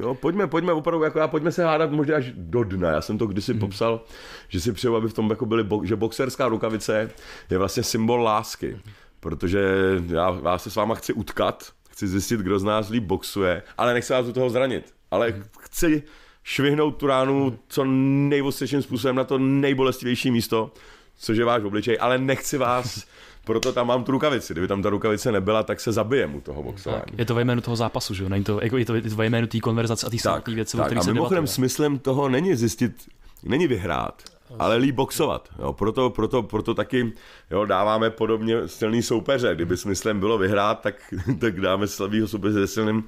Jo, pojďme, pojďme opravdu, jako já, pojďme se hádat možná až do dna. Já jsem to kdysi mm. popsal, že si přeju, aby v tom jako byly, bo, že boxerská rukavice je vlastně symbol lásky. Protože já, já se s váma chci utkat, chci zjistit, kdo z nás líp boxuje, ale nechci vás do toho zranit. Ale mhm. chci švihnout tu ránu mhm. co nejvostřejším způsobem na to nejbolestivější místo, což je váš obličej, ale nechci vás proto tam mám tu rukavici. Kdyby tam ta rukavice nebyla, tak se zabijem u toho boxování. Tak, je to ve jménu toho zápasu, že jo? Není to, jako je to ve jménu té konverzace a té samotné věci, o kterých se mimochodem debatuje. smyslem toho není zjistit, není vyhrát, ale líp boxovat. Jo, proto, proto, proto taky jo, dáváme podobně silný soupeře. Kdyby smyslem bylo vyhrát, tak, tak dáme slabýho soupeře silným.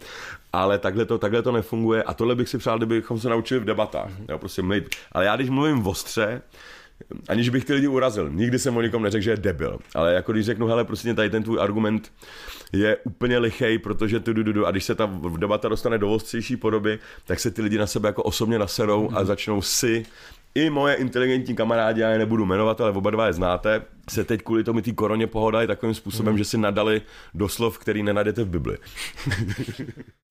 Ale takhle to, takhle to nefunguje. A tohle bych si přál, kdybychom se naučili v debatách. Jo, prostě mluvit. Ale já když mluvím ostře, aniž bych ty lidi urazil. Nikdy jsem o nikom neřekl, že je debil. Ale jako když řeknu, hele, prostě tady ten tvůj argument je úplně lichej, protože tu dudu, a když se ta debata dostane do ostřejší podoby, tak se ty lidi na sebe jako osobně naserou a mhm. začnou si i moje inteligentní kamarádi, já je nebudu jmenovat, ale oba dva je znáte, se teď kvůli tomu té koroně pohodají takovým způsobem, hmm. že si nadali doslov, který nenajdete v Bibli.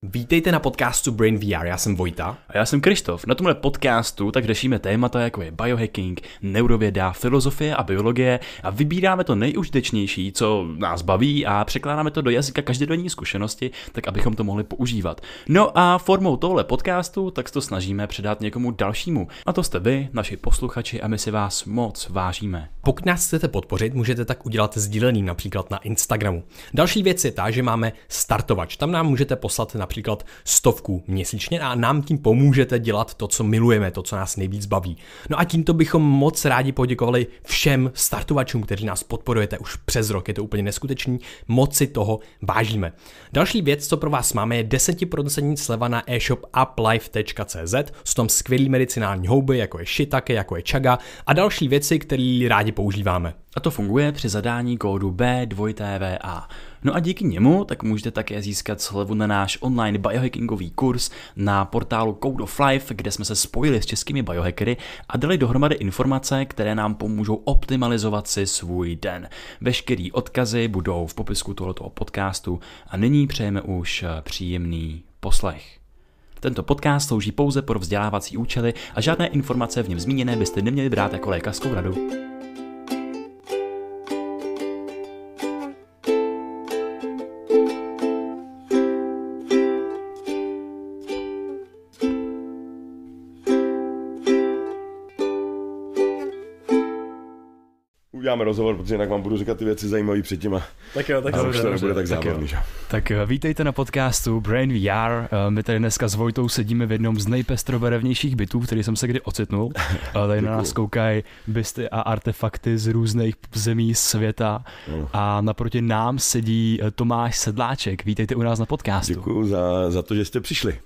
Vítejte na podcastu Brain VR, já jsem Vojta. A já jsem Kristof. Na tomhle podcastu tak řešíme témata jako je biohacking, neurověda, filozofie a biologie a vybíráme to nejužitečnější, co nás baví a překládáme to do jazyka každodenní zkušenosti, tak abychom to mohli používat. No a formou tohle podcastu tak to snažíme předat někomu dalšímu. A to jste vy, naši posluchači a my si vás moc vážíme. Pokud nás chcete pod podpořit, můžete tak udělat sdílený například na Instagramu. Další věc je ta, že máme startovač. Tam nám můžete poslat například stovku měsíčně a nám tím pomůžete dělat to, co milujeme, to, co nás nejvíc baví. No a tímto bychom moc rádi poděkovali všem startovačům, kteří nás podporujete už přes rok. Je to úplně neskutečný, moc si toho vážíme. Další věc, co pro vás máme, je 10% sleva na e-shop uplife.cz. Jsou tam skvělý medicinální houby, jako je shiitake, jako je čaga a další věci, které rádi používáme. A to funguje při zadání kódu B2TVA. No a díky němu tak můžete také získat slevu na náš online biohackingový kurz na portálu Code of Life, kde jsme se spojili s českými biohackery a dali dohromady informace, které nám pomůžou optimalizovat si svůj den. Veškerý odkazy budou v popisku tohoto podcastu a nyní přejeme už příjemný poslech. Tento podcast slouží pouze pro vzdělávací účely a žádné informace v něm zmíněné byste neměli brát jako lékařskou radu. uděláme rozhovor, protože jinak vám budu říkat ty věci zajímavé předtím a, tak jo, tak a už to nebude tak zábavný. Tak, tak eh, vítejte na podcastu Brain VR. Eh, my tady dneska s Vojtou sedíme v jednom z nejpestrobarevnějších bytů, který jsem se kdy ocitnul. Tady na nás koukají bysty a artefakty z různých zemí světa a naproti nám sedí eh, Tomáš Sedláček. Vítejte u nás na podcastu. Děkuji za, za to, že jste přišli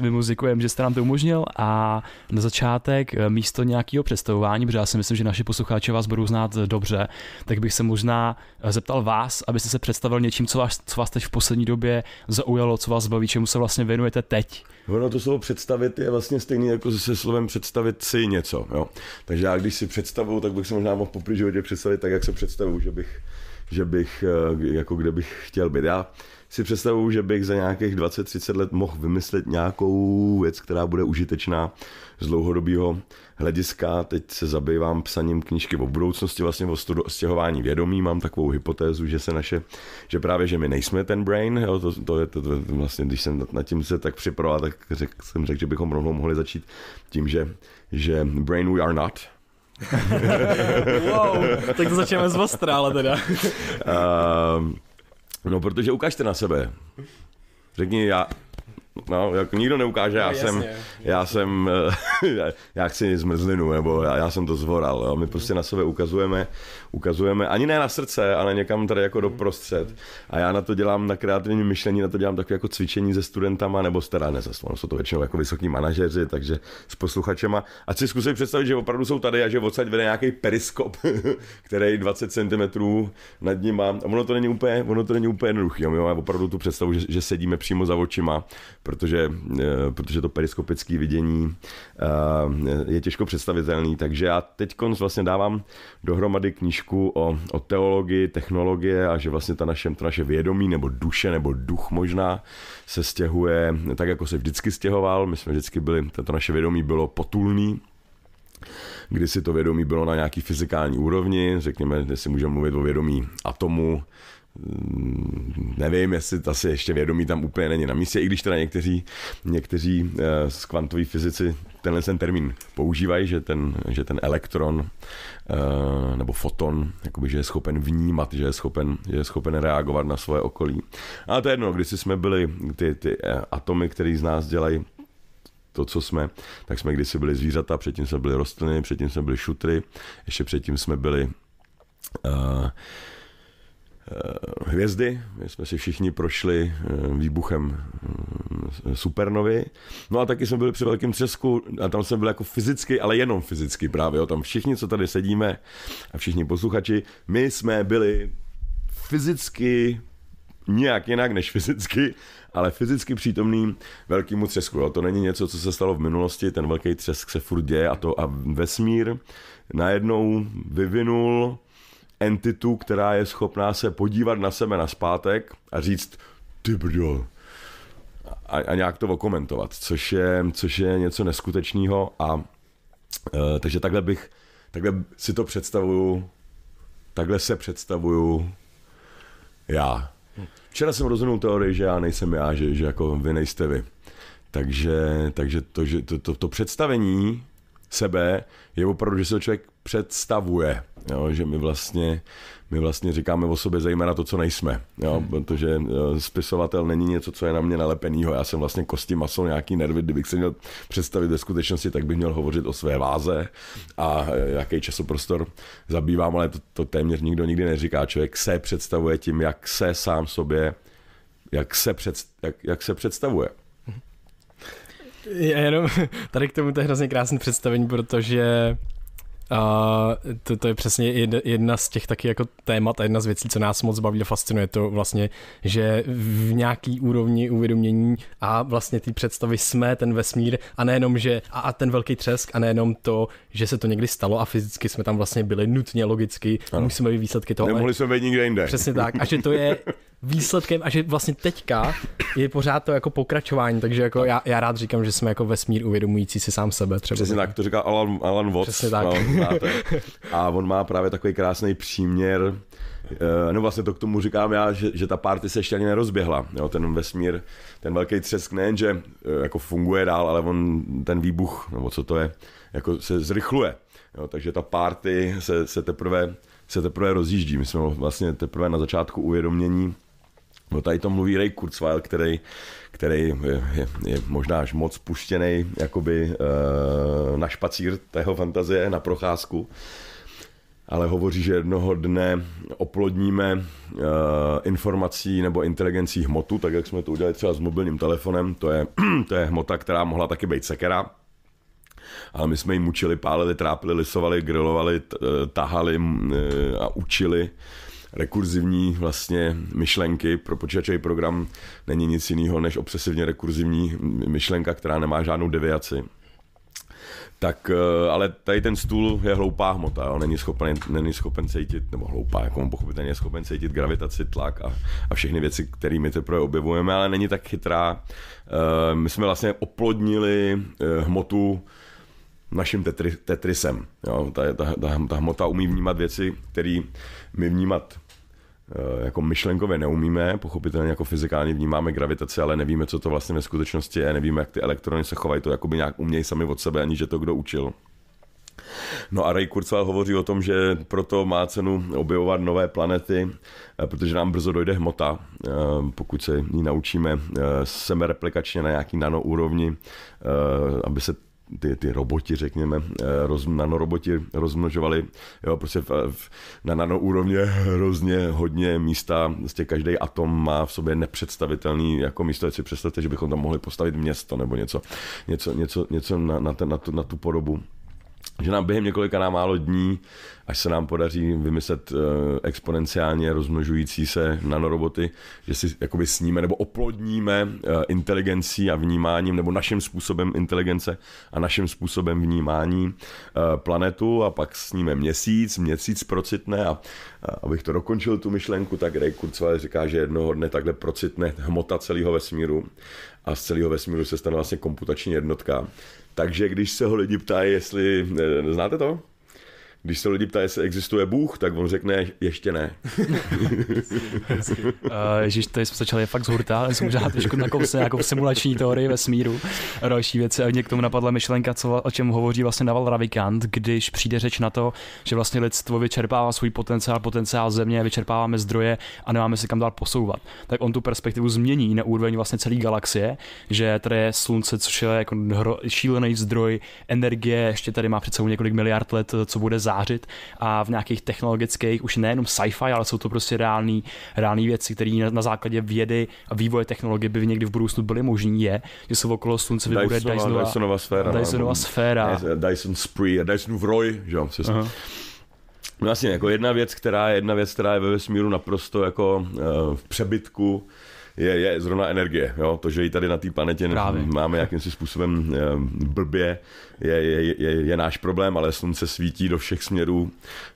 my muzikujeme, že jste nám to umožnil a na začátek eh, místo nějakého představování, protože já si myslím, že naši posluchači vás budou znát dobře, tak bych se možná eh, zeptal vás, abyste se představil něčím, co vás, co vás teď v poslední době zaujalo, co vás baví, čemu se vlastně věnujete teď. Ono to slovo představit je vlastně stejný jako se slovem představit si něco. Jo? Takže já když si představuju, tak bych se možná mohl poprvé životě představit tak, jak se představuju, že bych, že bych, eh, jako kde bych chtěl být. Já si představuju, že bych za nějakých 20-30 let mohl vymyslet nějakou věc, která bude užitečná z dlouhodobého hlediska. Teď se zabývám psaním knížky o budoucnosti, vlastně o stěhování vědomí. Mám takovou hypotézu, že se naše, že právě, že my nejsme ten brain, jo, to, to, je to, to, to, vlastně, když jsem nad tím se tak připravil, tak řek, jsem řekl, že bychom rovnou mohli začít tím, že, že brain we are not, wow, tak to začneme z Vostra, ale teda. uh, No, protože ukážte na sebe. Řekni, já, No, jak nikdo neukáže, já no, jasně, jsem, jasně. já jsem, eh, já chci zmrzlinu, nebo já, já jsem to zvoral, jo. my prostě na sebe ukazujeme, ukazujeme ani ne na srdce, ale někam tady jako doprostřed. A já na to dělám na kreativní myšlení, na to dělám takové jako cvičení se studentama, nebo stará ne se jsou to většinou jako vysoký manažeři, takže s posluchačema. A si zkusili představit, že opravdu jsou tady a že odsaď vede nějaký periskop, který 20 cm nad ním má. A ono to není úplně, ono to není úplně jednoduché. My máme opravdu tu představu, že, že sedíme přímo za očima, protože, eh, protože to periskopické vidění eh, je těžko představitelné. Takže já teď vlastně dávám dohromady knížku knížku o, o teologii, technologie a že vlastně ta naše, to naše vědomí nebo duše nebo duch možná se stěhuje tak, jako se vždycky stěhoval. My jsme vždycky byli, to naše vědomí bylo potulný, kdy si to vědomí bylo na nějaký fyzikální úrovni, řekněme, že si můžeme mluvit o vědomí atomu, Mm, nevím, jestli asi ještě vědomí tam úplně není na místě, i když teda někteří, někteří eh, z kvantové fyzici tenhle ten termín používají, že ten, že ten elektron eh, nebo foton, jakoby, že je schopen vnímat, že je schopen, že je schopen reagovat na svoje okolí. A to je jedno, když jsme byli ty, ty eh, atomy, které z nás dělají to, co jsme, tak jsme kdysi byli zvířata, předtím jsme byli rostliny, předtím jsme byli šutry, ještě předtím jsme byli uh, Eh, hvězdy. My jsme si všichni prošli eh, výbuchem eh, supernovy. No a taky jsme byli při velkém třesku a tam jsem byl jako fyzicky, ale jenom fyzicky právě. Jo. Tam všichni, co tady sedíme a všichni posluchači, my jsme byli fyzicky nějak jinak než fyzicky, ale fyzicky přítomným velkému třesku. Jo. To není něco, co se stalo v minulosti, ten velký třesk se furt děje a to a vesmír najednou vyvinul entitu, která je schopná se podívat na sebe na zpátek a říct, ty brdo, a, a nějak to okomentovat, což je, což je něco neskutečného a e, takže takhle bych, takhle si to představuju, takhle se představuju já. Včera jsem rozhodnul teorii, že já nejsem já, že, že jako vy nejste vy. Takže, takže to, že to, to, to představení sebe je opravdu, že se to člověk představuje jo, že my vlastně, my vlastně říkáme o sobě zejména to, co nejsme, jo, hmm. protože eh, spisovatel není něco, co je na mě nalepenýho, já jsem vlastně kosti, maso, nějaký nervy, kdybych se měl představit ve skutečnosti, tak bych měl hovořit o své váze a eh, jaký časoprostor zabývám, ale to, to téměř nikdo nikdy neříká, člověk se představuje tím, jak se sám sobě, jak se, před, jak, jak se představuje. Hmm. Já jenom, tady k tomu to je hrozně krásné představení, protože a to, to je přesně jedna z těch taky jako témat a jedna z věcí, co nás moc baví a fascinuje to vlastně, že v nějaký úrovni uvědomění a vlastně ty představy jsme ten vesmír a nejenom, že a, a ten velký třesk a nejenom to, že se to někdy stalo a fyzicky jsme tam vlastně byli nutně logicky, ano. musíme být výsledky toho. Nemohli ale... jsme být nikde jinde. Přesně tak. A že to je výsledkem a že vlastně teďka je pořád to jako pokračování, takže jako já, já rád říkám, že jsme jako vesmír uvědomující si sám sebe třeba. Přesně tak, to říká Alan, Alan Watts. Přesně tak. No, A on má právě takový krásný příměr, no vlastně to k tomu říkám já, že, že ta party se ještě ani nerozběhla. Jo, ten vesmír, ten velký třesk nejenže eh, jako funguje dál, ale on ten výbuch, nebo co to je, jako se zrychluje. Jo, takže ta party se, se teprve se teprve rozjíždí. My jsme vlastně teprve na začátku uvědomění No tady to mluví Ray Kurzweil, který, který je, je, je možná až moc puštěný jakoby e, na špacír tého fantazie, na procházku. Ale hovoří, že jednoho dne oplodníme e, informací nebo inteligencí hmotu, tak jak jsme to udělali třeba s mobilním telefonem, to je, to je hmota, která mohla taky být sekera, ale my jsme ji mučili, pálili, trápili, lisovali, grilovali, eh, tahali a učili rekurzivní vlastně myšlenky. Pro počítačový program není nic jiného než obsesivně rekurzivní myšlenka, která nemá žádnou deviaci. Tak, eh, ale tady ten stůl je hloupá hmota, jo? Není, schopen, není schopen cítit, nebo hloupá, jako on pochopitelně je schopen cítit gravitaci, tlak a, a všechny věci, které my teprve objevujeme, ale není tak chytrá. Eh, my jsme vlastně oplodnili eh, hmotu naším tetri, Tetrisem. Jo? Ta, ta, ta, ta hmota umí vnímat věci, které my vnímat eh, jako myšlenkově neumíme, pochopitelně jako fyzikálně vnímáme gravitaci, ale nevíme, co to vlastně ve skutečnosti je, nevíme, jak ty elektrony se chovají, to jako by nějak umějí sami od sebe, aniže to kdo učil. No a Ray Kurzweil hovoří o tom, že proto má cenu objevovat nové planety, eh, protože nám brzo dojde hmota, eh, pokud se ji naučíme semereplikačně na nějaký nanoúrovni, aby se ty, ty roboti, řekněme, eh, roz, nanoroboti rozmnožovali jo, prostě v, v, na nanoúrovně hrozně hodně místa, vlastně každý atom má v sobě nepředstavitelný jako místo, jestli si představte, že bychom tam mohli postavit město nebo něco, něco, něco, něco na, na, ten, na, tu, na tu podobu že nám během několika nám málo dní, až se nám podaří vymyslet eh, exponenciálně rozmnožující se nanoroboty, že si jakoby sníme nebo oplodníme eh, inteligencí a vnímáním nebo naším způsobem inteligence a naším způsobem vnímání eh, planetu a pak sníme měsíc, měsíc procitne a abych to dokončil tu myšlenku, tak Ray Kurzweil říká, že jednoho dne takhle procitne hmota celého vesmíru a z celého vesmíru se stane vlastně komputační jednotka takže když se ho lidi ptají, jestli... Eh, znáte to? když se lidi ptají, jestli existuje Bůh, tak on řekne, ještě ne. uh, Ježíš, to jsme začali fakt z hurta, ale jsem možná trošku jako v simulační teorii A Další A mě k tomu napadla myšlenka, co, o čem hovoří vlastně Naval Ravikant, když přijde řeč na to, že vlastně lidstvo vyčerpává svůj potenciál, potenciál země, vyčerpáváme zdroje a nemáme se kam dál posouvat. Tak on tu perspektivu změní na úroveň vlastně celé galaxie, že tady je slunce, což je jako šílený zdroj energie, ještě tady má před několik miliard let, co bude za zářit a v nějakých technologických, už nejenom sci-fi, ale jsou to prostě reální, reální věci, které na, na, základě vědy a vývoje technologie by někdy v budoucnu byly možné, je, že se okolo slunce vybude Dysonova, Dysonova, sféra. Dysonova sféra. Dyson Spree a v roj, že jo, uh No jasně, jako jedna věc, která je jedna věc, která je ve vesmíru naprosto jako uh, v přebytku, je, je zrovna energie. Jo? To, že ji tady na té planetě Právě. máme jakýmsi způsobem blbě, je, je, je, je náš problém, ale slunce svítí do všech směrů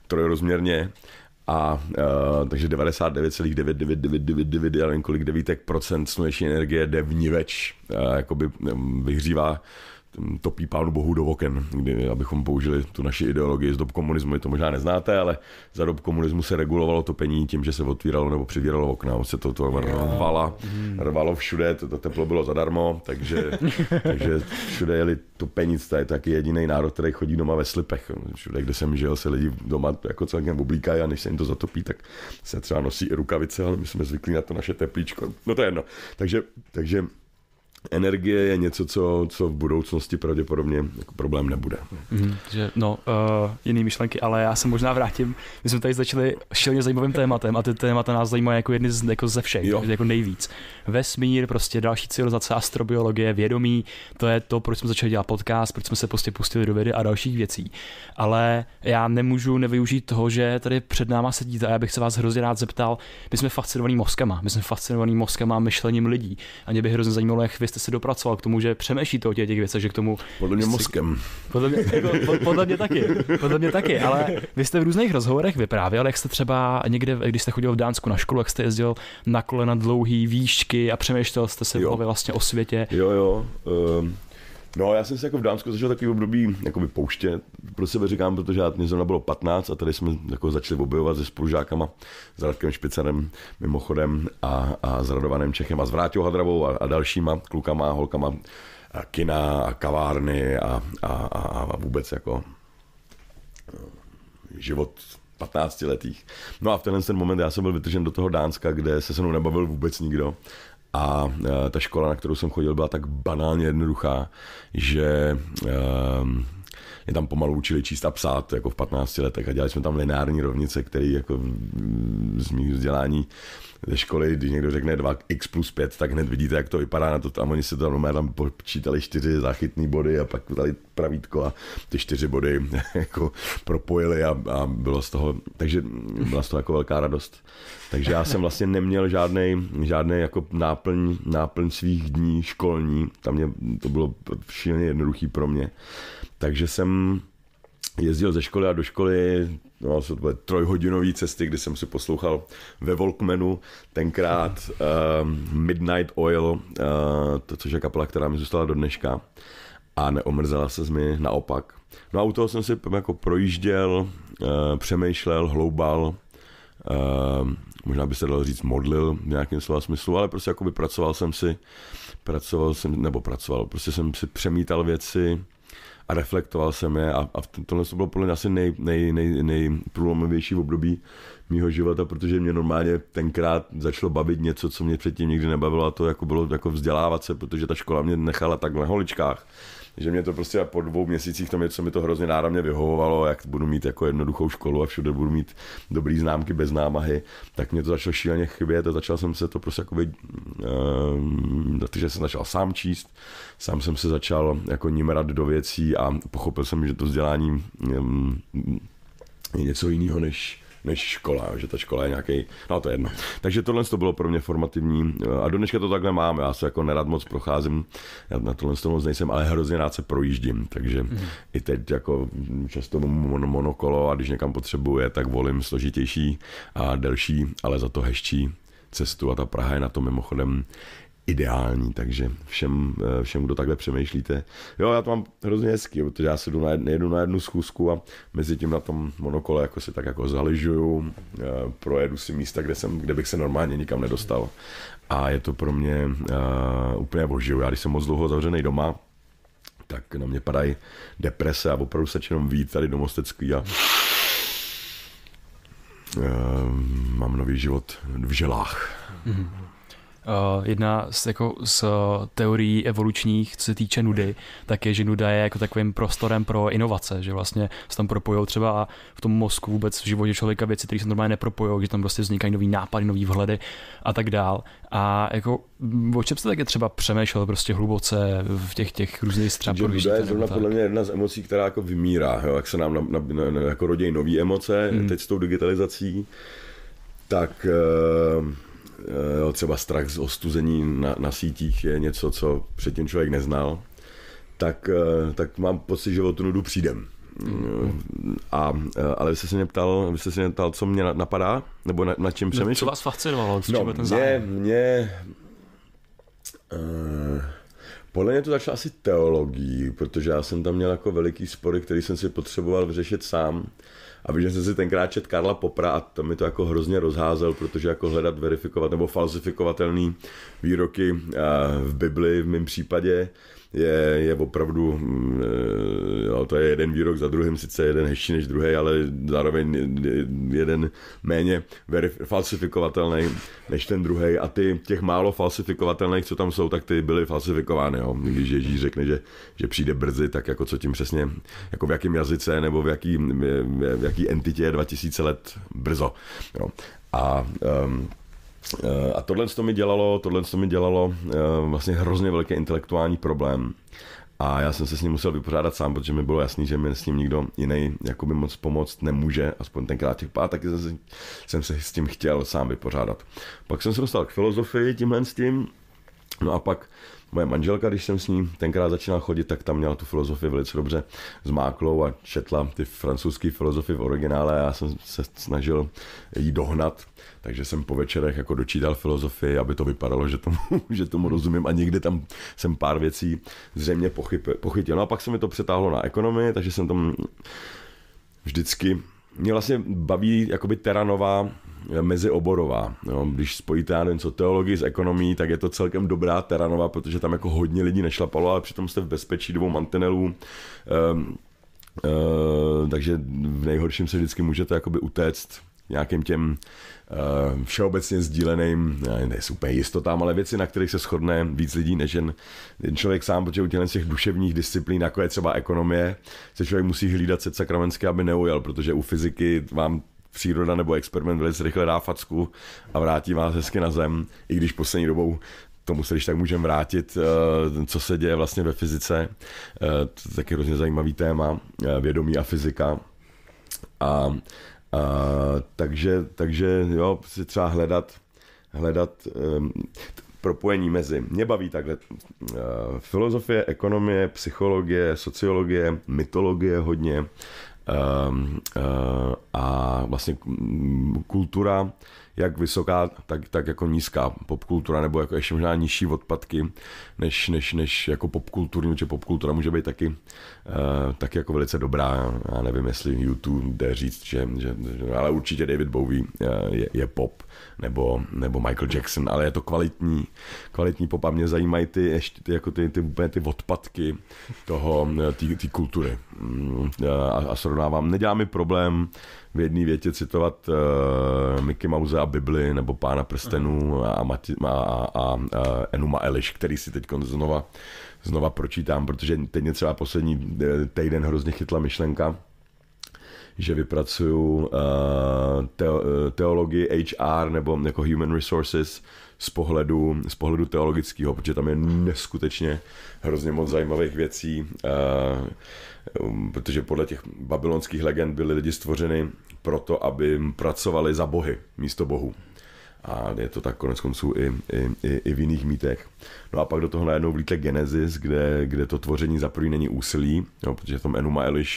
trojrozměrně a uh, takže 99,99999 ale kolik devítek procent sluneční energie jde vníveč, uh, jakoby um, vyhřívá topí pánu bohu do oken, kdy, abychom použili tu naši ideologii z dob komunismu. Je to možná neznáte, ale za dob komunismu se regulovalo topení tím, že se otvíralo nebo přivíralo okna. On se to, to rvala, hmm. rvalo všude, to, to teplo bylo zadarmo, takže, takže všude jeli to Je taky jediný národ, který chodí doma ve slipech. Všude, kde jsem žil, se lidi doma jako celkem oblíkají a než se jim to zatopí, tak se třeba nosí i rukavice, ale my jsme zvyklí na to naše teplíčko. No to je jedno. Takže, takže energie je něco, co, co v budoucnosti pravděpodobně jako problém nebude. Mm, že, no, uh, jiný myšlenky, ale já se možná vrátím. My jsme tady začali šilně zajímavým tématem a ty témata nás zajímají jako jedny z, jako ze všech, jo. jako nejvíc. Vesmír, prostě další civilizace, astrobiologie, vědomí, to je to, proč jsme začali dělat podcast, proč jsme se prostě pustili do vědy a dalších věcí. Ale já nemůžu nevyužít toho, že tady před náma sedíte a já bych se vás hrozně rád zeptal, my jsme fascinovaní mozkama, my jsme fascinovaní mozkama a myšlením lidí a mě by hrozně zajímalo, jak vy abyste se dopracoval k tomu, že přemýšlíte o těch, těch věcech, že k tomu... Podle mě mozkem. Podle mě, jako, pod, podle mě taky, podle mě taky, ale vy jste v různých rozhovorech vyprávěl, jak jste třeba někde, když jste chodil v Dánsku na školu, jak jste jezdil na kole na dlouhý výšky a přemýšlel jste se vlastně o světě. Jo, jo, um, No, já jsem se jako v dánsku začal takový období by pouště, pro sebe říkám, protože já, mě zrovna bylo 15 a tady jsme jako začali objevovat se spolužákama, s Radkem Špicerem mimochodem a, a s Radovaným Čechem a s Vráťou Hadravou a, a dalšíma klukama, holkama, a kina a kavárny a, a, a, a vůbec jako eh, život 15 letých. No a v tenhle ten moment já jsem byl vytržen do toho Dánska, kde se se mnou nebavil vůbec nikdo. A e, ta škola, na kterou jsem chodil, byla tak banálně jednoduchá, že e, mě tam pomalu učili číst a psát jako v 15 letech a dělali jsme tam lineární rovnice, které jako z mých vzdělání ze školy, když někdo řekne 2x plus 5, tak hned vidíte, jak to vypadá na to. Tam oni se tam, tam počítali čtyři záchytné body a pak dali pravítko a ty čtyři body jako propojili a, a bylo z toho, takže byla z toho jako velká radost. Takže já jsem vlastně neměl žádný žádnej jako náplň, náplň svých dní školní, tam mě, to bylo šíleně jednoduchý pro mě. Takže jsem jezdil ze školy a do školy no, to byly trojhodinové cesty, kdy jsem si poslouchal ve Volkmenu tenkrát uh, Midnight Oil, uh, to, což je kapela, která mi zůstala do dneška a neomrzela se z mi naopak. No a u toho jsem si jako projížděl, uh, přemýšlel, hloubal, uh, možná by se dalo říct modlil v nějakém slova smyslu, ale prostě jako by pracoval jsem si, pracoval jsem, nebo pracoval, prostě jsem si přemítal věci, a reflektoval jsem je a, a tohle to bylo podle mě asi nej, nej, nej, nejprůlomovější období mýho života, protože mě normálně tenkrát začalo bavit něco, co mě předtím nikdy nebavilo a to jako bylo jako vzdělávat se, protože ta škola mě nechala tak na holičkách že mě to prostě po dvou měsících tam něco mi to hrozně náramně vyhovovalo, jak budu mít jako jednoduchou školu a všude budu mít dobrý známky bez námahy, tak mě to začalo šíleně chybět a začal jsem se to prostě jako vidět, um, jsem začal sám číst, sám jsem se začal jako nimrat do věcí a pochopil jsem, že to vzdělání um, je něco jiného než než škola, že ta škola je nějaký, no to je jedno. Takže tohle to bylo pro mě formativní eh, a do dneška to takhle mám, já se jako nerad moc procházím, já na tohle to moc nejsem, ale hrozně rád se projíždím, takže mm. i teď jako často mon- monokolo a když někam potřebuje, tak volím složitější a delší, ale za to hezčí cestu a ta Praha je na to mimochodem ideální, takže všem, eh, všem, kdo takhle přemýšlíte. Jo, já to mám hrozně hezky, protože já se jdu na, jednu, jedu na jednu schůzku a mezi tím na tom monokole jako se tak jako zaližuju, eh, projedu si místa, kde, jsem, kde bych se normálně nikam nedostal. A je to pro mě uh, úplně božiju. Já když jsem moc dlouho zavřený doma, tak na mě padají deprese a opravdu se jenom vít tady do Mostecký a uh, mám nový život v želách. Mm-hmm uh, jedna z, jako, z teorií evolučních, co se týče nudy, tak je, že nuda je jako takovým prostorem pro inovace, že vlastně se tam propojou třeba v tom mozku vůbec v životě člověka věci, které se normálně nepropojou, že tam prostě vznikají nový nápady, nový vhledy a tak dál. A jako o čem jste taky třeba přemýšlel prostě hluboce v těch, těch různých střapů? Nuda je zrovna podle mě jedna z emocí, která jako vymírá, jo, jak se nám na, na, na, na jako rodí nové emoce, hmm. teď s tou digitalizací, tak uh Eh, jo, třeba strach z ostuzení na, na sítích je něco, co předtím člověk neznal, tak, eh, tak mám pocit, že o tu nudu přijdem. Mm. A, eh, ale vy jste se mě ptal, vy jste se mě ptal, co mě napadá, nebo na, na čem no, přemýšlím. Co vás fascinovalo, co no, ten zájem? Mě, mě, uh, podle mě to začalo asi teologií, protože já jsem tam měl jako veliký spory, který jsem si potřeboval vyřešit sám. A vím, že jsem si tenkrát čet Karla Popra a tam mi to jako hrozně rozházel, protože jako hledat verifikovat nebo falsifikovatelný výroky eh, v Bibli v mém případě je, je opravdu, mm, eh, jo, to je jeden výrok za druhým, sice jeden hezčí než druhý, ale zároveň jeden méně verif- falsifikovatelný než ten druhý. A ty těch málo falsifikovatelných, co tam jsou, tak ty byly falsifikovány. Jo. Když Ježíš řekne, že, že přijde brzy, tak jako co tím přesně, jako v jakém jazyce nebo v jaký, v jaký entitě je 2000 let brzo. Jo. A um, Eh, a tohle to mi dělalo, tohle to mi dělalo eh, vlastně hrozně velký intelektuální problém. A já jsem se s ním musel vypořádat sám, protože mi bylo jasný, že mi s ním nikdo jiný jakoby moc pomoct nemůže, aspoň tenkrát těch pár, taky jsem, se s tím chtěl sám vypořádat. Pak jsem se dostal k filozofii tímhle s tím, no a pak moje manželka, když jsem s ní tenkrát začínal chodit, tak tam měla tu filozofii velice dobře zmáklou a četla ty francouzské filozofy v originále a já jsem se snažil jí dohnat takže jsem po večerech jako dočítal filozofii, aby to vypadalo, že tomu, že tomu rozumím a někde tam jsem pár věcí zřejmě pochytil. No a pak se mi to přetáhlo na ekonomii, takže jsem tam vždycky mě vlastně baví jakoby teranová eh, mezioborová. No, Když spojíte, já nevím co, teologii s ekonomií, tak je to celkem dobrá teranová, protože tam jako hodně lidí nešlapalo, ale přitom jste v bezpečí dvou mantinelů. Um, Uh, takže v nejhorším se vždycky můžete jakoby utéct nějakým těm uh, všeobecně sdíleným, ne, super jistotám, ale věci, na kterých se shodne víc lidí než jen, jen člověk sám, protože u těch duševních disciplín, jako je třeba ekonomie, se člověk musí hlídat se sakramensky, aby neujel, protože u fyziky vám příroda nebo experiment velice rychle dá facku a vrátí vás hezky na zem, i když poslední dobou tomu se když tak můžeme vrátit, eh, co se děje vlastně ve fyzice, eh, to je taky hrozně zajímavý téma, vědomí a fyzika. A a, takže, takže jo, si třeba hledat, hledat um, propojení mezi. Mě baví takhle uh, filozofie, ekonomie, psychologie, sociologie, mytologie hodně uh, uh, a vlastně kultura jak vysoká, tak, tak jako nízká popkultura, nebo jako ještě možná nižší odpadky, než, než, než jako popkulturní, protože popkultura může být taky, uh, taky jako velice dobrá, já nevím, jestli YouTube jde říct, že, že, že ale určitě David Bowie eh, je, je pop, nebo, nebo Michael Jackson, ale je to kvalitní, kvalitní pop a mě zajímají ty, ještě, ty, jako ty, ty, úplně ty odpadky toho, ty, eh, ty kultury. Mm, a, a srovnávám, nedělá mi problém v jedné větě citovat uh, Mickey Mouse a Bibli nebo Pána prstenů mhm. a, Mati, a, a, a Enuma Eliš, který si teď znova, znova pročítám, protože teď mě třeba poslední eh, týden hrozně chytla myšlenka, že vypracuju uh, teologii HR nebo jako Human Resources z pohledu, z pohledu teologického, protože tam je neskutečně hrozně moc zajímavých věcí, eh, um, protože podle těch babylonských legend byli lidi stvořeny proto, aby pracovali za bohy místo bohů a je to tak konec konců i, i, i, i v jiných mýtech. No a pak do toho najednou vlítne Genesis, kde, kde to tvoření za prvý není úsilí, jo, protože v tom Enuma Elish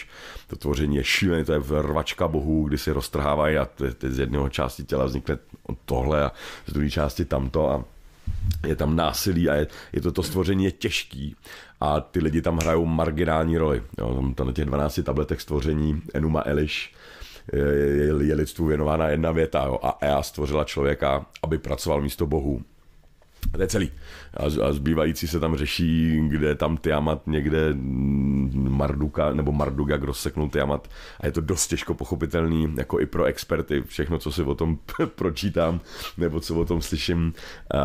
to tvoření je šílené, to je rvačka bohů, kdy si roztrhávají a t- t- z jednoho části těla vznikne tohle a z druhé části tamto a je tam násilí a je, je to, to stvoření je těžký a ty lidi tam hrajou marginální roli. Jo, tam, tam na těch 12 tabletech stvoření Enuma Elish je, je lidstvu věnována jedna věta jo, a Ea stvořila člověka, aby pracoval místo bohů. To je celý a, a zbývající se tam řeší, kde tam Tiamat někde mm, Marduka nebo Marduga kdo seknul Tiamat a je to dost těžko pochopitelný, jako i pro experty, všechno, co si o tom pročítám nebo co o tom slyším eh,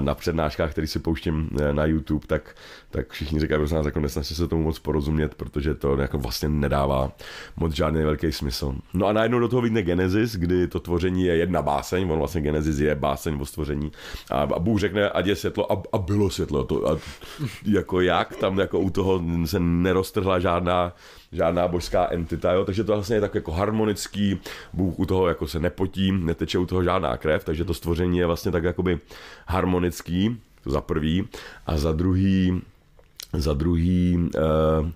na přednáškách, které si pouštím eh, na YouTube, tak, tak všichni říkají, prosím nás, jako nesnažte se tomu moc porozumět, protože to jako vlastně nedává moc žádný velký smysl. No a najednou do toho vidne Genesis, kdy to tvoření je jedna báseň, on vlastně Genesis je báseň o stvoření a, a Bůh řekne, ať je světlo a, a bylo světlo. To, a jako jak, tam jako u toho se neroztrhla žádná, žádná božská entita, jo? takže to vlastně je tak jako harmonický, Bůh u toho jako se nepotí, neteče u toho žádná krev, takže to stvoření je vlastně tak jakoby harmonický, to za prvý, a za druhý, za druhý, uh,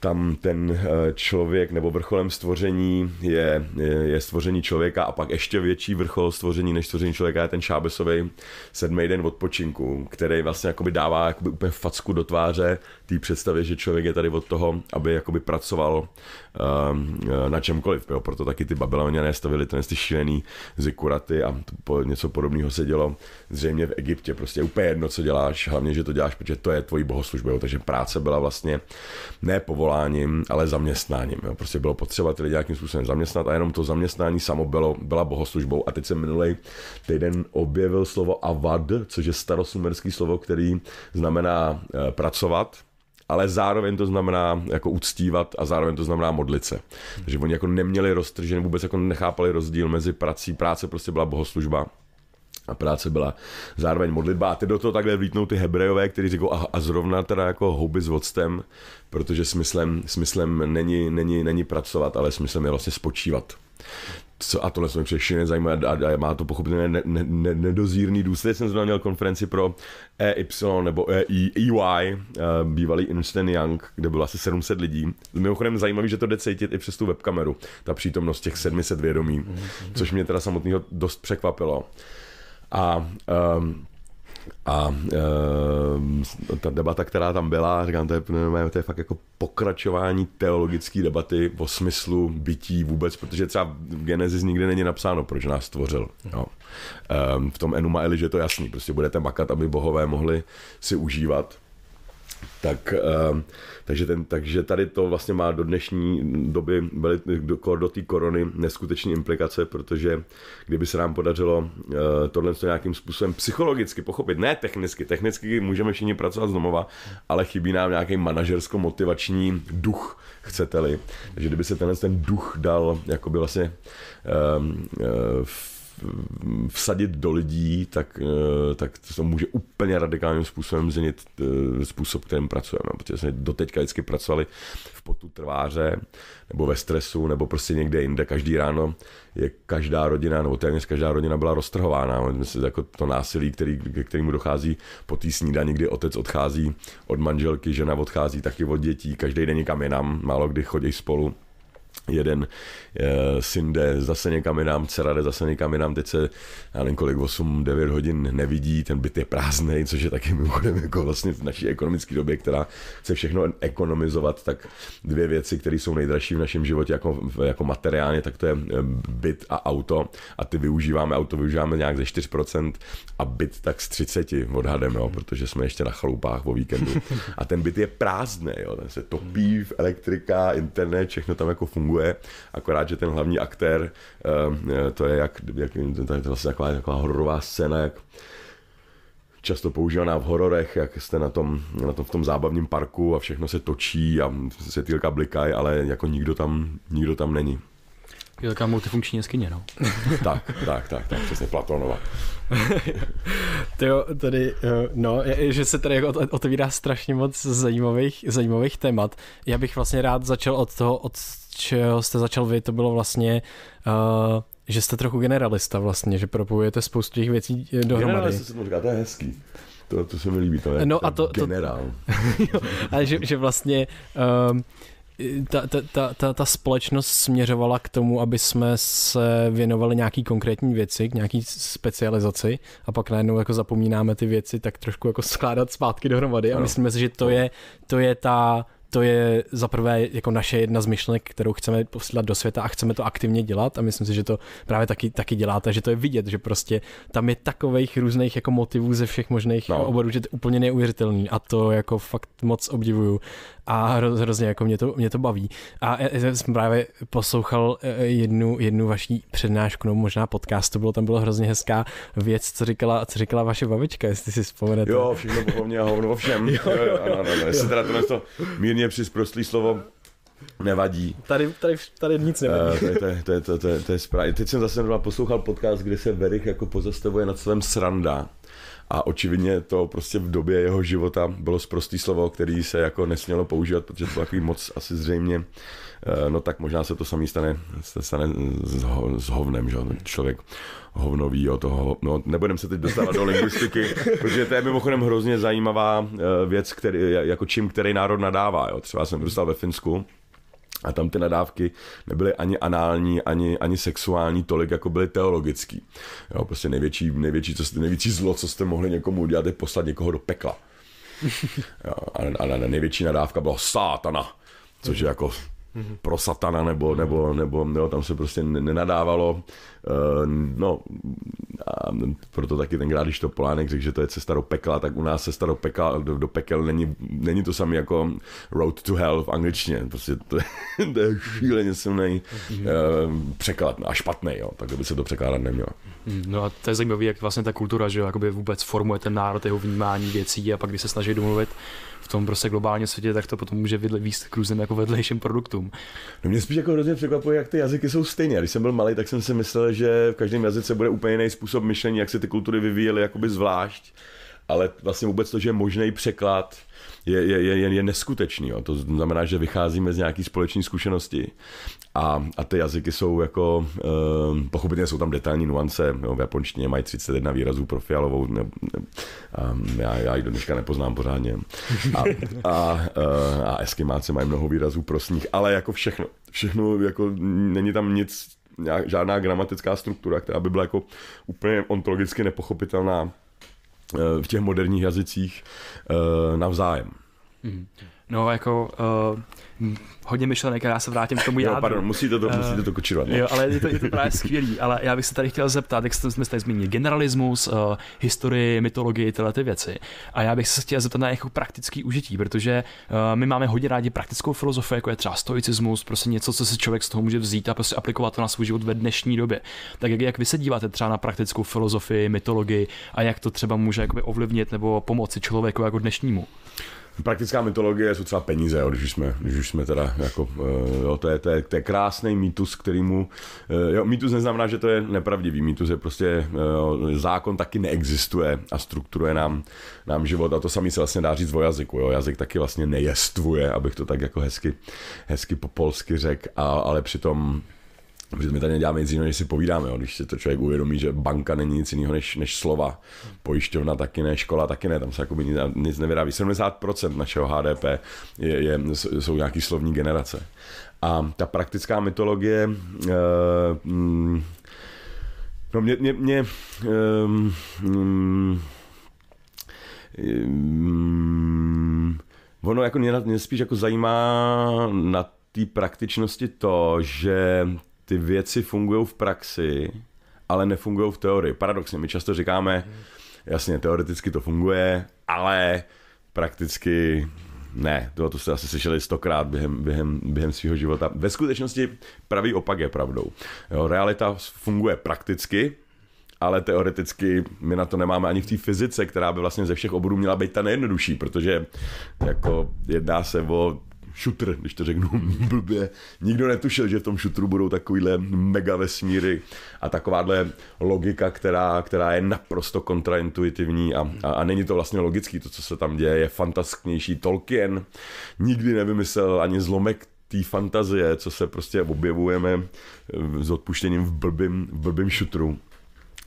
tam ten eh, člověk nebo vrcholem stvoření je, je, je stvoření člověka a pak ještě větší vrchol stvoření než stvoření člověka je ten šábesový sedmý den odpočinku, který vlastně jakoby dává jakoby úplně facku do tváře té představě, že člověk je tady od toho, aby jakoby pracoval Ehm, eh, na čemkoliv. Jo. Proto taky ty babyloniané stavili ten ty šílený zikuraty a to, něco podobného se dělo zřejmě v Egyptě. Prostě úplně jedno, co děláš, hlavně, že to děláš, protože to je tvojí bohoslužba. Jo. Takže práce byla vlastně ne povoláním, ale zaměstnáním. Jo. Prostě bylo potřeba ty lidi nějakým způsobem zaměstnat a jenom to zaměstnání samo bylo, byla bohoslužbou. A teď se minulý týden objevil slovo avad, což je starosumerský slovo, který znamená eh, pracovat, ale zároveň to znamená jako uctívat a zároveň to znamená modlit se. Takže oni jako neměli roztržen, vůbec jako nechápali rozdíl mezi prací, práce prostě byla bohoslužba a práce byla zároveň modlitba. A ty do toho takhle vlítnou ty hebrejové, kteří říkají, a, a zrovna teda jako houby s voctem, protože smyslem, smyslem není, není, není pracovat, ale smyslem je vlastně spočívat co, a tohle jsme mi přijde nezajímá a, a, má to pochopitelně ne, ne, ne, nedozírný důsledek. Jsem zrovna měl konferenci pro EY nebo EY, EY eh, bývalý Instant Young, kde bylo asi 700 lidí. Mimochodem zajímavý, že to jde cítit i přes tu webkameru, ta přítomnost těch 700 vědomí, mhm, mhm. což mě teda samotného dost překvapilo. A um, a e, ta debata, která tam byla, říkám, to je, to je fakt jako pokračování teologické debaty o smyslu bytí vůbec, protože třeba v Genesis nikde není napsáno, proč nás stvořil. Jo. E, v tom Enuma Eliže je to jasný, prostě budete makat, aby bohové mohli si užívat tak, ehm, takže, ten, takže tady to vlastně má do dnešní doby do, do té korony neskutečné implikace, protože kdyby se nám podařilo eh, tohle to nějakým způsobem psychologicky pochopit, ne technicky, technicky můžeme všichni pracovat z domova, ale chybí nám nějaký manažersko-motivační duch, chcete-li. Takže kdyby se tenhle ten duch dal jakoby vlastně um, um, vsadit do lidí, tak, eh, tak to může úplně radikálním způsobem změnit eh, způsob, kterým pracujeme. No, protože jsme doteďka vždycky pracovali v potu trváře, nebo ve stresu, nebo prostě někde jinde. Každý ráno je každá rodina, nebo téměř každá rodina byla roztrhována. No, myslím, jako to násilí, který, ke kterému dochází po té snídani, kdy otec odchází od manželky, žena odchází taky od dětí, každý den někam jinam, málo kdy chodí spolu jeden e, syn jde zase někam jinam, dcera jde zase někam jinam, teď se, já nevím kolik, 8-9 hodin nevidí, ten byt je prázdný, což je taky mimochodem jako vlastně v naší ekonomické době, která chce všechno ekonomizovat, tak dvě věci, které jsou nejdražší v našem životě jako, jako materiálně, tak to je eh, byt a auto a ty využíváme, auto využíváme nějak ze 4% a byt tak z 30 odhadem, jo, protože jsme ještě na chalupách po víkendu a ten byt je prázdný, jo, ten se topí v elektrika, internet, všechno tam jako funguje funguje, akorát, že ten hlavní aktér, eh, eh, to je jak, jak to je vlastně taková, taková hororová scéna, jak často používaná v hororech, jak jste na tom, na tom, v tom zábavním parku a všechno se točí a světýlka blikají, ale jako nikdo tam, nikdo tam není. Je taková multifunkční jeskyně, no. tak, tak, tak, tak, přesně Platonova. to jo, tady, eh, no, že se tady jako otevírá strašně moc zajímavých, zajímavých témat. Já bych vlastně rád začal od toho, od čeho jste začal vy, to bylo vlastně uh, že jste trochu generalista vlastně, že propojujete spoustu těch věcí eh, dohromady. Generalista se to to je hezký. To, to se mi líbí, to je, no a to, generál. To, jo, a že, že vlastně um, ta, ta, ta, ta, ta společnost směřovala k tomu, aby jsme se věnovali nějaký konkrétní věci, k nějaký specializaci a pak najednou jako zapomínáme ty věci tak trošku jako skládat zpátky dohromady a no. myslíme si, že to je, to je ta to je za prvé jako naše jedna z myšlenek, kterou chceme posílat do světa a chceme to aktivně dělat a myslím si, že to právě taky, taky děláte, že to je vidět, že prostě tam je takových různých jako motivů ze všech možných no. oborů, že to je úplně neuvěřitelný a to jako fakt moc obdivuju a hro, hrozně jako mě to, mě to baví. A e, e, já jsem právě poslouchal e, jednu, jednu vaší přednášku, no možná podcast, to bylo, tam bylo hrozně hezká věc, co říkala, co říkala vaše babička, jestli si vzpomenete. Jo, všechno po mě a hovno všem. ano, ano, jestli teda tohle to mírně přizprostlý slovo nevadí. Tady, tady, tady nic nevadí. Uh, to, je, to, je, to, je, to, je, to je správně. Teď jsem zase poslouchal podcast, kde se Verich jako pozastavuje nad svém sranda a očividně to prostě v době jeho života bylo zprostý slovo, který se jako nesmělo používat, protože to takový moc asi zřejmě, eh, no tak možná se to samý stane, se stane s, ho, s hovnem, že člověk hovno ví o toho, no nebudeme se teď dostávat do lingvistiky, protože to je mimochodem hrozně zajímavá eh, věc, který, jako čím který národ nadává, jo. třeba jsem dostal ve Finsku, a tam ty nadávky nebyly ani anální, ani, ani sexuální tolik, jako byly teologický. Jo, prostě největší, největší, co jste, největší zlo, co jste mohli někomu udělat, je poslat někoho do pekla. Jo, a, a, a největší nadávka byla sátana, což je jako mm-hmm. pro satana, nebo, mhm. nebo, nebo jo, tam se prostě nenadávalo. Eh, no, a proto taky tenkrát, když to Polánek řekl, že to je cesta do pekla, tak u nás cesta do, pekla, do, do pekel není, není to samé jako road to hell v angličtině. Prostě to, to je šíleně silný mm-hmm. překlad a špatný, jo. tak by se to překládat nemělo. Mhm. No a to je zajímavé, jak vlastně ta kultura, že jo, jakoby vůbec formuje ten národ, jeho vnímání věcí a pak, když se snaží domluvit, v tom prostě globálně světě, tak to potom může výst k různým jako vedlejším produktům. No mě spíš jako hrozně překvapuje, jak ty jazyky jsou stejné. Když jsem byl malý, tak jsem si myslel, že v každém jazyce bude úplně jiný způsob myšlení, jak se ty kultury vyvíjely jakoby zvlášť. Ale vlastně vůbec to, že je možný překlad, je, je, je, je neskutečný. Jo. To znamená, že vycházíme z nějaké společné zkušenosti a, a ty jazyky jsou jako, e, pochopitelně jsou tam detailní nuance, jo, v japonštině mají 31 výrazů pro fialovou, ne, ne, a ehm, já, já ji do dneška nepoznám pořádně. A, a, e, a eskimáci mají mnoho výrazů pro sníh, ale jako všechno, všechno, jako není tam nic, žádná gramatická struktura, která by byla jako úplně ontologicky nepochopitelná eh, v těch moderních jazycích navzájem. Mm. No, jako uh, hodně myšlenek, já se vrátím k tomu jádru. Jo, pardon, musíte to, uh, musíte to kočírovat. Jo, ale je to, je to právě skvělý, ale já bych se tady chtěl zeptat, jak jsme tady zmínili generalismus, uh, eh, historii, mytologii, tyhle ty věci. A já bych se chtěl zeptat na jako praktický užití, protože uh, my máme hodně rádi praktickou filozofii, jako je třeba stoicismus, prostě něco, co si člověk z toho může vzít a prostě aplikovat to na svůj život ve dnešní době. Tak jak, jak vy se díváte třeba na praktickou filozofii, mytologii a jak to třeba může ovlivnit nebo pomoci člověku jako dnešnímu? praktická mytologie jsou třeba peníze, jo, když už jsme, když už jsme teda jako, eh, jo, to je, to je, to je krásný mýtus, kterýmu, eh, jo, mýtus neznamená, že to je nepravdivý, mýtus je prostě, jo, eh, zákon taky neexistuje a strukturuje nám, nám život a to samý se vlastně dá říct o jazyku, jo, jazyk taky vlastně nejestvuje, abych to tak jako hezky, hezky po polsky řekl, ale přitom protože my tady neděláme nic jiného, než si povídáme. Jo. Když si to člověk uvědomí, že banka není nic jiného než, než slova, pojišťovna taky ne, škola taky ne, tam se jako nic, nic nevyrábí. 70% našeho HDP je, je, jsou nějaký slovní generace. A ta praktická mytologie, uh, no mě, mě, mě um, um, um, ono jako mě, mě spíš jako zajímá na té praktičnosti to, že ty věci fungují v praxi, ale nefungují v teorii. Paradoxně, my často říkáme, jasně, teoreticky to funguje, ale prakticky ne, to, to jste asi slyšeli stokrát během, během, během svého života. Ve skutečnosti pravý opak je pravdou. Jo, realita funguje prakticky, ale teoreticky my na to nemáme ani v té fyzice, která by vlastně ze všech oborů měla být ta nejjednodušší, protože jako jedná se o šutr, když to řeknu blbě. Nikdo netušil, že v tom šutru budou takovýhle mega vesmíry a takováhle logika, která, která je naprosto kontraintuitivní a, a, a není to vlastně logický, to, co se tam děje, je fantastičnější. Tolkien nikdy nevymyslel ani zlomek té fantazie, co se prostě objevujeme s odpuštěním v blbým, v blbým šutru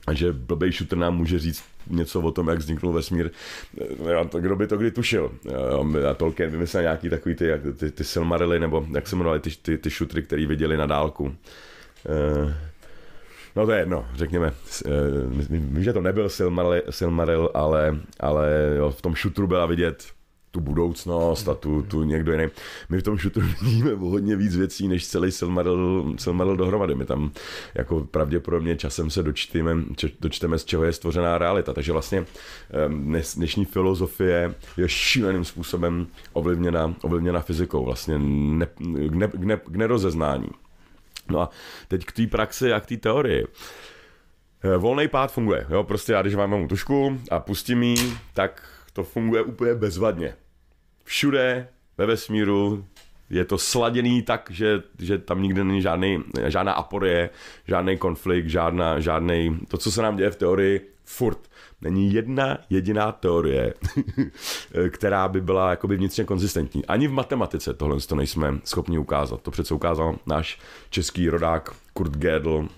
a že blbej šuter nám může říct něco o tom, jak vzniknul vesmír. Eh, to, kdo by to kdy tušil? Eh, a Tolkien vymyslel nějaký takový ty, ty, ty Silmarily, nebo jak se jmenovali ty, ty, ty šutry, který viděli na dálku. Eh, no to je jedno, řekněme. Vím, že to nebyl Silmaril, Silmaril ale, ale jo, v tom šutru byla vidět tu budoucnost a tu, tu někdo jiný. My v tom šutru vidíme hodně víc věcí, než celý Silmaril, Silmaril dohromady. My tam jako pravděpodobně časem se dočteme, dočteme, z čeho je stvořená realita. Takže vlastně dnešní filozofie je šíleným způsobem ovlivněna, ovlivněna fyzikou, vlastně ne, ne, ne, k nerozeznání. No a teď k té praxi a k té teorii. Eh, volný pád funguje, jo, prostě já když mám tušku a pustím ji, tak to funguje úplně bezvadně všude ve vesmíru je to sladěný tak, že, že tam nikde není žádný, žádná aporie, žádný konflikt, žádná, žádný, to, co se nám děje v teorii, furt. Není jedna jediná teorie, která by byla jakoby vnitřně konzistentní. Ani v matematice tohle to nejsme schopni ukázat. To přece ukázal náš český rodák Kurt Gödel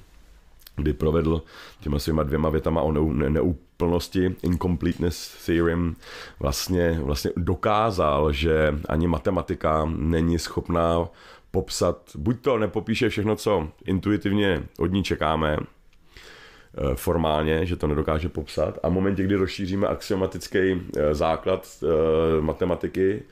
kdy provedl těma svýma dvěma větama o neúplnosti, incompleteness theorem, vlastně, vlastně dokázal, že ani matematika není schopná popsat, buď to nepopíše všechno, co intuitivně od ní čekáme, eh, formálně, že to nedokáže popsat. A v momentě, kdy rozšíříme axiomatický eh, základ eh, matematiky,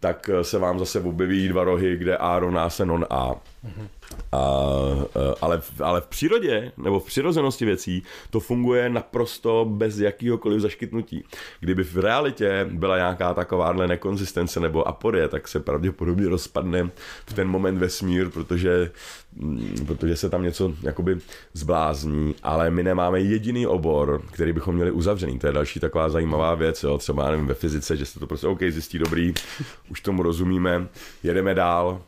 tak se vám zase objeví dva rohy, kde A rovná se non A. Mm-hmm. A, e, ale, ale v přírodě nebo v přirozenosti věcí to funguje naprosto bez jakýhokoliv zaškytnutí. Kdyby v realitě byla nějaká takováhle nekonzistence nebo aporie, tak se pravděpodobně rozpadne v ten moment vesmír, protože, mm, protože se tam něco jakoby zblázní, ale my nemáme jediný obor, který bychom měli uzavřený. To je další taková zajímavá věc, jo? třeba nevím, ve fyzice, že se to prostě OK, zjistí dobrý, už tomu rozumíme, jedeme dál,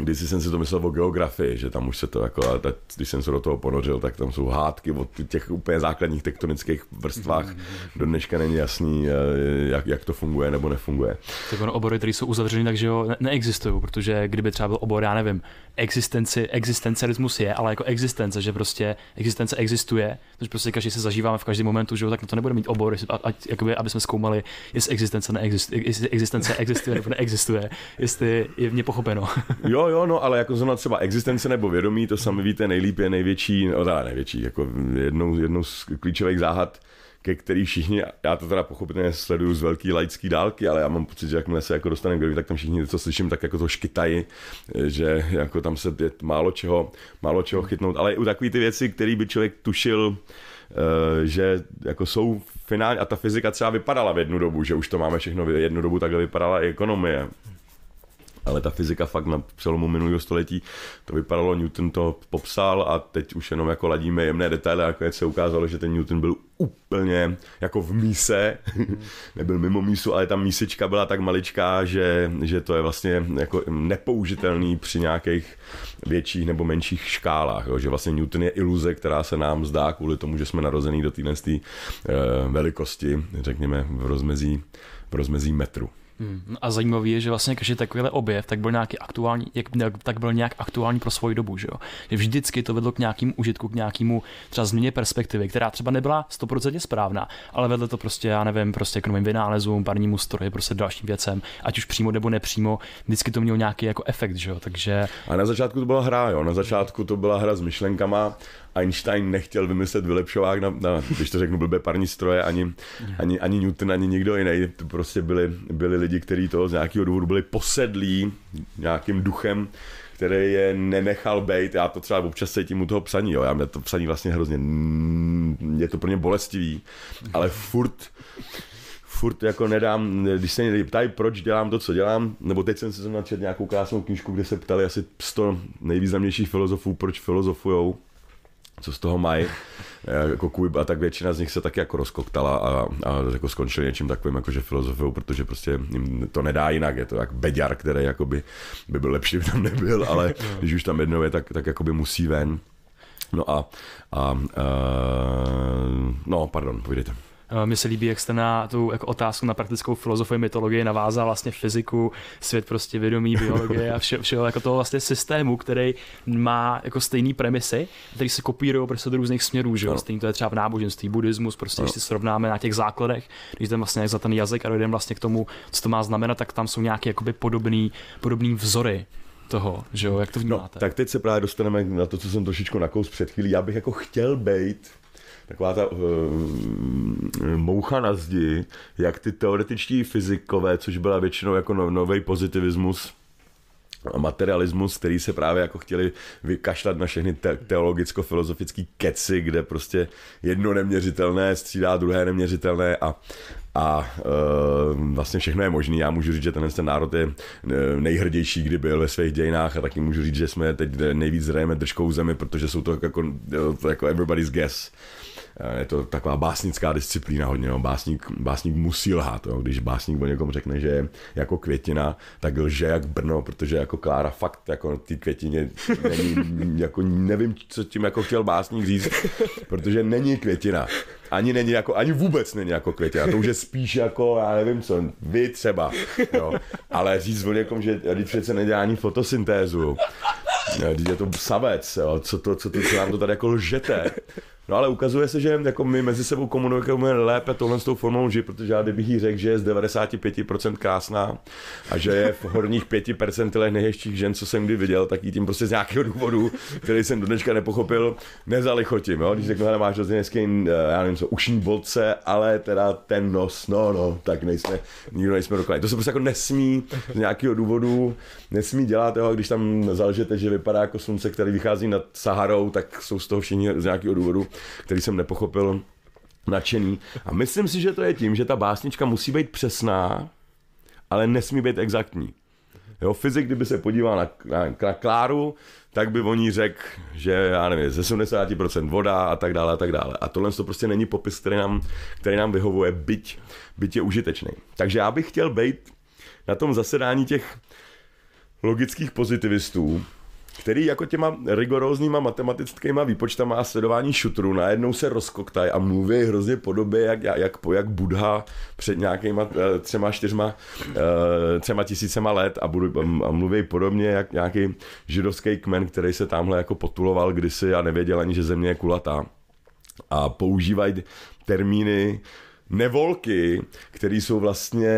když jsem si to myslel o geografii, že tam už se to jako, ale když jsem se do toho ponořil, tak tam jsou hádky o těch úplně základních tektonických vrstvách. Mhm. Do dneška není jasný, eh, jak, jak to funguje nebo nefunguje. Tak ono obory, které jsou uzavřeny, takže jo, ne- neexistují, protože kdyby třeba byl obor, já nevím, existenci, existencialismus je, ale jako existence, že prostě existence existuje, takže prostě každý se zažíváme v každém momentu, že jo, tak na to nebude mít obor, ať, jakoby, aby jsme zkoumali, jestli existence, neexistuje, jestli existence existuje nebo neexistuje, jestli je v ně pochopeno. jo, jo, no, ale jako zrovna třeba existence nebo vědomí, to sami víte, nejlíp je největší, no teda největší, jako jednou, jednou z klíčových záhad, ke který všichni, já to teda pochopitelně sleduju z velký laický dálky, ale já mám pocit, že jakmile se jako dostaneme k tak tam všichni, co slyším, tak jako to škytají, že jako tam se je málo čeho, málo čeho chytnout, ale i u takové ty věci, které by člověk tušil, eh, že jako jsou finální, a ta fyzika třeba vypadala v jednu dobu, že už to máme všechno, v jednu dobu takhle vypadala i ekonomie ale ta fyzika fakt na přelomu minulého století, to vypadalo, Newton to popsal a teď už jenom jako ladíme jemné detaily a se ukázalo, že ten Newton byl úplně jako v míse, nebyl mimo mísu, ale ta mísečka byla tak maličká, že, že to je vlastně jako nepoužitelný při nějakých větších nebo menších škálách, jo? že vlastně Newton je iluze, která se nám zdá kvůli tomu, že jsme narození do téhle eh, velikosti, řekněme v rozmezí, v rozmezí metru. Hmm. No a zajímavé je, že vlastně každý takovýhle objev tak byl nějaký aktuální, jak, tak byl nějak aktuální pro svoji dobu, že jo. Že vždycky to vedlo k nějakému užitku, k nějakému třeba změně perspektivy, která třeba nebyla stoprocentně správná, ale vedlo to prostě, já nevím, prostě k novým vynálezům, parnímu stroji, prostě dalším věcem, ať už přímo nebo nepřímo, vždycky to mělo nějaký jako efekt, že jo. Takže... A na začátku to byla hra, jo, na začátku to byla hra s myšlenkama Einstein nechtěl vymyslet vylepšovák na, na když to řeknu, blbé parní stroje, ani, ani, ani Newton, ani nikdo jiný. To prostě byli, byli lidi, kteří to z nějakého důvodu byli posedlí nějakým duchem, který je nenechal být. Já to třeba občas tím u toho psaní, jo. Já mě to psaní vlastně hrozně, je to pro mě bolestivý, ale furt, furt jako nedám, když se mě ptají, proč dělám to, co dělám, nebo teď jsem se načet nějakou krásnou knížku, kde se ptali asi 100 nejvýznamnějších filozofů, proč filozofujou co z toho mají, eh, jako kůj, a tak většina z nich se taky jako rozkoktala a, a jako skončili něčím takovým jakože filozofou, protože prostě jim to nedá jinak, je to jak beďar, který jakoby by byl lepší, kdyby tam nebyl, ale no. když už tam jednou je, tak, tak jakoby musí ven. No a, a, a eh, no, pardon, pojďte. Eh, mně se líbí, jak jste na tu jako otázku na praktickou filozofii mytologie navázal vlastně fyziku, svět prostě vědomí, biologie a vše, všeho jako toho vlastně systému, který má jako stejné premisy, který se kopírují prostě do různých směrů, že No. Stejný to je třeba v náboženství, buddhismus, prostě no. když si srovnáme na těch základech, když jdeme vlastně za ten jazyk a dojdeme vlastně k tomu, co to má znamenat, tak tam jsou nějaké jakoby podobný, podobný vzory toho, že jo, jak to no, vnímáte? No, tak teď se právě dostaneme na to, co jsem trošičku nakous před chvílí. Já bych jako chtěl být taková ta uh, moucha na zdi, jak ty teoretičtí fyzikové, což byla většinou jako no, nový pozitivismus, a materialismus, který se právě jako chtěli vykašlat na všechny te- teologicko-filozofický keci, kde prostě jedno neměřitelné střídá druhé neměřitelné a, a e, vlastně všechno je možné. Já můžu říct, že tenhle ten národ je eh, nejhrdější, kdy byl ve svých dějinách a taky můžu říct, že jsme teď nejvíc zrajeme držkou zemi, protože jsou to jako, to jako everybody's guess je to taková básnická disciplína hodně, no. básník, básník musí lhát, no. když básník o někom řekne, že jako květina, tak lže jak Brno, protože jako Klára fakt jako ty květině není, jako nevím, co tím jako chtěl básník říct, protože není květina. Ani není jako, ani vůbec není jako květina, to už je spíš jako, já nevím co, vy třeba, jo. Ale říct o někom, že když přece nedělá ani fotosyntézu, je to savec, jo. Co, to, co, to, co nám to tady jako lžete, No ale ukazuje se, že jako my mezi sebou komunikujeme lépe tohle s tou formou že protože já kdybych jí řekl, že je z 95% krásná a že je v horních 5% nejhezčích žen, co jsem kdy viděl, tak jí tím prostě z nějakého důvodu, který jsem do dneška nepochopil, nezalichotím. Jo? Když řeknu, že máš hrozně hezký, eh, já nevím co, ušní bolce, ale teda ten nos, no, no, tak nejsme, nikdo nejsme dokonalí. To se prostě jako nesmí z nějakého důvodu, nesmí dělat, jo? když tam zalžete, že vypadá jako slunce, který vychází nad Saharou, tak jsou z toho všichni z nějakého důvodu který jsem nepochopil nadšený. A myslím si, že to je tím, že ta básnička musí být přesná, ale nesmí být exaktní. Jo, fyzik, kdyby se podíval na, na, na Kláru, tak by o ní řekl, že já nevím, ze 70% voda a tak dále a tak dále. A tohle to prostě není popis, který nám, který nám vyhovuje, byť, byť je užitečný. Takže já bych chtěl být na tom zasedání těch logických pozitivistů, který jako těma rigorózníma matematickýma výpočtama a sledování šutrů najednou se rozkoktají a mluví hrozně podobě jak, jak, jak Budha před nějakýma eh, třema, čtyřma, eh, třema tisícema let a, budu, mm, a mluví podobně jak nějaký židovský kmen, který se tamhle jako potuloval kdysi a nevěděl ani, že země je kulatá. A používají termíny, nevolky, které jsou vlastně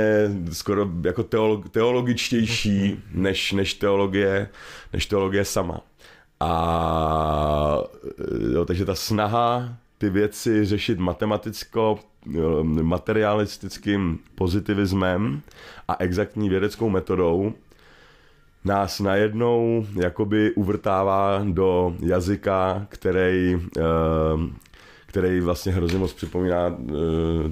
skoro jako teolo- teologičtější než, než, teologie, než teologie sama. A e, jo, takže ta snaha ty věci řešit matematicko, e, materialistickým pozitivismem a exaktní vědeckou metodou nás najednou jakoby uvrtává do jazyka, který e, který vlastně hrozně moc připomíná e,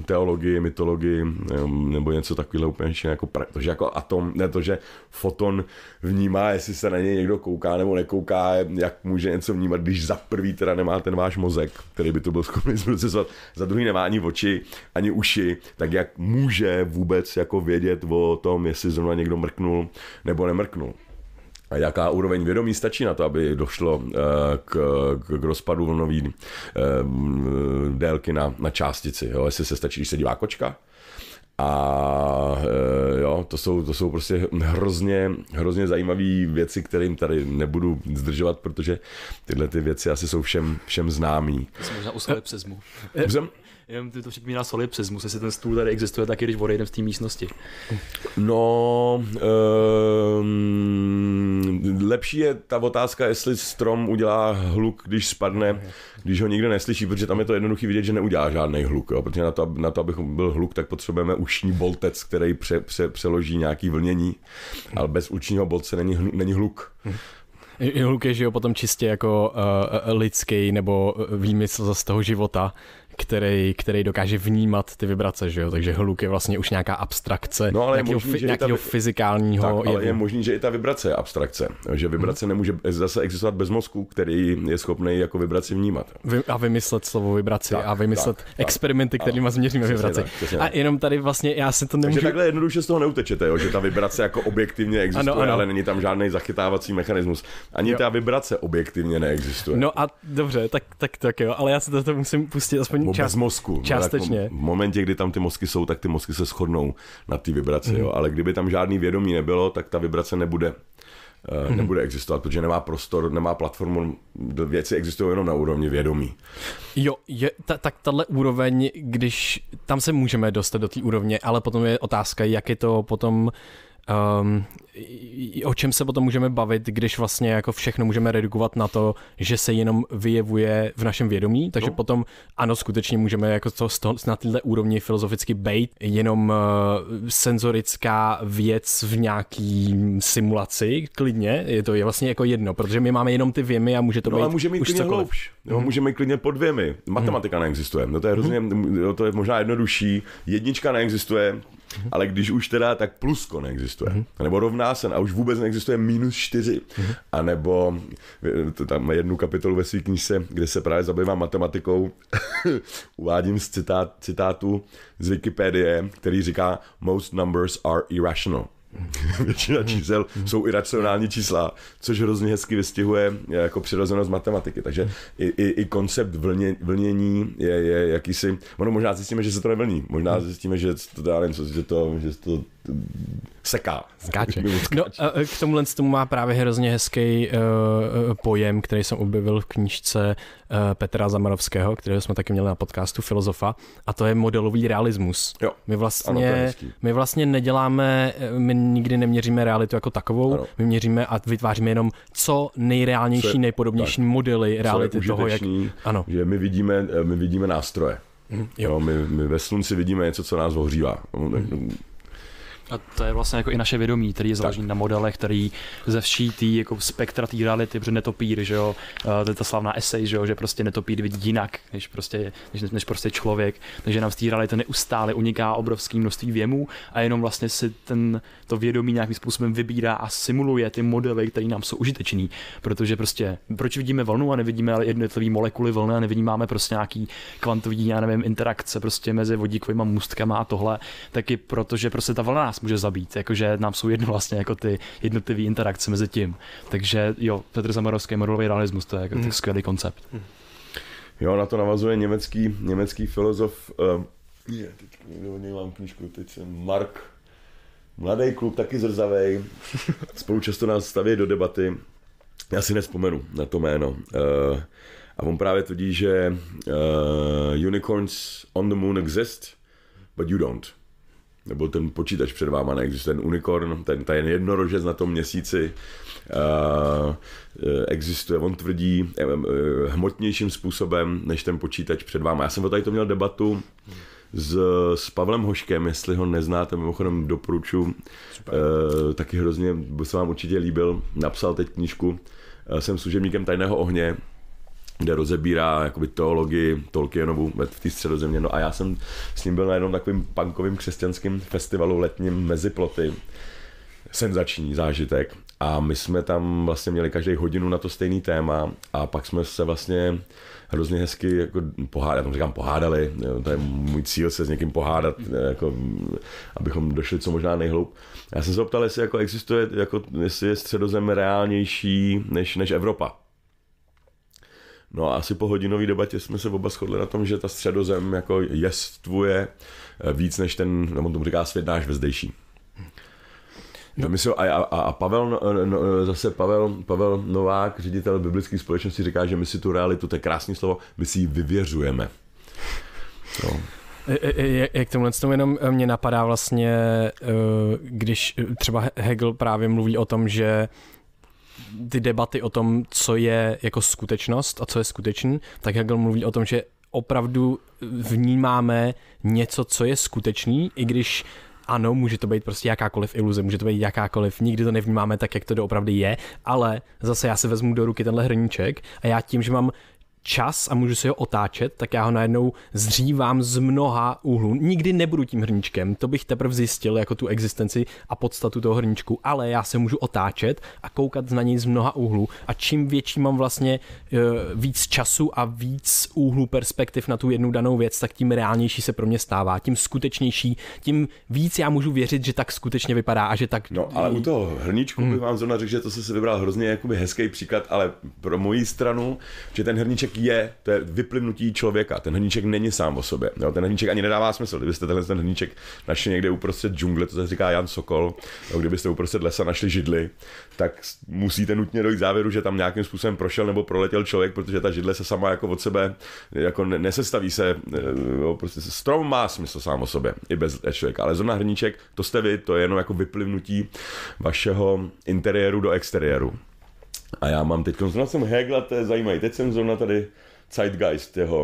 teologii, mytologii nebo něco takového úplně jako, to, že jako atom, ne to, že foton vnímá, jestli se na něj někdo kouká nebo nekouká, jak může něco vnímat, když za prvý teda nemá ten váš mozek, který by to byl schopný zprocesovat, za druhý nemá ani oči, ani uši, tak jak může vůbec jako vědět o tom, jestli zrovna někdo mrknul nebo nemrknul. A jaká úroveň vědomí stačí na to, aby došlo eh, k, k, k rozpadu vlnové eh, délky na, na částici. Jo? Jestli se stačí, když se dívá kočka, a eh, jo, to jsou, to jsou prostě hrozně, hrozně zajímavé věci, kterým tady nebudu zdržovat, protože tyhle ty věci asi jsou všem, všem známý. Jsem možná u sebe Jsem, Jenom to připomíná solipsismus, jestli ten stůl tady existuje taky, když odejdeme z té místnosti. No, um, lepší je ta otázka, jestli strom udělá hluk, když spadne, když ho nikdo neslyší, protože tam je to jednoduchý vidět, že neudělá žádný hluk. Jo? Protože na to, na to, abychom byl hluk, tak potřebujeme ušní boltec, který pře, pře, přeloží nějaký vlnění, ale bez ušního boltce není, není hluk. Hluk je, že jo, potom čistě jako uh, lidský nebo eh, výmysl z toho života, který, který dokáže vnímat ty vibrace, že jo? Takže hluk je vlastně už nějaká abstrakce no, ale nějakého, možný, fi, nějakého ta, fyzikálního tak, ale je možný, že i ta vibrace je abstrakce, že mhm. vibrace hmm. nemůže zase existovat bez mozku, který je schopný jako vibraci vnímat. Vy, a vymyslet slovo vibraci tak, a vymyslet tak, experimenty, tak, kterými změříme vibraci. a jenom tady vlastně já se to nemůžu... Takže takhle jednoduše z toho neutečete, jo? že ta vibrace jako objektivně existuje, ano, ano. ale není tam žádný zachytávací mechanismus. Ani jo. ta vibrace objektivně neexistuje. No a dobře, tak, tak, tak jo, ale já se to musím pustit aspoň nebo Čas, bez mozku. Částečně. No, v momentě, kdy tam ty mozky jsou, tak ty mozky se shodnou na ty vibrace, mm. jo. Mhm. Ale kdyby tam žádný vědomí nebylo, tak ta vibrace nebude mm. nebude existovat, protože nemá prostor, nemá platformu, věci existují jenom na úrovni vědomí. Jo, je, ta, tak tahle úroveň, když tam se můžeme dostat do té úrovně, ale potom je otázka, jak je to potom um, o čem se potom můžeme bavit, když vlastně jako všechno můžeme redukovat na to, že se jenom vyjevuje v našem vědomí, takže no. potom ano, skutečně můžeme jako to, to na této úrovni filozoficky bejt, jenom uh, senzorická věc v nějaký simulaci, klidně, je to je vlastně jako jedno, protože my máme jenom ty věmy a může to no, být ale můžeme už klidně cokoliv. hloubš, jo, mhm. můžeme jít klidně pod věmy, matematika hmm. neexistuje, no to je hrozně, mm. to je možná jednodušší, jednička neexistuje, hmm. ale když už teda, tak plusko neexistuje, Hmm. nebo rovná násen a už vůbec neexistuje minus 4. Mhm. A nebo to tam jednu kapitolu ve své knize, kde se právě zabývám matematikou, uvádím z citát, citátu z Wikipedie, který říká Most numbers are irrational. Většina hmm. čísel hmm. jsou iracionální čísla, což hrozně hezky vystihuje eh, jako přirozenost matematiky. Takže i, i, i koncept vlně, vlnění je, je jakýsi... Ono možná zjistíme, že se to nevlní. Možná hmm. zjistíme, že to, já něco, že to, že to eh, seká. Skáče. No, eh, k tomuhle tomu má právě hrozně hezký uh, pojem, který jsem objevil v knížce uh, Petra Zamarovského, kterého jsme taky měli na podcastu Filozofa, a to je modelový realismus. Jo, my vlastně, ano, my vlastně neděláme, my nikdy neměříme realitu jako takovou, ano. my měříme a vytváříme jenom co nejreálnější, co je, nejpodobnější tak, modely reality co je toho, jak... Ano. Že my vidíme, eh, my vidíme nástroje. Hmm, jo. Jo, my, my ve slunci vidíme něco, co nás ohřívá. Hmm. A to je vlastně jako i naše vědomí, který je založený na modelech, který ze vší tý, jako spektra té reality, protože netopír, že jo, eh, to je ta slavná esej, že jo, že prostě netopír vidí jinak, než prostě, než, než prostě člověk, takže nám z té reality neustále uniká obrovské množství věmů a jenom vlastně si ten, to vědomí nějakým způsobem vybírá a simuluje ty modely, které nám jsou užitečné. protože prostě proč vidíme vlnu a nevidíme jednotlivé molekuly vlny a nevnímáme prostě nějaký kvantový, já nevím, interakce prostě mezi vodíkovými můstkama a tohle, taky protože prostě ta vlna nás může zabít, jakože nám jsou jedno vlastně jako ty jednotlivé interakce mezi tím. Takže jo, Petr Zamarovský modelový realismus, to je jako mm. tak skvělý koncept. Mm. Jo, na to navazuje německý, německý filozof, uh, je, teď někdo něj mám knížku, teď jsem Mark, mladý klub, taky zrzavej, spolu často nás staví do debaty, já si nespomenu na to jméno. Uh, a on právě tvrdí, že uh, unicorns on the moon exist, but you don't nebo ten počítač před váma neexistuje, ten unicorn, ten, ten jednorožec na tom měsíci, e, existuje, on tvrdí, e, e, hmotnějším způsobem než ten počítač před váma. Já jsem o tady to měl debatu s, s Pavlem Hoškem, jestli ho neznáte, mimochodem doporučuji, uh, taky hrozně, by se vám určitě líbil, napsal teď knížku, jsem služebníkem tajného ohně, kde rozebírá jakoby teologii Tolkienovu v té středozemě. No a já jsem s ním byl na jednom takovým punkovým křesťanským festivalu letním mezi ploty. Senzační zážitek. A my jsme tam vlastně měli každý hodinu na to stejný téma a pak jsme se vlastně hrozně hezky jako pohádali, tam říkám pohádali, jo, to je můj cíl se s někým pohádat, jako, abychom došli co možná nejhloub. Já jsem se optal, jestli jako existuje, jako, jestli je středozem reálnější než, než Evropa. No a asi po hodinové debatě jsme se oba shodli na tom, že ta středozem jako jestvuje eh, víc než ten, nebo tomu říká svět náš vezdejší. No. Myslím, a, a, a Pavel, no, no, no, zase Pavel, Pavel Novák, ředitel biblické společnosti, říká, že my si tu realitu, to je krásné slovo, my si ji vyvěřujeme. No. Jak tomu tomu jenom eh, mě napadá vlastně, eh, když třeba Hegel právě mluví o tom, že ty debaty o tom, co je jako skutečnost a co je skutečný, tak Hegel mluví o tom, že opravdu vnímáme něco, co je skutečný, i když ano, může to být prostě jakákoliv iluze, může to být jakákoliv, nikdy to nevnímáme tak, jak to doopravdy je, ale zase já si vezmu do ruky tenhle hrníček a já tím, že mám čas a můžu si ho otáčet, tak já ho najednou zřívám z mnoha úhlů. Nikdy nebudu tím hrničkem, to bych teprve zjistil jako tu existenci a podstatu toho hrničku, ale já se můžu otáčet a koukat na něj z mnoha úhlů a čím větší mám vlastně e, víc času a víc úhlů perspektiv na tu jednu danou věc, tak tím reálnější se pro mě stává, tím skutečnější, tím víc já můžu věřit, že tak skutečně vypadá a že tak... No ale u toho hrničku hmm. bych vám zrovna řekl, že to se vybral hrozně jakoby hezký příklad, ale pro moji stranu, že ten hrniček hrníček je, to je vyplynutí člověka. Ten hrníček není sám o sobě. Jo? Ten hrníček ani nedává smysl. Kdybyste tenhle ten hrníček našli někde uprostřed džungle, to se říká Jan Sokol, jo? kdybyste uprostřed lesa našli židli, tak musíte nutně dojít závěru, že tam nějakým způsobem prošel nebo proletěl člověk, protože ta židle se sama jako od sebe jako nesestaví se. Eh, jo? Prostě strom má smysl sám o sobě, i bez člověka. Ale zrovna hrníček, to jste vy, to je jenom jako vyplynutí vašeho interiéru do exteriéru. A já mám teď, zrovna jsem Hegla, to je zajímavý, teď jsem zrovna tady Zeitgeist jeho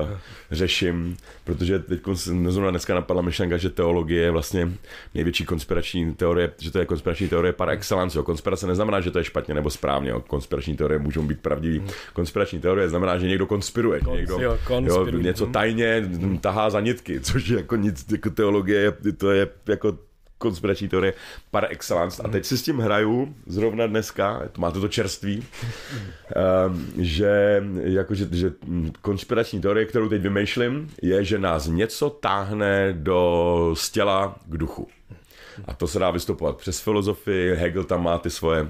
uh, řeším, protože teď zrovna dneska napadla myšlenka, že teologie je vlastně největší konspirační teorie, že to je konspirační teorie par excellence. Jo. Konspirace neznamená, že to je špatně nebo správně. Jo. Konspirační teorie můžou být pravdivé. Hmm. Konspirační teorie znamená, že někdo konspiruje, Kons, někdo jo, jo, něco hmm. tajně tahá za nitky, což jako nic, jako teologie, to je jako konspirační teorie par excellence. A teď si s tím hraju, zrovna dneska, to máte to čerství, ehm, že, jako, že, že konspirační teorie, kterou teď vymýšlím, je, že nás něco táhne do stěla k duchu. A to se dá vystupovat přes filozofii, Hegel tam má ty svoje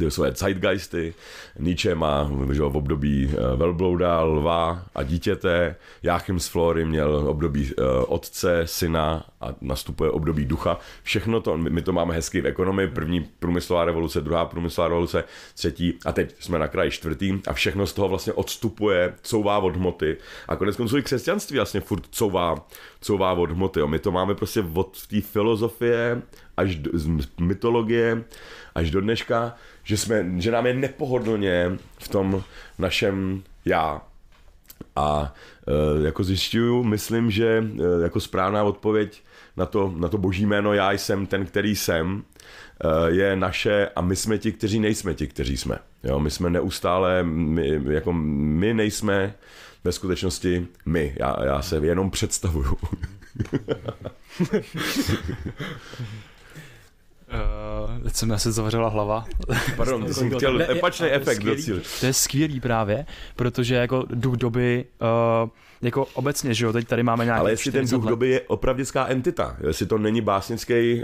ty své zeitgeisty. Nietzsche má že, v období eh, velblouda, lva a dítěte. Jáchym z Flory měl období eh, otce, syna a nastupuje období ducha. Všechno to, my to máme hezky v ekonomii. První průmyslová revoluce, druhá průmyslová revoluce, třetí a teď jsme na kraji čtvrtý a všechno z toho vlastně odstupuje, couvá od hmoty. A konec konců i křesťanství vlastně furt couvá, couvá od hmoty. Jo. My to máme prostě od té filozofie až do, z mytologie až do dneška že, jsme, že nám je nepohodlně v tom našem já. A e, jako zjišťuju, myslím, že e, jako správná odpověď na to, na to boží jméno já jsem ten, který jsem, e, je naše a my jsme ti, kteří nejsme ti, kteří jsme. Jo, my jsme neustále, my, jako my nejsme ve skutečnosti my. Já, já se jenom představuju. Teď se mi asi zavřela hlava. Pardon, to jsem chtěl ne, ne, efekt cíle. To je skvělý právě, protože jako duch doby, uh, jako obecně, že jo, teď tady máme nějaký. Ale jestli ten duch let. doby je opravdická entita, jestli to není básnický,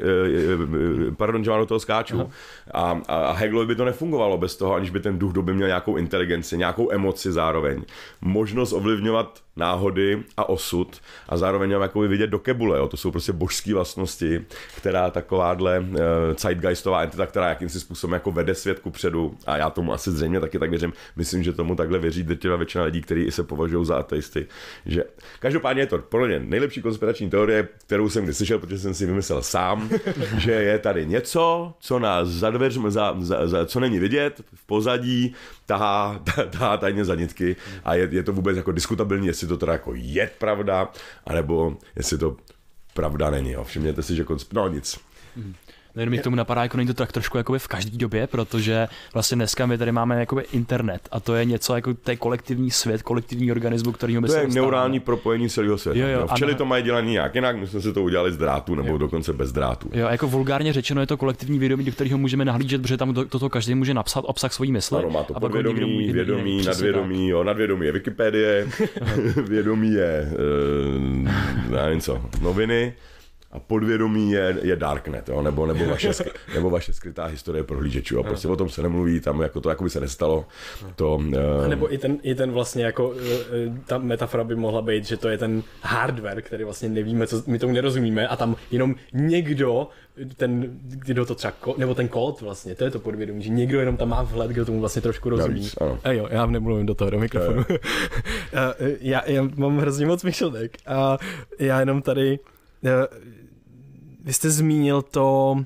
uh, pardon, že do toho skáču, a, a Heglovi by to nefungovalo bez toho, aniž by ten duch doby měl nějakou inteligenci, nějakou emoci zároveň. Možnost ovlivňovat náhody a osud a zároveň jako vidět do kebule, jo. to jsou prostě božské vlastnosti, která takováhle uh, zeitgeist celá entita, která jakýmsi způsobem jako vede svět ku předu a já tomu asi zřejmě taky tak věřím. Myslím, že tomu takhle věří drtivá většina lidí, kteří se považují za ateisty. Že... Každopádně je to pro mě nejlepší konspirační teorie, kterou jsem kdy slyšel, protože jsem si vymyslel sám, že je tady něco, co nás za, dveř, za, za, za co není vidět v pozadí, tahá, tahá tajně za nitky a je, je to vůbec jako diskutabilní, jestli to teda jako je pravda, anebo jestli to pravda není. Jo. Všimněte si, že konspirační... No nic. Mhm. No jenom mi k tomu napadá, jako není to tak trošku jakoby v každé době, protože vlastně dneska my tady máme jakoby internet a to je něco jako ten kolektivní svět, kolektivní organismus, který my To je neurální propojení celého světa. Jo, jo, no, včely ano. to mají dělané nějak jinak, my jsme si to udělali z drátu nebo jo. dokonce bez drátu. Jo, jako vulgárně řečeno je to kolektivní vědomí, do kterého můžeme nahlížet, protože tam toto každý může napsat obsah svojí mysli. Ano, má to a podvědomí, někdo, může, vědomí, jinak, nadvědomí, tak. jo, nadvědomí je Wikipedie, vědomí je, uh, nevím co, noviny a podvědomí je, je Darknet, jo? Nebo, nebo, vaše, nebo vaše skrytá historie prohlížečů. A no. prostě o tom se nemluví, tam jako to jako by se nestalo. To, uh... A eh, nebo i ten, i ten vlastně jako, uh, ta metafora by mohla být, že to je ten hardware, který vlastně nevíme, co, my tomu nerozumíme a tam jenom někdo, ten, kdo to třeba, nebo ten kód vlastně, to je to podvědomí, že někdo jenom tam má vhled, kdo tomu vlastně trošku rozumí. Navíc, ano. A jo, já nemluvím do toho, do mikrofonu. já, já mám hrozně moc myšlenek a já jenom tady vy jste zmínil to,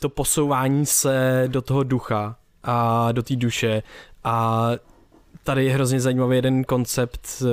to posouvání se do toho ducha a do té duše a tady je hrozně zajímavý jeden koncept eh,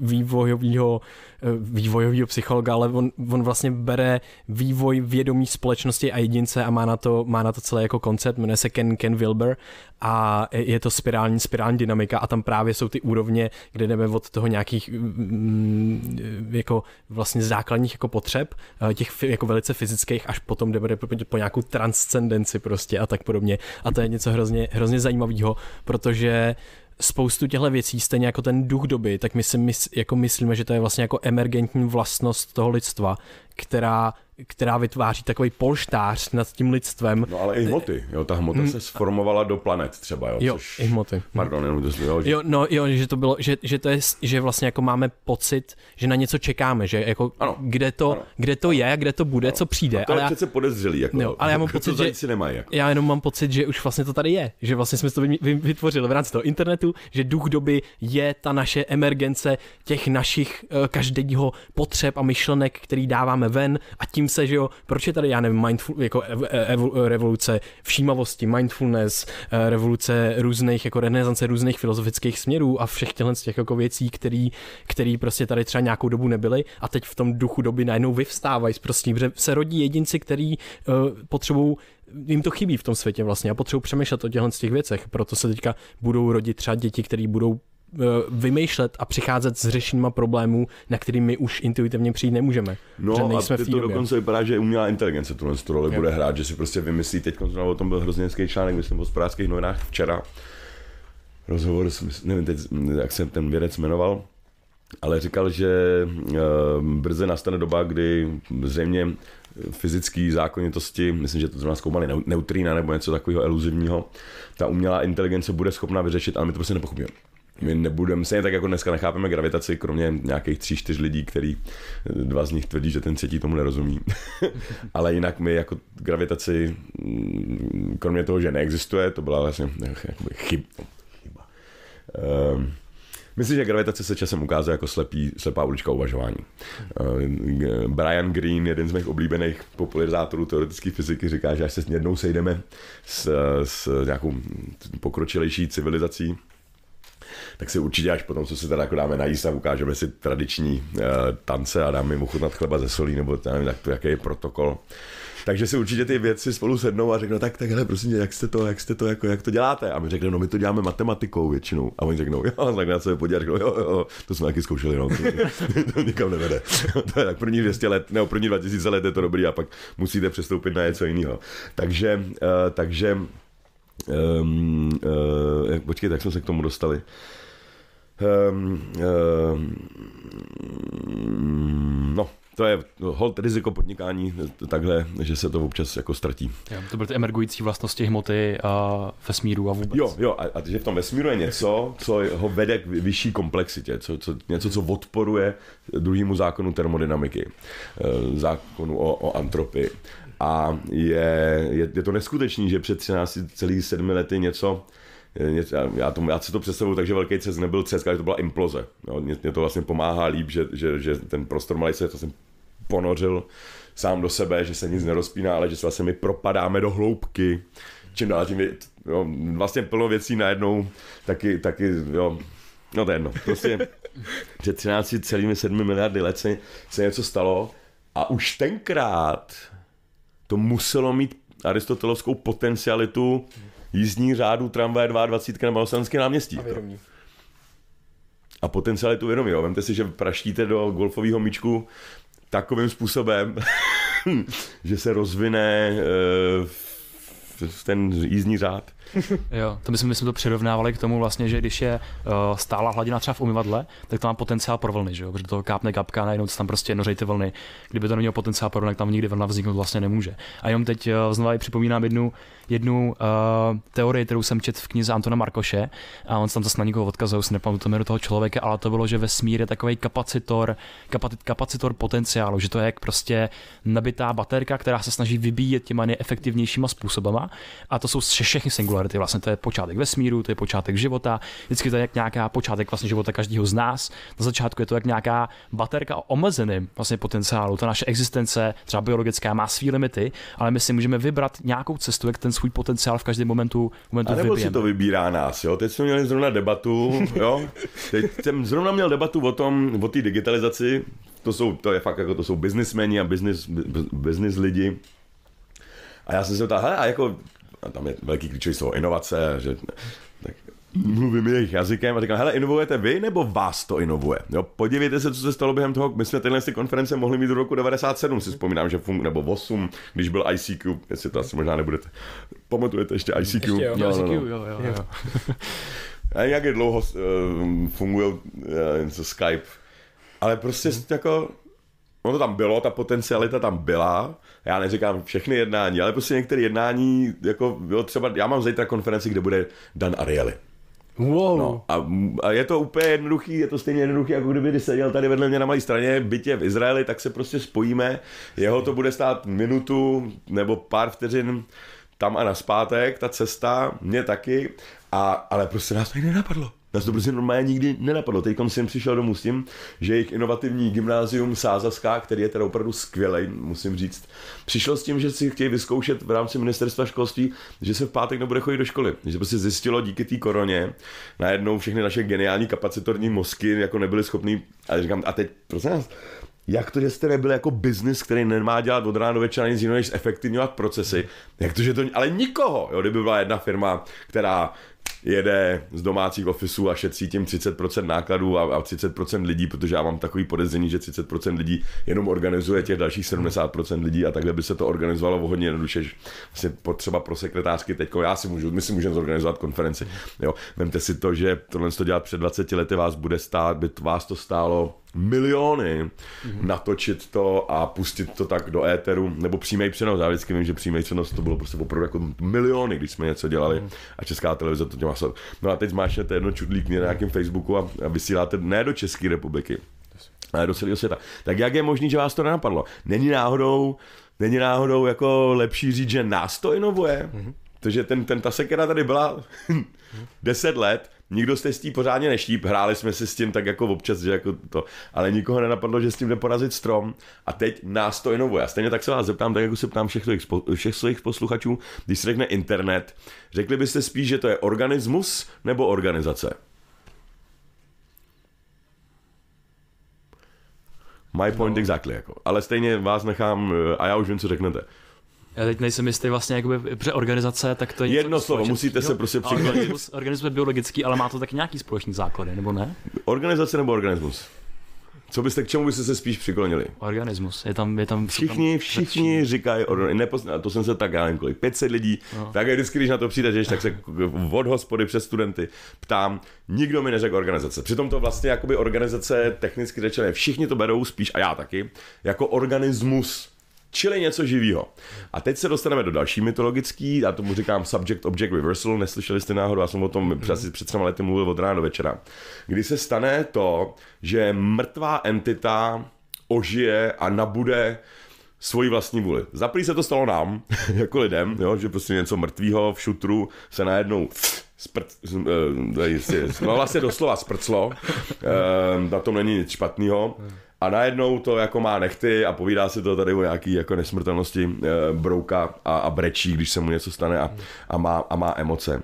vývojového Eh, vývojového psychologa, ale on, on vlastně bere vývoj vědomí společnosti a jedince a má na to, má na to celé jako koncept, jmenuje se Ken, Ken Wilber a je to spirální, spirální dynamika a tam právě jsou ty úrovně, kde jdeme od toho nějakých mm, mm, jako vlastně základních jako potřeb, eh, těch jako velice fyzických, až potom jdeme po nějakou transcendenci prostě a tak podobně. A to je něco hrozně, hrozně zajímavého, protože uh, spoustu těchto věcí, stejně jako ten duch doby, tak my si mys, jako myslíme, že to je vlastně jako emergentní vlastnost toho lidstva, která která vytváří takový polštář nad tím lidstvem. No ale i hmoty, jo, ta hmota mm. se sformovala do planet třeba, jo, jo což, i hmoty. Pardon, jenom to jo, že... jo, no, jo, že to bylo, že, že to je, že vlastně jako máme pocit, že na něco čekáme, že jako ano, kde to, ano, kde to ano, je, kde to bude, ano. co přijde. A to ale je já, podezřelý, jako, jo, ale já mám jako pocit, že, si nemají, jako. já jenom mám pocit, že už vlastně to tady je, že vlastně jsme to vytvořili v rámci toho internetu, že duch doby je ta naše emergence těch našich eh, každodenního potřeb a myšlenek, který dáváme ven a tím se, že jo, proč je tady, já nevím, mindful, jako ev, e, ev, e, revoluce všímavosti, mindfulness, e, revoluce různých, jako renesance různých filozofických směrů a všech těchto těch jako věcí, který, který prostě tady třeba nějakou dobu nebyly a teď v tom duchu doby najednou vyvstávají prostě, se rodí jedinci, který uh, potřebují jim to chybí v tom světě vlastně a potřebují přemýšlet o těchto těch věcech, proto se teďka budou rodit třeba děti, které budou Eh, vymýšlet a přicházet s řešeníma problémů, na který my už intuitivně přijít nemůžeme. No nejsme a to v to době. dokonce vypadá, že umělá inteligence tuhle roli bude hrát, že si prostě vymyslí, teď o tom byl hrozně hezký článek, myslím, o zprávských novinách včera, rozhovor, nevím teď, jak se ten vědec jmenoval, ale říkal, že eh, brze nastane doba, kdy zřejmě fyzické zákonitosti, myslím, že to zrovna zkoumali neutrína nebo něco takového eluzivního, ta umělá inteligence bude schopna vyřešit, ale my to prostě nepochopíme. My nebudeme, stejně tak jako dneska nechápeme gravitaci, kromě nějakých tří, čtyř lidí, který eh, dva z nich tvrdí, že ten třetí tomu nerozumí. Ale jinak my jako gravitaci, mm, kromě toho, že neexistuje, to byla vlastně chyb, no, chyba. Um, Myslím, že gravitace se časem ukáže jako slepý, slepá ulička uvažování. Ehm, Brian Green, jeden z mých oblíbených popularizátorů teoretické fyziky, říká, že až se jednou sejdeme s, s nějakou pokročilejší civilizací, tak si určitě až potom, co se teda jako dáme najíst a ukážeme si tradiční uh, tance a dáme jim ochutnat chleba ze solí, nebo nevím, tak to, jaký je protokol. Takže si určitě ty věci spolu sednou a řeknou, tak, tak prosím tě, jak jste to, jak jste to, jako, jak to děláte? A my řekneme, no my to děláme matematikou většinou. A oni řeknou, jo, tak na co je podívat, řeknou, jo, jo, to jsme taky zkoušeli, no, to, to nikam nevede. to je tak první 200 let, nebo první 2000 let je to dobrý a pak musíte přestoupit na něco jiného. Takže, uh, takže Um, uh, počkej, tak jsme se k tomu dostali. Um, um, no, to je hold riziko podnikání takhle, že se to občas jako ztratí. Jo, to byly ty emergující vlastnosti hmoty a vesmíru a vůbec. Jo, jo, a, a že v tom vesmíru je něco, co ho vede k vyšší komplexitě, co, co, něco, co odporuje druhému zákonu termodynamiky, eh, zákonu o, o antropii. A je, je, je to neskutečný, že před 13,7 lety něco, něco já, tomu, já si to představuju takže velký cest nebyl cest, ale to byla imploze. No, mě, mě to vlastně pomáhá líp, že, že, že ten prostor malý se to jsem ponořil sám do sebe, že se nic nerozpíná, ale že se vlastně my propadáme do hloubky. Čím dál tím je, jo, vlastně plno věcí najednou taky, taky jo, no to je jedno. Prostě před 13,7 miliardy let se, se něco stalo a už tenkrát to muselo mít aristotelovskou potencialitu jízdní řádu tramvaje 22 na Malostranském náměstí. A vědomí. A potencialitu vědomí. Jo. Vemte si, že praštíte do golfového míčku takovým způsobem, že se rozvine uh, ten jízdní řád. jo, to myslím, my jsme to přirovnávali k tomu vlastně, že když je uh, eh, stála hladina třeba v umyvadle, tak to má potenciál pro vlny, že jo? Protože to kápne kapka, najednou se tam prostě nořejí ty vlny. Kdyby to nemělo potenciál pro vlny, tak tam nikdy vlna vzniknout vlastně nemůže. A jenom teď uh, eh, znovu připomínám jednu, jednu uh, teorii, kterou jsem četl v knize Antona Markoše, a on se tam zase na někoho odkazuje, už nepamatuju to jméno toho člověka, ale to bylo, že vesmír je takový kapacitor, kapacit, kapacitor potenciálu, že to je jak prostě nabitá baterka, která se snaží vybíjet těma nejefektivnějšíma způsobama. A to jsou všechny singularity. Vlastně to je počátek vesmíru, to je počátek života. Vždycky to je jak nějaká počátek vlastně života každého z nás. Na začátku je to jak nějaká baterka o omezeném vlastně potenciálu. Ta naše existence, třeba biologická, má svý limity, ale my si můžeme vybrat nějakou cestu, jak ten svůj potenciál v každém momentu, momentu nebo vybijeme. si to vybírá nás, jo? Teď jsme měli zrovna debatu, jo? Teď jsem zrovna měl debatu o tom, o té digitalizaci, to jsou, to je fakt jako, to jsou biznismeni a business, business lidi, a já jsem se ptal, hele, a jako a tam je velký klíčový slovo inovace, že tak mluvím jejich jazykem a říkám, hele, inovujete vy nebo vás to inovuje? Jo, podívejte se, co se stalo během toho, my jsme tyhle konference mohli mít do roku 97, si vzpomínám, že fun, nebo 8, když byl ICQ, jestli to asi možná nebudete, pamatujete ještě ICQ? Ještě jo, no, ICQ, no, no. jo, jo. jo. A jak je dlouho uh, funguje uh, Skype, ale prostě hmm. jako, ono to tam bylo, ta potencialita tam byla, já neříkám všechny jednání, ale prostě některé jednání, jako jo, třeba, já mám zítra konferenci, kde bude Dan Ariely. Wow. No, a, a, je to úplně jednoduchý, je to stejně jednoduchý, jako kdyby seděl tady vedle mě na malé straně, bytě v Izraeli, tak se prostě spojíme, jeho to bude stát minutu nebo pár vteřin tam a naspátek, ta cesta, mě taky, a, ale prostě nás to nenapadlo. Nás to prostě normálně nikdy nenapadlo. Teď jsem přišel domů s tím, že jejich inovativní gymnázium Sázavská, který je teda opravdu skvělý, musím říct, přišlo s tím, že si chtějí vyzkoušet v rámci ministerstva školství, že se v pátek nebude chodit do školy. Že se prostě zjistilo díky té koroně, najednou všechny naše geniální kapacitorní mozky jako nebyly schopný, a říkám, a teď, prosím nás, jak to, že jste nebyl jako biznis, který nemá dělat od rána do večera nic jiného, než zefektivňovat procesy, jak to, že to, ale nikoho, jo, kdyby byla jedna firma, která jede z domácích ofisů a šetří tím 30% nákladů a, a 30% lidí, protože já mám takový podezření, že 30% lidí jenom organizuje těch dalších 70% lidí a takhle by se to organizovalo o hodně jednoduše. Vlastně potřeba pro sekretářky teď, já si můžu, my si můžeme zorganizovat konferenci. Jo, vemte si to, že tohle to dělat před 20 lety vás bude stát, by vás to stálo miliony mm-hmm. natočit to a pustit to tak do éteru, nebo přímý přenos. Já vždycky vím, že přímý přenos to bylo prostě opravdu jako miliony, když jsme něco dělali mm-hmm. a česká televize to dělá. No a teď zmášnete jedno čudlík na nějakém Facebooku a vysíláte ne do České republiky, ale do celého světa. Tak jak je možné, že vás to nenapadlo? Není náhodou, není náhodou jako lepší říct, že nás to inovuje? Mm-hmm. Protože ten, ten, ta sekera tady byla 10 let Nikdo s tím pořádně neštíp, hráli jsme si s tím tak jako občas, že jako to, ale nikoho nenapadlo, že s tím jde porazit strom a teď nás to jenom A stejně tak se vás zeptám, tak jako se ptám všech, všech svých posluchačů, když se řekne internet, řekli byste spíš, že to je organismus nebo organizace? My point no. exactly, jako. Ale stejně vás nechám eh, a já už vím, co řeknete. Já teď nejsem jistý vlastně, jakoby, pře organizace, tak to je Jedno slovo, musíte se prostě přiklonit. Organismus, organismus je biologický, ale má to taky nějaký společný základy, nebo ne? Organizace nebo organismus? Co byste, k čemu byste se spíš přiklonili? Organismus. Je tam, je tam, všichni, tam všichni řečí. říkají, nepozn... to jsem se tak, já nevím kolik, 500 lidí, no. tak je vždycky, když na to přijde, tak se od hospody přes studenty ptám, nikdo mi neřekl organizace. Přitom to vlastně jakoby organizace technicky řečené, všichni to berou spíš, a já taky, jako organismus čili něco živého. A teď se dostaneme do další mytologický, já tomu říkám subject object reversal, neslyšeli jste náhodou, já jsem o tom mm-hmm. asi před třema lety mluvil od rána do večera, kdy se stane to, že mrtvá entita ožije a nabude svoji vlastní vůli. Za se to stalo nám, jako lidem, jo, že prostě něco mrtvého v šutru se najednou sprc, eh, no vlastně doslova sprclo, eh, na tom není nic špatného, hmm a najednou to jako má nechty a povídá se to tady o nějaký jako nesmrtelnosti e, brouka a, a brečí, když se mu něco stane a, a, má, a má emoce.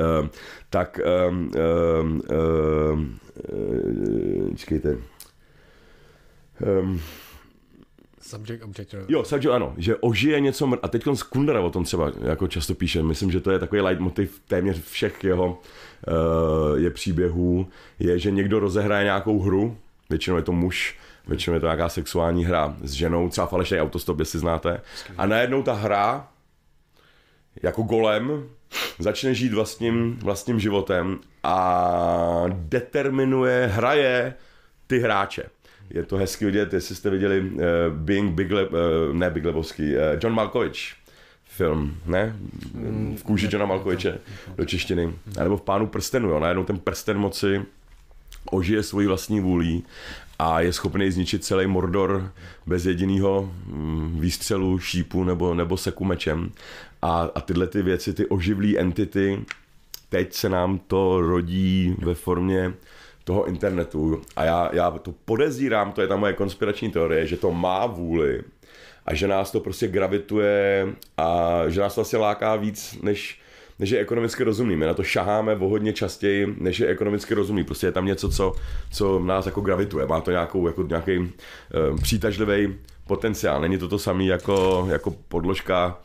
E, tak e, e, e, čekejte. E, Subject, object, jo. jo, subject, ano, že ožije něco, mr- a teď Kundera o tom třeba jako často píše, myslím, že to je takový leitmotiv téměř všech jeho uh, je příběhů, je, že někdo rozehraje nějakou hru, Většinou je to muž, většinou je to nějaká sexuální hra s ženou, třeba falešný autostop, jestli znáte. A najednou ta hra jako golem začne žít vlastním, vlastním životem a determinuje, hraje ty hráče. Je to hezky vidět, jestli jste viděli uh, eh, Being Big, Le- uh, eh, ne Big Lebowski, uh, eh, John Malkovich film, ne? V kůži Johna Malkoviče do češtiny. A nebo v Pánu prstenu, jo, najednou ten prsten moci ožije svoji vlastní vůlí a je schopný zničit celý Mordor bez jediného mm, výstřelu, šípu nebo, nebo seku mečem. A, a tyhle ty věci, ty oživlí entity, teď se nám to rodí ve formě toho internetu a já, já to podezírám, to je ta moje konspirační teorie, že to má vůli a že nás to prostě gravituje a že nás to asi vlastně láká víc, než než je ekonomicky rozumný. My na to šaháme o hodně častěji, než je ekonomicky rozumný. Prostě je tam něco, co, co nás jako gravituje. Má to nějakou, jako nějaký uh, eh, přitažlivý potenciál. Není to to samé jako, jako podložka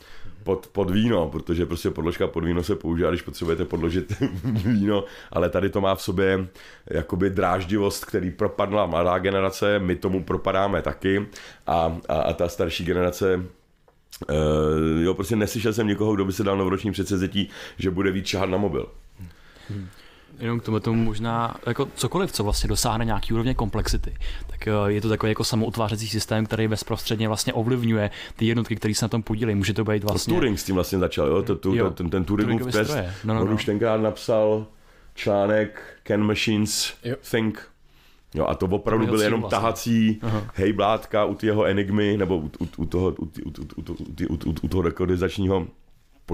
pod, pod víno, protože prostě podložka pod víno se používá, když potřebujete podložit víno, ale tady to má v sobě jakoby dráždivost, který propadla mladá generace, my tomu propadáme taky a, a, a ta starší generace Uh, jo, prostě neslyšel jsem nikoho, kdo by se dal novoroční předsevzetí, že bude víc šahat na mobil. Hmm jenom k tomu, tomu možná jako cokoliv, co vlastně dosáhne nějaký úrovně komplexity, tak eh, je to takový jako samoutvářecí systém, který bezprostředně vlastně ovlivňuje ty jednotky, které se na tom podílejí. Může to být vlastně... To Turing s tím vlastně začal, jo? To, to, jo. Ten, ten Turingův test, no, no, on no. už tenkrát napsal článek Can Machines jo. Think Jo, a to opravdu byl jenom vlastně. tahací Aha. hejblátka u jeho enigmy, nebo u, u, u toho, u, u, u, u, u, u, toho rekordizačního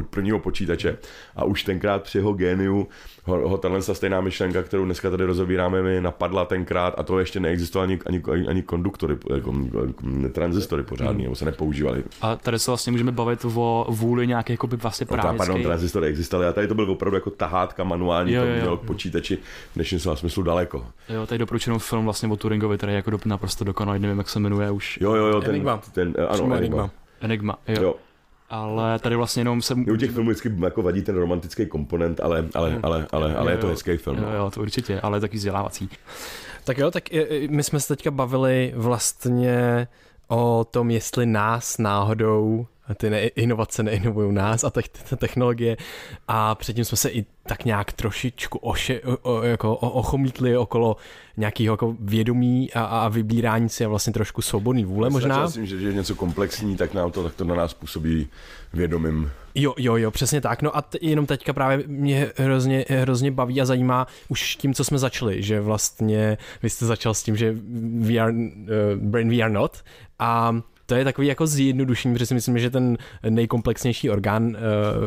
prvního počítače. A už tenkrát při jeho géniu ho, ho tenhle stejná myšlenka, kterou dneska tady rozobíráme, mi napadla tenkrát a to ještě neexistoval ani, ani, ani konduktory, jako, jako transistory pořádný, nebo se nepoužívali. A tady se vlastně můžeme bavit o vůli nějaké jako by vlastně právě. No, pardon, transistory existovaly a tady to byl opravdu jako tahátka manuální, jo, to mělo jo. k počítači v dnešním slova smyslu daleko. Jo, tady doporučenou film vlastně o Turingovi, který jako naprosto dokonalý, nevím, jak se jmenuje už. Jo, jo, jo, ten, Enigma. ten, eh, ano, Enigma. Enigma. Enigma, jo. jo ale tady vlastně jenom se... u těch filmů vždycky jako vadí ten romantický komponent, ale, ale, hmm. ale, ale, ale je to hezký film. Jo, no. jo, to určitě, ale taky vzdělávací. Tak jo, tak my jsme se teďka bavili vlastně o tom, jestli nás náhodou ty ne- inovace neinovují nás a te- te- technologie a předtím jsme se i tak nějak trošičku oše- o- jako o- ochomítli okolo nějakého jako vědomí a-, a vybírání si a vlastně trošku svobodný vůle možná. Já si Myslím, že, že je něco komplexní, tak nám to, tak to na nás působí vědomím. Jo, jo, jo, přesně tak. No a t- jenom teďka právě mě hrozně, hrozně baví a zajímá už tím, co jsme začali, že vlastně vy jste začal s tím, že we are, uh, brain we are not a to je takový jako zjednodušení, protože si myslím, že ten nejkomplexnější orgán,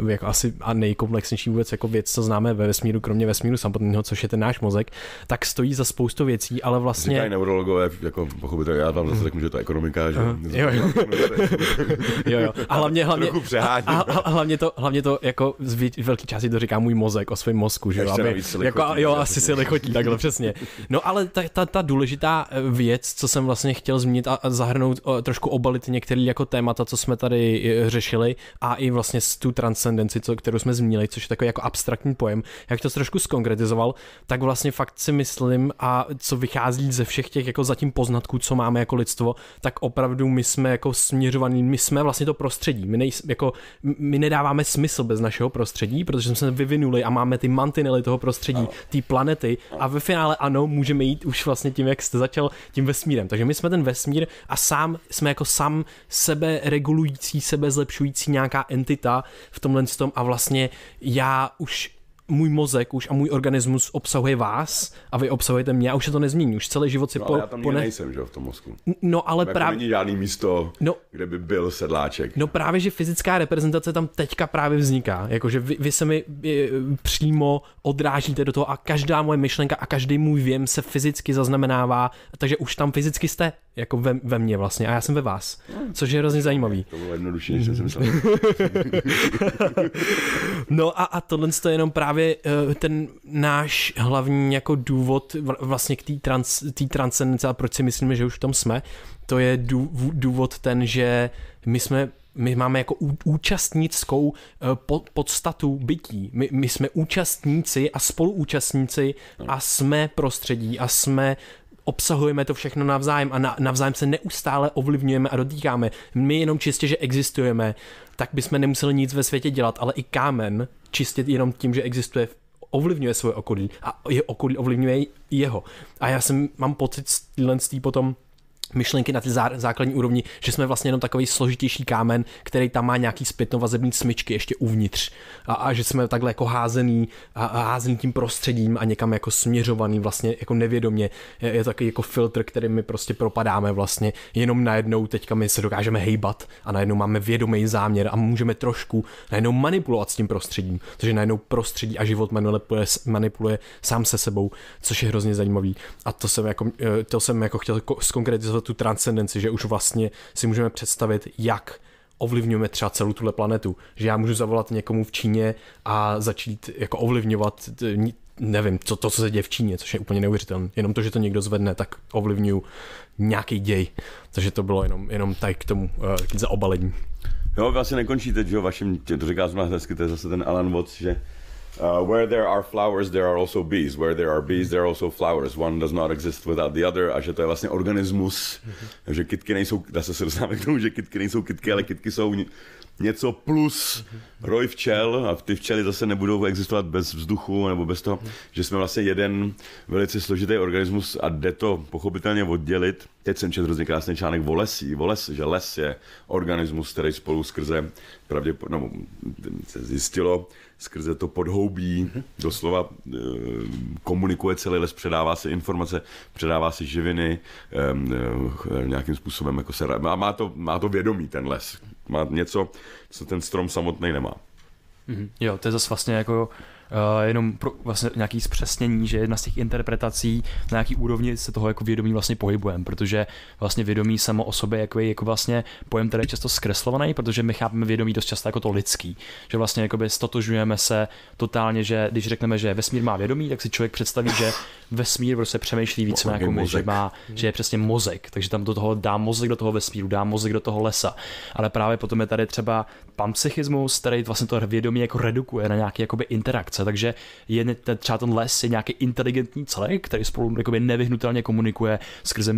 eh, jako asi a nejkomplexnější vůbec jako věc, co známe ve vesmíru, kromě vesmíru samotného, což je ten náš mozek, tak stojí za spoustu věcí, ale vlastně... Říkají neurologové, jako pochopitelně, já vám zase řeknu, že to je ekonomika, že... Jo, jo. jo, jo. A hlavně, hlavně, a, a, a, hlavně, to, hlavně to jako z velké části to říká můj mozek o svém mozku, že jo? Aby, jako, jo, asi si lichotí, takhle přesně. No ale ta, ta, ta důležitá eh, věc, co jsem vlastně chtěl zmínit a, a zahrnout o, trošku oba nabalit některé jako témata, co jsme tady eh, řešili a i vlastně tu transcendenci, co, kterou jsme zmínili, což je takový jako abstraktní pojem, jak to trošku skonkretizoval, tak vlastně fakt si myslím a co vychází ze všech těch jako zatím poznatků, co máme jako lidstvo, tak opravdu my jsme jako směřovaný, my jsme vlastně to prostředí, my, nejsme, jako, my nedáváme smysl bez našeho prostředí, protože jsme se vyvinuli a máme ty mantinely toho prostředí, té planety a ve finále ano, můžeme jít už vlastně tím, jak jste začal, tím vesmírem. Takže my jsme ten vesmír a sám jsme jako sam sebe regulující, sebe zlepšující nějaká entita v tomhle tom a vlastně já už můj mozek už a můj organismus obsahuje vás a vy obsahujete mě a už se to nezmění, už celý život si no, po, ale já tam pone... nejsem, že v tom mozku. No ale jako právě... není žádný místo, no, kde by byl sedláček. No právě, že fyzická reprezentace tam teďka právě vzniká, jakože vy, vy se mi přímo odrážíte do toho a každá moje myšlenka a každý můj věm se fyzicky zaznamenává, takže už tam fyzicky jste jako ve, ve mně vlastně a já jsem ve vás, hmm. což je hrozně zajímavý. To bylo jednodušší, než jsem si myslel. no a, a tohle je jenom právě eh, ten náš hlavní jako důvod vlastně k té trans, transcendence a proč si myslíme, že už v tom jsme, to je důvod ten, že my jsme my máme jako účastnickou eh, podstatu bytí. My, my jsme účastníci a spoluúčastníci no. a jsme prostředí a jsme obsahujeme to všechno navzájem a na, navzájem se neustále ovlivňujeme a dotýkáme. My jenom čistě, že existujeme, tak bychom nemuseli nic ve světě dělat, ale i kámen čistě jenom tím, že existuje, ovlivňuje svoje okolí a je okolí ovlivňuje jeho. A já jsem, mám pocit z potom myšlenky na ty zá, základní úrovni, že jsme vlastně jenom takový složitější kámen, který tam má nějaký zpětnovazební smyčky ještě uvnitř a, a že jsme takhle jako házený, a, a házený tím prostředím a někam jako směřovaný vlastně jako nevědomě. Je, je takový jako filtr, který my prostě propadáme vlastně. Jenom najednou teďka my se dokážeme hejbat a najednou máme vědomý záměr a můžeme trošku najednou manipulovat s tím prostředím, protože najednou prostředí a život manipuluje, manipuluje sám se sebou, což je hrozně zajímavý. A to jsem jako, eh, to jsem jako chtěl zkonkretizovat za tu transcendenci, že už vlastně si můžeme představit, jak ovlivňujeme třeba celou tuhle planetu. Že já můžu zavolat někomu v Číně a začít jako ovlivňovat nevím, co, to, co se děje v Číně, což je úplně neuvěřitelné. Jenom to, že to někdo zvedne, tak ovlivňuju nějaký děj. Takže to bylo jenom, jenom tak k tomu uh, eh, obalení. Jo, vy asi nekončíte, že jo, vaším, to říká zrovna hezky, to je zase ten Alan Watts, že Uh, where there are flowers, there are also bees. Where there are bees, there are also flowers. One does not exist without the other. A že to je vlastně organismus. Mm-hmm. Že kytky nejsou, dá se se dostáváme k tomu, že kytky nejsou kytky, ale kytky jsou něco plus mhm. roj včel a ty včely zase nebudou existovat bez vzduchu nebo bez toho, mhm. že jsme vlastně jeden velice složitý organismus a jde to pochopitelně oddělit. Teď jsem četl hrozně krásný článek o lesí, o les, že les je organismus, který spolu skrze pravděpodobně no, se zjistilo, skrze to podhoubí, doslova eh, komunikuje celý les, předává se informace, předává se živiny, eh, nějakým způsobem jako se, má, má, to, má to vědomí ten les, má něco, co ten strom samotný nemá. Mhm. Jo, to je zase vlastně jako Uh, jenom pro vlastně nějaký zpřesnění, že jedna z těch interpretací, na nějaký úrovni se toho jako vědomí vlastně pohybujeme, protože vlastně vědomí samo o sobě jako, je, jako vlastně pojem, který je často zkreslovaný, protože my chápeme vědomí dost často jako to lidský, že vlastně jakoby stotožňujeme se totálně, že když řekneme, že vesmír má vědomí, tak si člověk představí, že vesmír prostě přemýšlí víc no, jako my, že, má, že je přesně mozek, takže tam do toho dá mozek do toho vesmíru, dá mozek do toho lesa, ale právě potom je tady třeba psychismus, který vlastně to vědomí jako redukuje na nějaké jakoby interakce komunikace. Takže je třeba ten les je nějaký inteligentní celek, který spolu jakoby, nevyhnutelně komunikuje skrze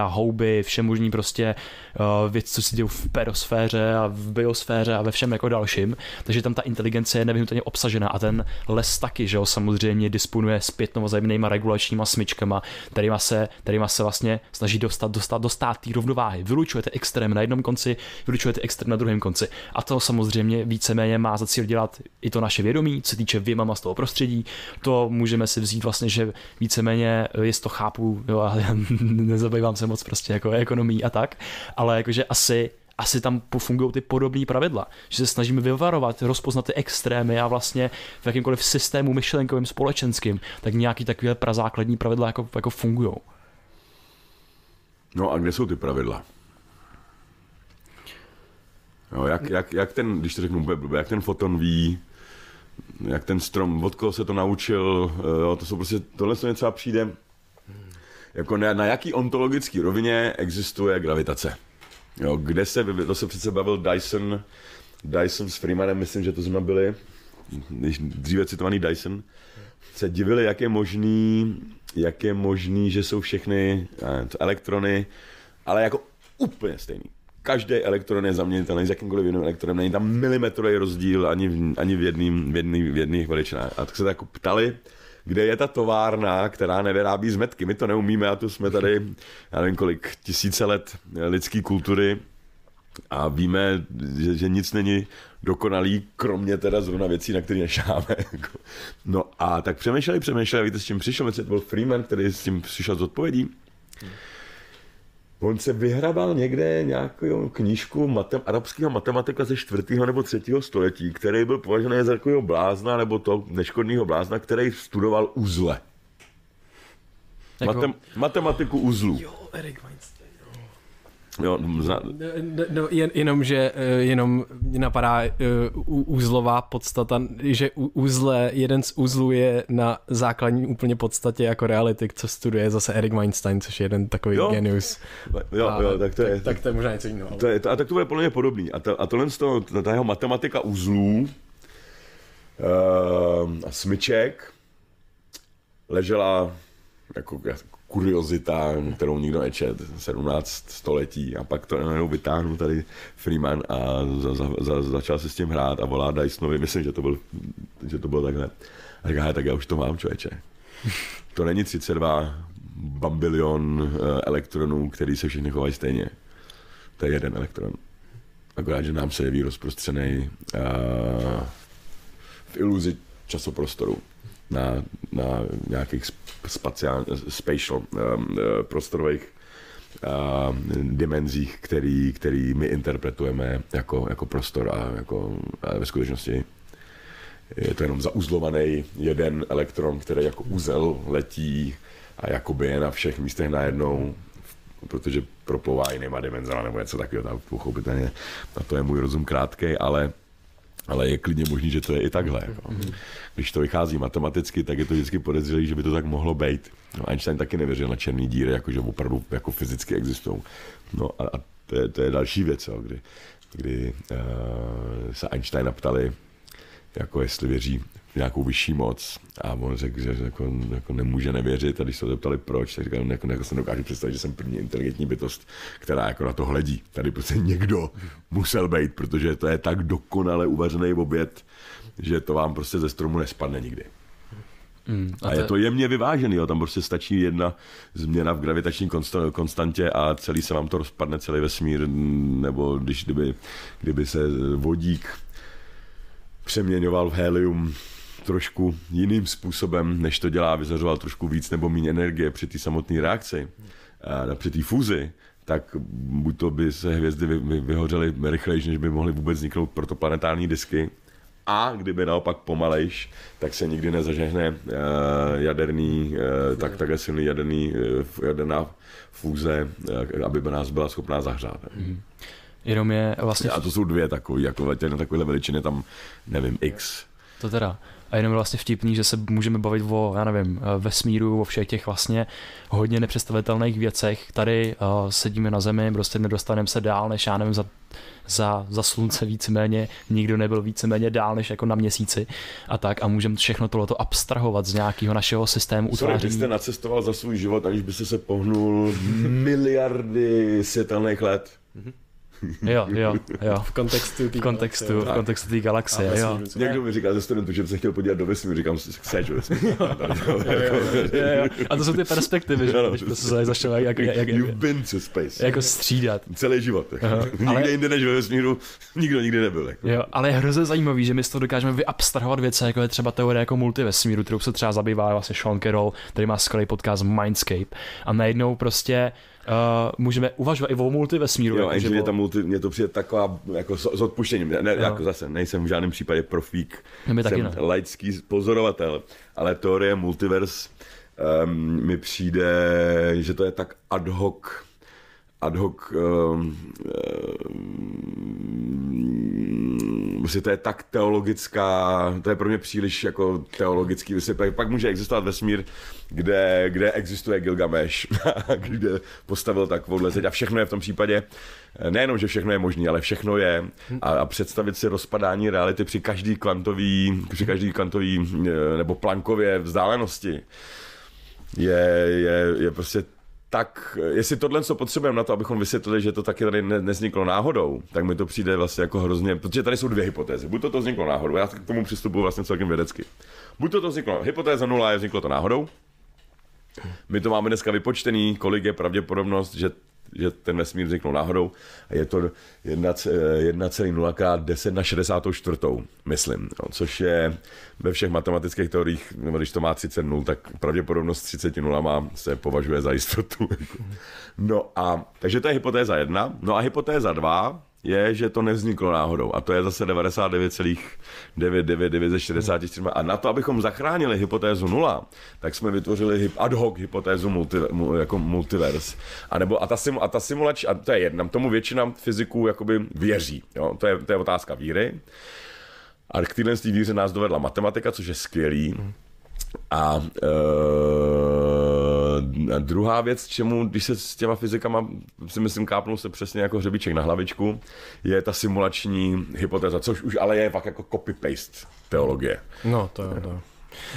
a houby, vše možný prostě uh, eh, věc, co se dějí v perosféře a v biosféře a ve všem jako dalším. Takže tam ta inteligence je nevyhnutelně obsažena a ten les taky, že jo, samozřejmě disponuje zpětnovazemnýma regulačníma smyčkama, kterýma se, kterýma se vlastně snaží dostat, dostat, dostat té rovnováhy. Vylučujete extrém na jednom konci, vylučujete extrém na druhém konci. A to samozřejmě víceméně má za cíl dělat i to naše vědomí, co se týče dojmama z toho prostředí. To můžeme si vzít vlastně, že víceméně, eh, jestli to chápu, jo, já nezabývám se moc prostě jako ekonomí a tak, ale jakože asi asi tam fungují ty podobné pravidla, že se snažíme vyvarovat, rozpoznat ty extrémy a vlastně v jakýmkoliv systému myšlenkovým, společenským, tak nějaký takové prazákladní pravidla jako, jako fungují. No a kde jsou ty pravidla? Jo, no, jak, jak, jak, ten, když to řeknu blbě, jak ten foton ví, jak ten strom, od koho se to naučil, eh, jo, to jsou prostě, tohle se něco třeba přijde, jako na, na jaký ontologický rovině existuje gravitace. Jo, kde se, to se přece bavil Dyson, Dyson s Freemanem, myslím, že to zrovna byli, dříve citovaný Dyson, se divili, jak je možný, jak je možný, že jsou všechny ne, eh, elektrony, ale jako úplně stejný každý elektron je zaměnitelný s jakýmkoliv jiným elektronem, není tam milimetrový rozdíl ani v, ani v, jedným, v, jedný, v jedných veličinách. A tak se tak ptali, kde je ta továrna, která nevyrábí zmetky. My to neumíme a tu jsme tady, já nevím kolik, tisíce let lidské kultury a víme, že, že nic není dokonalý, kromě teda zrovna věcí, na které nešáme. no a tak přemýšleli, přemýšleli, víte, s čím přišel, to byl Freeman, který s tím přišel s odpovědí. On se vyhrabal někde nějakou knížku matem, arabského matematika ze 4. nebo 3. století, který byl považený za takového blázna nebo to neškodného blázna, který studoval uzle. Jako- matem, matematiku uzlu. Jo, Erik Jo, no, zna... No, no, no, jen, jenom, že eh, jenom mě napadá uh, úzlová podstata, že úzle, jeden z úzlů je na základní úplně podstatě jako reality, co studuje zase Erik Weinstein, což je jeden takový jo. genius. Jo, a, jo, tak to je. Tak, tak to je možná něco jiného. To je, to, a tak to bude podobně podobný. A, to, a tohle z toho, ta jeho matematika uzlů uh, eh, a smyček ležela jako kuriozita, kterou nikdo nečet, 17 století a pak to jenom vytáhnu tady Freeman a za, za, za, začal se s tím hrát a volá Dysonovi, myslím, že to, byl, že to bylo takhle. A říká, tak já už to mám, člověče. To není 32 bambilion eh, elektronů, který se všechny chovají stejně. To je jeden elektron. Akorát, že nám se jeví rozprostřený uh, eh, v iluzi časoprostoru na, na nějakých spaciál, spatial um, uh, prostorových uh, dimenzích, který, který my interpretujeme jako, jako prostor a, jako, a ve skutečnosti je to jenom zauzlovaný jeden elektron, který jako úzel letí a jakoby je na všech místech najednou, protože proplouvá jinýma dimenzama nebo něco takového, pochopitelně na to je můj rozum krátkej, ale ale je klidně možný, že to je i takhle. Jako. Když to vychází matematicky, tak je to vždycky podezřelé, že by to tak mohlo být. No, Einstein taky nevěřil na černé díry, jako že opravdu jako fyzicky existují. No a, a to, je, to je další věc, jo, kdy, kdy uh, se Einsteina ptali, jako jestli věří nějakou vyšší moc. A on řekl, že jako, jako nemůže nevěřit. A když se ho zeptali proč, tak říkal, jako, jako se dokážu představit, že jsem první inteligentní bytost, která jako na to hledí. Tady prostě někdo musel být, protože to je tak dokonale uvařený oběd, že to vám prostě ze stromu nespadne nikdy. Mm, a, a je to jemně vyvážený, jo. tam prostě stačí jedna změna v gravitační konstantě a celý se vám to rozpadne, celý vesmír, nebo když kdyby, kdyby se vodík přeměňoval v helium, trošku jiným způsobem, než to dělá, vyzařoval trošku víc nebo méně energie při té samotné reakci, eh, při té fúzi, tak buď to by se hvězdy vyhořely rychleji, než by mohly vůbec vzniknout protoplanetární disky, a kdyby naopak pomalejš, tak se nikdy nezažehne uh, jaderný, uh, tak také silný jaderný, uh, jaderná fúze, uh, aby by nás byla schopná zahřát. Mm. Jenom je vlastně... A to jsou dvě takové, jako na takovéhle veličiny tam, nevím, x. To teda. A jenom vlastně vtipný, že se můžeme bavit o, já nevím, eh, vesmíru, o všech těch vlastně hodně nepředstavitelných věcech. Tady uh, sedíme na Zemi, prostě nedostaneme se dál, než já nevím, za, za, za slunce víceméně, nikdo nebyl víceméně dál, než jako na měsíci a tak. A můžeme všechno tohleto abstrahovat z nějakého našeho systému Co utváření. Sorry, jste nacestoval za svůj život, aniž byste se pohnul miliardy světelných let. Mm-hmm. Jo, jo, jo. V kontextu té kontextu, galaxie, v kontextu té galaxie, jo. Někdo mi říkal ze studentů, že se chtěl podívat do vesmíru, říkám, chceš vesmíru. A to jsou ty perspektivy, že? To se začalo jak, jak, jak, You've been to space. Jako střídat. Celý život. Nikde jinde než ve vesmíru, nikdo nikdy nebyl. Jako. Jo, ale je hrozně zajímavý, že my z toho dokážeme vyabstrahovat věci, jako je třeba teorie jako multivesmíru, kterou se třeba zabývá vlastně Sean Carroll, který má skvělý podcast Mindscape. A najednou prostě uh, můžeme uvažovat i o multivesmíru. Jo, jako, že ta multi, mě to přijde taková, jako s, s odpuštěním, ne, jo. jako zase, nejsem v žádném případě profík, no, jsem taky ne. laický pozorovatel, ale teorie multivers um, ehm, mi přijde, že to je tak ad hoc ad hoc, ehm, ehm, prostě to je tak teologická, to je pro mě příliš jako teologický vysvětlení. Prostě pak může existovat vesmír, kde, kde existuje Gilgamesh, kde postavil takovouhle zeď a všechno je v tom případě, nejenom, že všechno je možné, ale všechno je a, a představit si rozpadání reality při každý kvantový, při každý kvantový e, nebo plankově vzdálenosti je, je, je prostě tak jestli tohle, co potřebujeme na to, abychom vysvětlili, že to taky tady ne, nezniklo náhodou, tak mi to přijde vlastně jako hrozně, protože tady jsou dvě hypotézy. Buď to, to vzniklo náhodou, já k tomu přistupuji vlastně celkem vědecky. Buď to, to vzniklo, hypotéza nula je vzniklo to náhodou, my to máme dneska vypočtený, kolik je pravděpodobnost, že že ten vesmír vzniknul náhodou. Je to 10 k 10 na 64. myslím, no, což je ve všech matematických teoriích, nebo když to má 30 nul, tak pravděpodobnost 30 nulama se považuje za jistotu. no a, takže to je hypotéza jedna. No a hypotéza 2, je, že to nevzniklo náhodou. A to je zase 99,999 ze 64. A na to, abychom zachránili hypotézu nula, tak jsme vytvořili ad hoc hypotézu multi, jako multiverse. A, nebo, a ta, simu, a ta simulač, a to je jedna, tomu většina fyziků jakoby věří. Jo? To, je, to je otázka víry. A k téhle víře nás dovedla matematika, což je skvělý. A Uh, Eh, a druhá věc, čemu, když se s těma fyzikama, si myslím, kápnul se přesně jako hřebiček na hlavičku, je ta simulační hypotéza, což už ale je fakt jako copy-paste teologie. No, to je, to.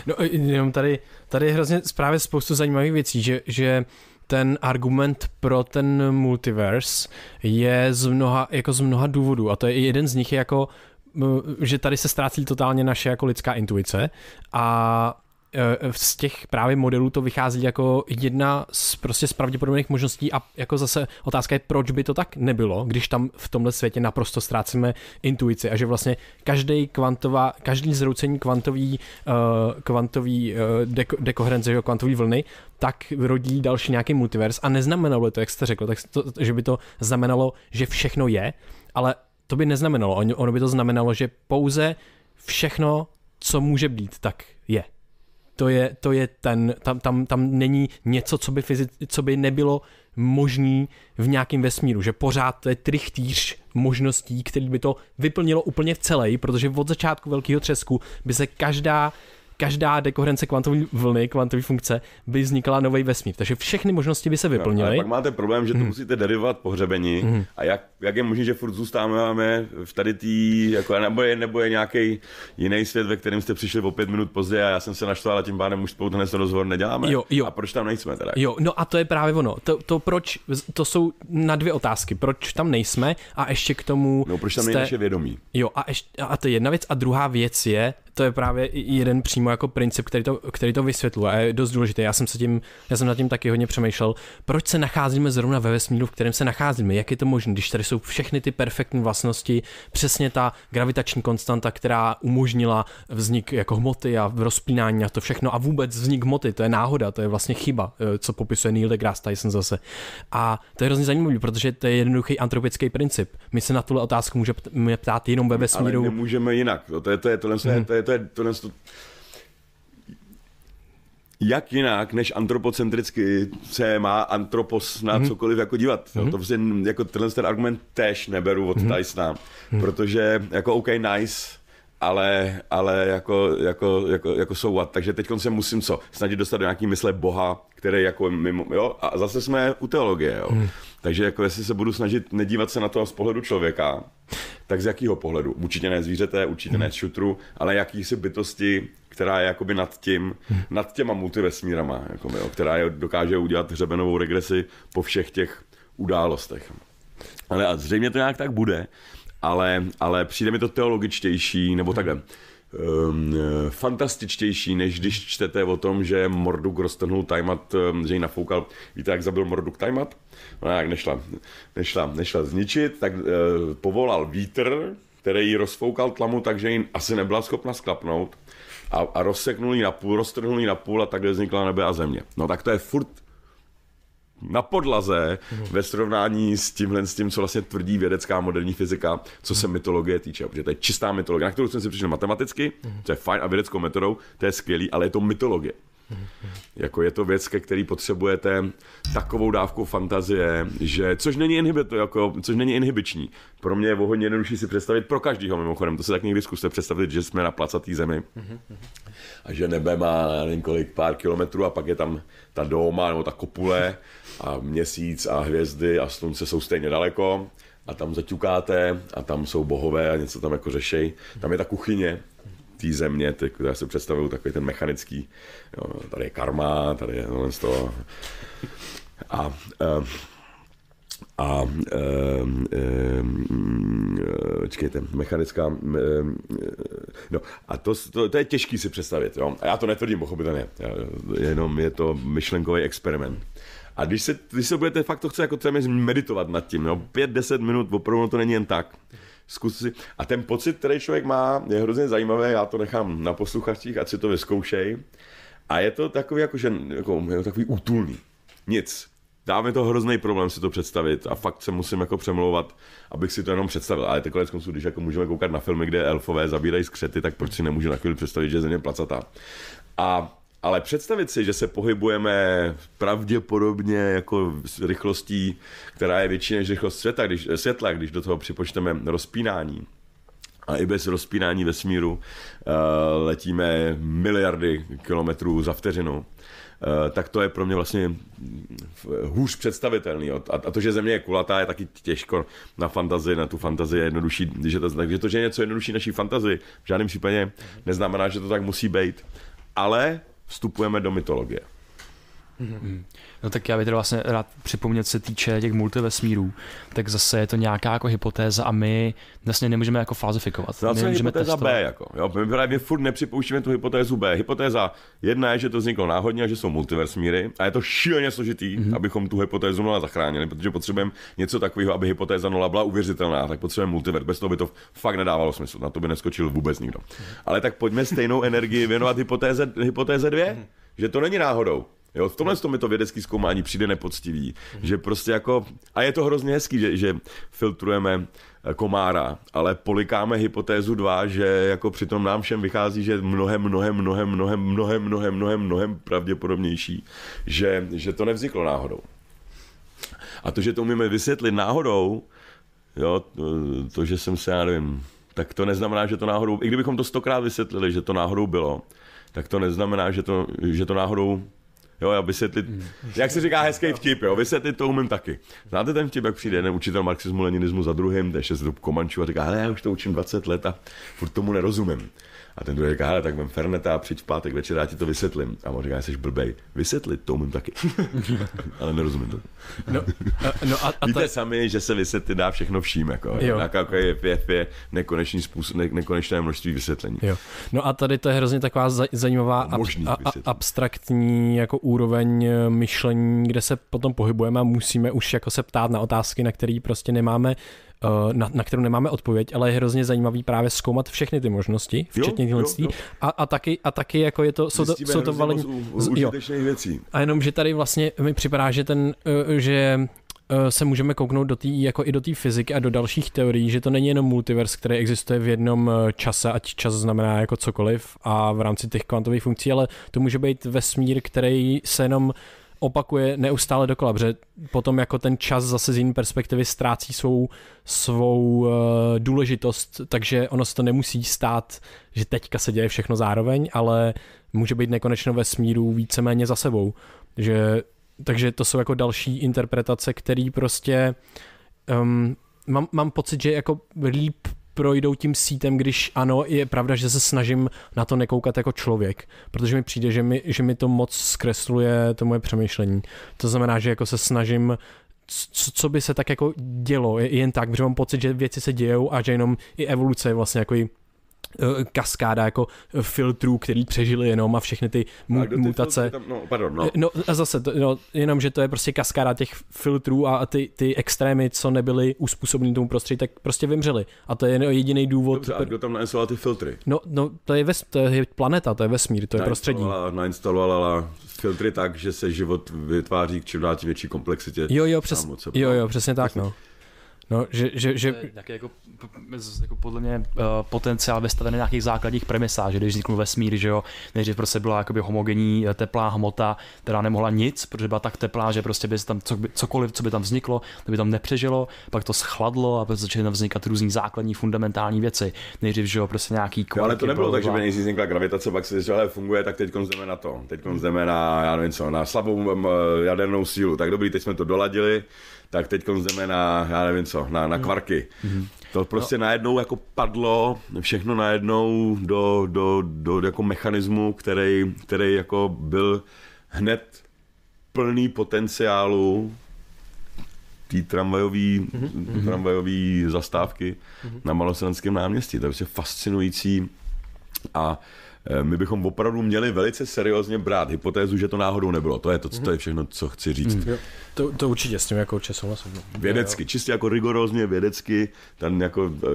No, jenom tady, tady je hrozně právě spoustu zajímavých věcí, že, že ten argument pro ten multiverse je z mnoha, jako z mnoha důvodů a to je jeden z nich je jako, že tady se ztrácí totálně naše jako lidská intuice a Eh, eh, z těch právě modelů to vychází jako jedna z prostě z pravděpodobných možností a jako zase otázka je, proč by to tak nebylo, když tam v tomhle světě naprosto ztrácíme intuici a že vlastně každý kvantová, každý zroucení kvantový, eh, kvantový deko, dekoherence, kvantový vlny, tak rodí další nějaký multivers a neznamenalo by to, jak jste řekl, tak to, že by to znamenalo, že všechno je, ale to by neznamenalo, ono by to znamenalo, že pouze všechno, co může být, tak to je, to je ten, tam, tam, tam není něco, co by, fyzic, co by nebylo možný v nějakém vesmíru, že pořád to je trichtýř možností, který by to vyplnilo úplně v celé, protože od začátku velkého třesku by se každá každá dekoherence kvantové vlny, kvantové funkce, by vznikla nový vesmír. Takže všechny možnosti by se vyplnily. No, ale pak máte problém, že to hmm. musíte derivovat pohřebení Hmm. a jak, jak je možné, že furt zůstáváme v tady tý, jako, nebo je, nebo je nějaký jiný svět, ve kterém jste přišli o pět minut později a já jsem se naštval a tím pádem už spolu dnes rozhovor neděláme. Jo, jo. A proč tam nejsme teda? Jo, no a to je právě ono. To, to proč, to jsou na dvě otázky. Proč tam nejsme a ještě k tomu... No proč tam jste... je naše vědomí? Jo, a, ještě, a to je jedna věc. A druhá věc je, to je právě jeden přímo jako princip, který to, který to vysvětluje a je dost důležitý. Já jsem se tím, já jsem nad tím taky hodně přemýšlel, proč se nacházíme zrovna ve vesmíru, v kterém se nacházíme, jak je to možné, když tady jsou všechny ty perfektní vlastnosti, přesně ta gravitační konstanta, která umožnila vznik jako hmoty a rozpínání a to všechno a vůbec vznik hmoty, to je náhoda, to je vlastně chyba, eh, co popisuje Neil deGrasse Tyson zase. A to je hrozně zajímavý, protože to je jednoduchý antropický princip. My se na tuhle otázku můžeme ptát jenom ve vesmíru. Ale nemůžeme jinak, to je, to je, mhm. to je, to je, to je je, to je je, to, jak jinak než antropocentricky se má antropos na mm-hmm. cokoliv jako dívat. Mm-hmm. No, to vždy, prostě jako tenhle ten argument tež neberu od mm-hmm. Tysona, mm-hmm. protože jako OK, nice, ale, ale jako, jako, jako, jako so what. Takže teď se musím co? Snažit dostat do nějaký mysle Boha, který jako mimo, jo? A zase jsme u teologie, jo? Mm-hmm takže jako jestli se budu snažit nedívat se na to z pohledu člověka, tak z jakého pohledu? Určitě ne zvířete, určitě ne šutru, ale jakýsi bytosti, která je jakoby nad tím, nad těma multivesmírama, jako jo, která je, dokáže udělat hřebenovou regresi po všech těch událostech. Ale a zřejmě to nějak tak bude, ale, ale přijde mi to teologičtější, nebo takhle um, fantastičtější, než když čtete o tom, že Morduk roztrhnul Tajmat, ehm, že ji nafoukal. Víte, jak zabil Morduk Tajmat? No jak nešla, nešla, nešla zničit, tak uh, povolal vítr, který ji rozfoukal tlamu, takže ji asi nebyla schopna sklapnout a, a rozseknul ji na půl, roztrhnul ji na půl a takhle vznikla nebe a země. No tak to je furt na podlaze hmm. ve srovnání s tímhle, s tím, co vlastně tvrdí vědecká moderní fyzika, co se mytologie týče, protože to je čistá mytologie, na kterou jsem si přišel matematicky, to je fajn a vědeckou metodou, to je skvělý, ale je to mytologie. Jako je to věc, ke který potřebujete takovou dávku fantazie, že, což není inhibito, jako, což není inhibiční. Pro mě je o hodně jednodušší si představit pro každého mimochodem. To se tak někdy zkuste představit, že jsme na placatý zemi a že nebe má nevím kolik pár kilometrů a pak je tam ta doma nebo ta kopule a měsíc a hvězdy a slunce jsou stejně daleko a tam zaťukáte a tam jsou bohové a něco tam jako řešej. Tam je ta kuchyně té země, ty, já si představuju takový ten mechanický, jo, tady je karma, tady je tohle z toho. A, eh, a, a eh, a, eh, a čekejte, mechanická, a, no a to, to, to je těžký si představit, jo. A já to netvrdím, pochopitelně, jenom je to myšlenkový experiment. A když se, když se budete fakt to chce jako třeba meditovat nad tím, no, pět deset minut, opravdu to není jen tak zkus si. A ten pocit, který člověk má, je hrozně zajímavý, já to nechám na posluchačích, ať si to vyzkoušej. A je to takový, jako, že, jako, je to takový útulný. Nic. Dáme to hrozný problém si to představit a fakt se musím jako přemlouvat, abych si to jenom představil. Ale takhle konců, když jako můžeme koukat na filmy, kde elfové zabírají skřety, tak proč si nemůžu na chvíli představit, že je země placatá. A ale představit si, že se pohybujeme pravděpodobně jako s rychlostí, která je větší než rychlost světa, když, světla, když do toho připočteme rozpínání, a i bez rozpínání vesmíru uh, letíme miliardy kilometrů za vteřinu, uh, eh, tak to je pro mě vlastně hůř představitelný. A, to, že Země je kulatá, je taky těžko na fantazii, na tu fantazii je jednodušší. že to, takže to, že je něco jednodušší naší fantazii, v žádném případě neznamená, že to tak musí být. Ale vstupujeme do mytologie. Mm-hmm. No tak já bych tady vlastně rád připomněl, co se týče těch multivesmírů, tak zase je to nějaká jako hypotéza a my vlastně nemůžeme jako falzifikovat. Zase je hypotéza testovat. B, jako. Jo, my právě furt nepřipouštíme tu hypotézu B. Hypotéza jedna je, že to vzniklo náhodně a že jsou multiversmíry a je to šíleně složitý, mm-hmm. abychom tu hypotézu 0 zachránili, protože potřebujeme něco takového, aby hypotéza 0 byla uvěřitelná, tak potřebujeme multivers. Bez toho by to fakt nedávalo smysl, na to by neskočil vůbec nikdo. Mm-hmm. Ale tak pojďme stejnou energii věnovat hypotéze, hypotéze 2, mm-hmm. že to není náhodou. Jo, v tomhle tom je to vědecký zkoumání přijde nepoctivý, mm-hmm. že prostě jako, a je to hrozně hezký, že, že filtrujeme eh, komára, ale polikáme hypotézu dva, že jako přitom nám všem vychází, že mnohem, mnohem, mnohem, mnohem, mnohem, mnohem, mnohem, mnohem pravděpodobnější, že, že to nevzniklo náhodou. A to, že to umíme vysvětlit náhodou, jo, to, eh, to že jsem se, já nevím, tak to neznamená, že to náhodou, i kdybychom to stokrát vysvětlili, že to náhodou bylo, tak to neznamená, že to, že to náhodou Jo, já vysvětlit, mm. jak se říká hezký vtip, jo, vysvětlit to umím taky. Znáte ten vtip, jak přijde jeden učitel marxismu, leninismu za druhým, jde šest rub komančů a říká, hele, já už to učím 20 let a furt tomu nerozumím. A ten druhý říká, hele, tak vem Ferneta a přijď v pátek večer, já ti to vysvětlím. A on říká, jsi blbej. Vysvětlit to umím taky. Ale nerozumím to. No, no a, a Víte ta... sami, že se vysvětlit dá všechno vším. Jako, jo. Jako je, je, je nekonečný způsob, ne, nekonečné množství vysvětlení. Jo. No a tady to je hrozně taková zajímavá ab, a, a, abstraktní jako úroveň eh, myšlení, kde se potom pohybujeme a musíme už jako se ptát na otázky, na které prostě nemáme Eh, na, na kterou nemáme odpověď, ale je hrozně zajímavý právě zkoumat všechny ty možnosti, včetně jo. a, a, taky, a taky jako je to, jsou to, jsou to valení, jo. věcí. A jenom, že tady vlastně mi připadá, že ten, eh, že eh, se můžeme kouknout do tý, jako i do té fyziky a do dalších teorií, že to není jenom multivers, který existuje v jednom čase, ať čas znamená jako cokoliv a v rámci těch kvantových funkcí, ale to může být vesmír, který se jenom opakuje neustále dokola, protože potom jako ten čas zase z jiné perspektivy ztrácí svou, svou uh, důležitost, takže ono se to nemusí stát, že teďka se děje všechno zároveň, ale může být nekonečno ve smíru víceméně za sebou. Že, takže to jsou jako další interpretace, které prostě um, mám, mám pocit, že jako líp projdou tím sítem, když ano, je pravda, že se snažím na to nekoukat jako člověk, protože mi přijde, že mi, že mi to moc zkresluje to moje přemýšlení. To znamená, že jako se snažím co, co by se tak jako dělo, jen tak, protože mám pocit, že věci se dějou a že jenom i evoluce je vlastně jako Eh, kaskáda jako filtrů, který přežili jenom a všechny ty mu- a mutace. Tam, no, pardon, no. Eh, no a zase, to, no, jenom, že to je prostě kaskáda těch filtrů a ty, ty extrémy, co nebyly uspůsobeny tomu prostředí, tak prostě vymřeli. A to je no, jediný důvod. Dobře, a kdo tam nainstaloval ty filtry? No, no to, je ves, to je planeta, to je vesmír, to je prostředí. Nainstalovala filtry tak, že se život vytváří k čím dál větší komplexitě. Jo, jo, přes, jo, jo, přesně tak, no. No, že, že, že... Nějaký jako, jako, podle mě eh, potenciál vystavený na nějakých základních premisách, že když vznikl vesmír, že jo, nejdřív prostě byla jakoby homogenní eh, teplá hmota, která nemohla nic, protože byla tak teplá, že prostě by tam co, cokoliv, co by tam vzniklo, to by tam nepřežilo, pak to schladlo a prostě začaly tam vznikat různý základní fundamentální věci. Nejdřív, že jo, prostě nějaký kvůli. no, Ale to nebylo tak, že by nejdřív vznikla gravitace, pak se že ale funguje, tak teď jdeme na to. Teď jdeme na, já nevím co, na slabou mm, eh, jadernou sílu. Tak dobrý, teď jsme to doladili, tak teď jdeme na, já nevím co, na, na kvarky. mm To prostě no. najednou jako padlo všechno najednou do, do, do, do jako mechanismu, který, který jako byl hned plný potenciálu té tramvajové mm-hmm. tramvajový zastávky mm-hmm. na Malostranském náměstí. To je prostě fascinující a Eh, my bychom opravdu měli velice seriózně brát hypotézu, že to náhodou nebylo. To je to, mhm. to je všechno, co chci říct. Mm, to, to, určitě s tím jako určitě souhlasím. No. Vědecky, čistě jako rigorózně vědecky, tam jako eh,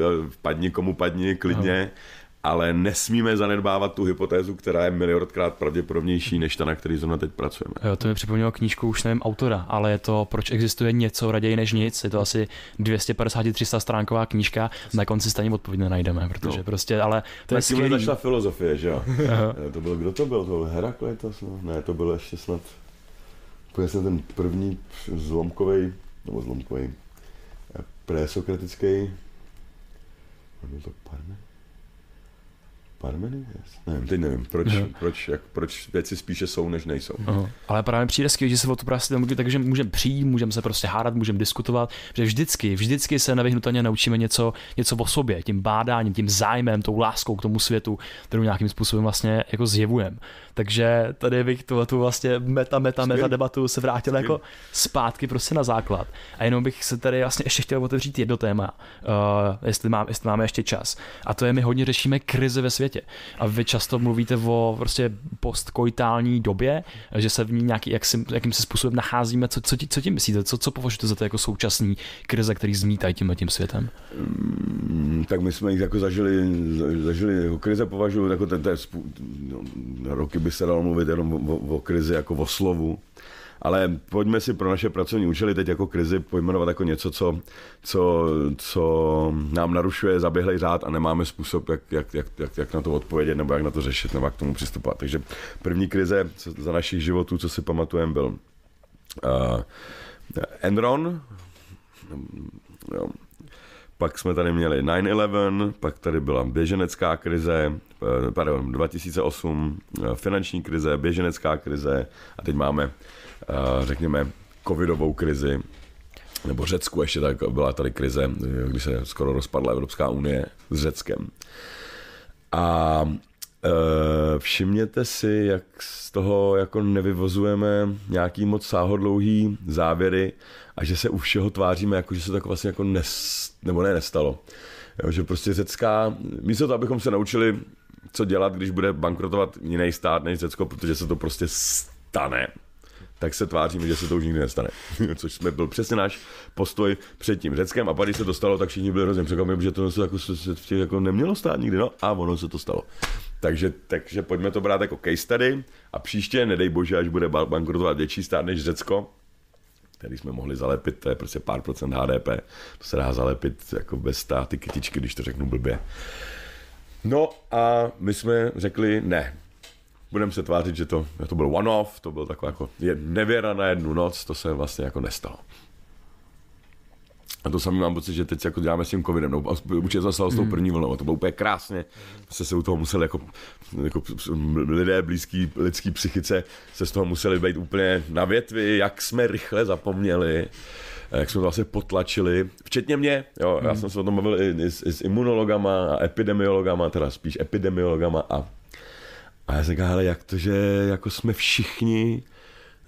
padni komu padni, klidně. Aha ale nesmíme zanedbávat tu hypotézu, která je miliardkrát pravděpodobnější než ta, na který zrovna teď pracujeme. Jo, to mi připomnělo knížku, už nevím autora, ale je to Proč existuje něco raději než nic. Je to asi 250-300 stránková knížka, na konci stejně odpověď nenajdeme, protože no. prostě, ale to tak je začala filozofie, že jo? Eh, to byl, kdo to byl? To byl Heraklitos? No? Ne, to byl ještě snad vlastně ten první zlomkový, nebo zlomkový, eh, presokratický, byl to Parmen? Parmenides? Ne, teď nevím, proč, no. proč, jak, proč věci spíše jsou, než nejsou. Aha. Ale právě přijde skvělé, že se o to prostě mluví, takže můžeme přijít, můžeme se prostě hádat, můžeme diskutovat, že vždycky, vždycky se nevyhnutelně naučíme něco, něco o sobě, tím bádáním, tím zájmem, tou láskou k tomu světu, kterou nějakým způsobem vlastně jako zjevujeme. Takže tady bych tu, tu vlastně meta, meta, meta debatu se vrátil Skvěl. jako zpátky prostě na základ. A jenom bych se tady vlastně ještě chtěl otevřít jedno téma, uh, jestli, mám, jestli máme ještě čas. A to je, my hodně řešíme krize ve světě světě. A vy často mluvíte o prostě postkoitální době, že se v ní nějaký, jak si, jakým se způsobem nacházíme, co, co, co tím myslíte, co, co považujete za to jako současný krize, který zmítají tímhle tím světem? Mm, tak my jsme jich jako zažili, zažili jako krize považuji, jako ten, ten, no, roky by se dalo mluvit jenom o, o krizi jako o slovu, ale pojďme si pro naše pracovní účely teď jako krizi pojmenovat jako něco, co, co, co nám narušuje zaběhlej řád a nemáme způsob, jak, jak, jak, jak, jak na to odpovědět, nebo jak na to řešit, nebo jak k tomu přistupovat. Takže první krize za našich životů, co si pamatujeme, byl uh, Enron, jo. Pak jsme tady měli 9-11, pak tady byla běženecká krize, eh, pardon, 2008, eh, finanční krize, běženecká krize a teď máme Eh, řekněme, covidovou krizi, nebo Řecku ještě tak byla tady krize, eh, když se skoro rozpadla Evropská unie s Řeckem. A eh, všimněte si, jak z toho jako nevyvozujeme nějaký moc sáhodlouhý závěry a že se u všeho tváříme, jako že se tak vlastně jako nes, nebo ne, nestalo. Jo, že prostě řecká, místo to, abychom se naučili, co dělat, když bude bankrotovat jiný stát než Řecko, protože se to prostě stane, tak se tváříme, že se to už nikdy nestane. Což jsme byl přesně náš postoj před tím Řeckem. A pak, když se to stalo, tak všichni byli hrozně překvapení, že to se, jako, se, těch, jako nemělo stát nikdy. No a ono se to stalo. Takže, takže pojďme to brát jako case study a příště, nedej bože, až bude bankrotovat větší stát než Řecko, který jsme mohli zalepit, to je prostě pár procent HDP, to se dá zalepit jako bez státy kytičky, když to řeknu blbě. No a my jsme řekli ne, budeme se tvářit, že to, že to byl one-off, to byl taková jako nevěra na jednu noc, to se vlastně jako nestalo. A to samý mám pocit, že teď jako děláme s tím covidem, no, určitě to stalo s tou mhm. první vlnou, to bylo úplně krásně, se prostě se u toho museli jako, jako lidé blízký lidský psychice, se z toho museli být úplně na větvi, jak jsme rychle zapomněli, eh, jak jsme to vlastně potlačili, včetně mě, jo, já mhm. jsem se o tom bavil i, i, i s imunologama a epidemiologama, teda spíš epidemiologama a a já jsem říkal, hele, jak to, že jako jsme všichni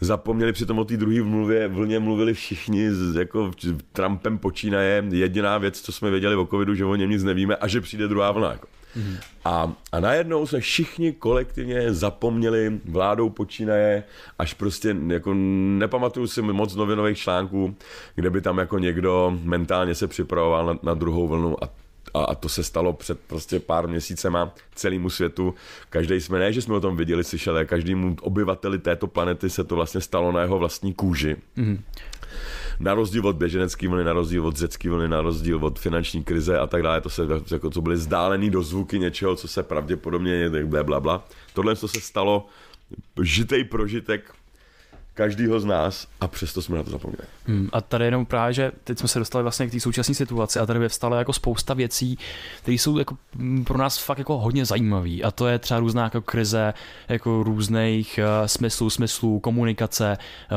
zapomněli přitom o té druhé vlně, vlně mluvili všichni, z, jako Trumpem počínaje, jediná věc, co jsme věděli o covidu, že o něm nic nevíme a že přijde druhá vlna. Jako. Mm-hmm. A, a najednou jsme všichni kolektivně zapomněli, vládou počínaje, až prostě jako nepamatuju si moc novinových článků, kde by tam jako někdo mentálně se připravoval na, na druhou vlnu a a, a to se stalo před prostě pár měsícema celému světu. Každý jsme, ne, že jsme o tom viděli, slyšeli, každému obyvateli této planety se to vlastně stalo na jeho vlastní kůži. Mm. Na rozdíl od běženecké vlny, na rozdíl od řecké vlny, na rozdíl od finanční krize a tak dále, to se jako to byly zdálený dozvuky něčeho, co se pravděpodobně je, bla, bla, bla. Tohle, co se stalo, žitej prožitek každýho z nás a přesto jsme na to zapomněli. Hmm, a tady jenom právě, že teď jsme se dostali vlastně k té současné situaci a tady vyvstala jako spousta věcí, které jsou jako pro nás fakt jako hodně zajímavé. A to je třeba různá jako krize jako různých uh, smyslů, smyslů, komunikace uh,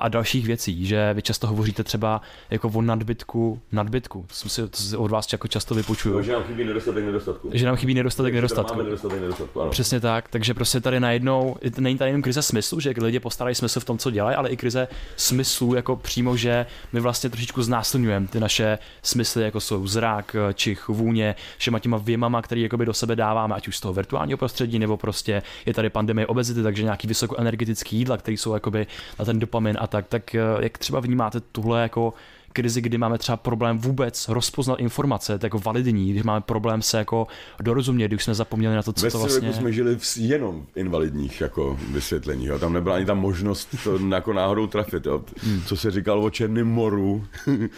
a dalších věcí, že vy často hovoříte třeba jako o nadbytku, nadbytku. To si, to si od vás jako často vypočuju. Že nám chybí nedostatek nedostatku. Že nám chybí nedostatek nedostatku. Máme nedostatek nedostatku ano. Přesně tak, takže prostě tady najednou, není tady jenom krize smyslu, že lidi postarají smysl v tom co dělají, ale i krize smyslu, jako přímo, že my vlastně trošičku znásilňujeme ty naše smysly, jako jsou zrak, či vůně, všema těma věmama, které jakoby do sebe dáváme, ať už z toho virtuálního prostředí, nebo prostě je tady pandemie obezity, takže nějaký vysokoenergetický jídla, které jsou jakoby na ten dopamin a tak. Tak eh, jak třeba vnímáte tuhle jako krizi, kdy máme třeba problém vůbec rozpoznat informace, jako validní, když máme problém se jako dorozumět, když jsme zapomněli na to, co Ve to vlastně... jsme žili v jenom invalidních jako vysvětlení, jo. tam nebyla ani ta možnost to jako náhodou trafit. Jo. Hmm. Co se říkal o Černém moru, eh,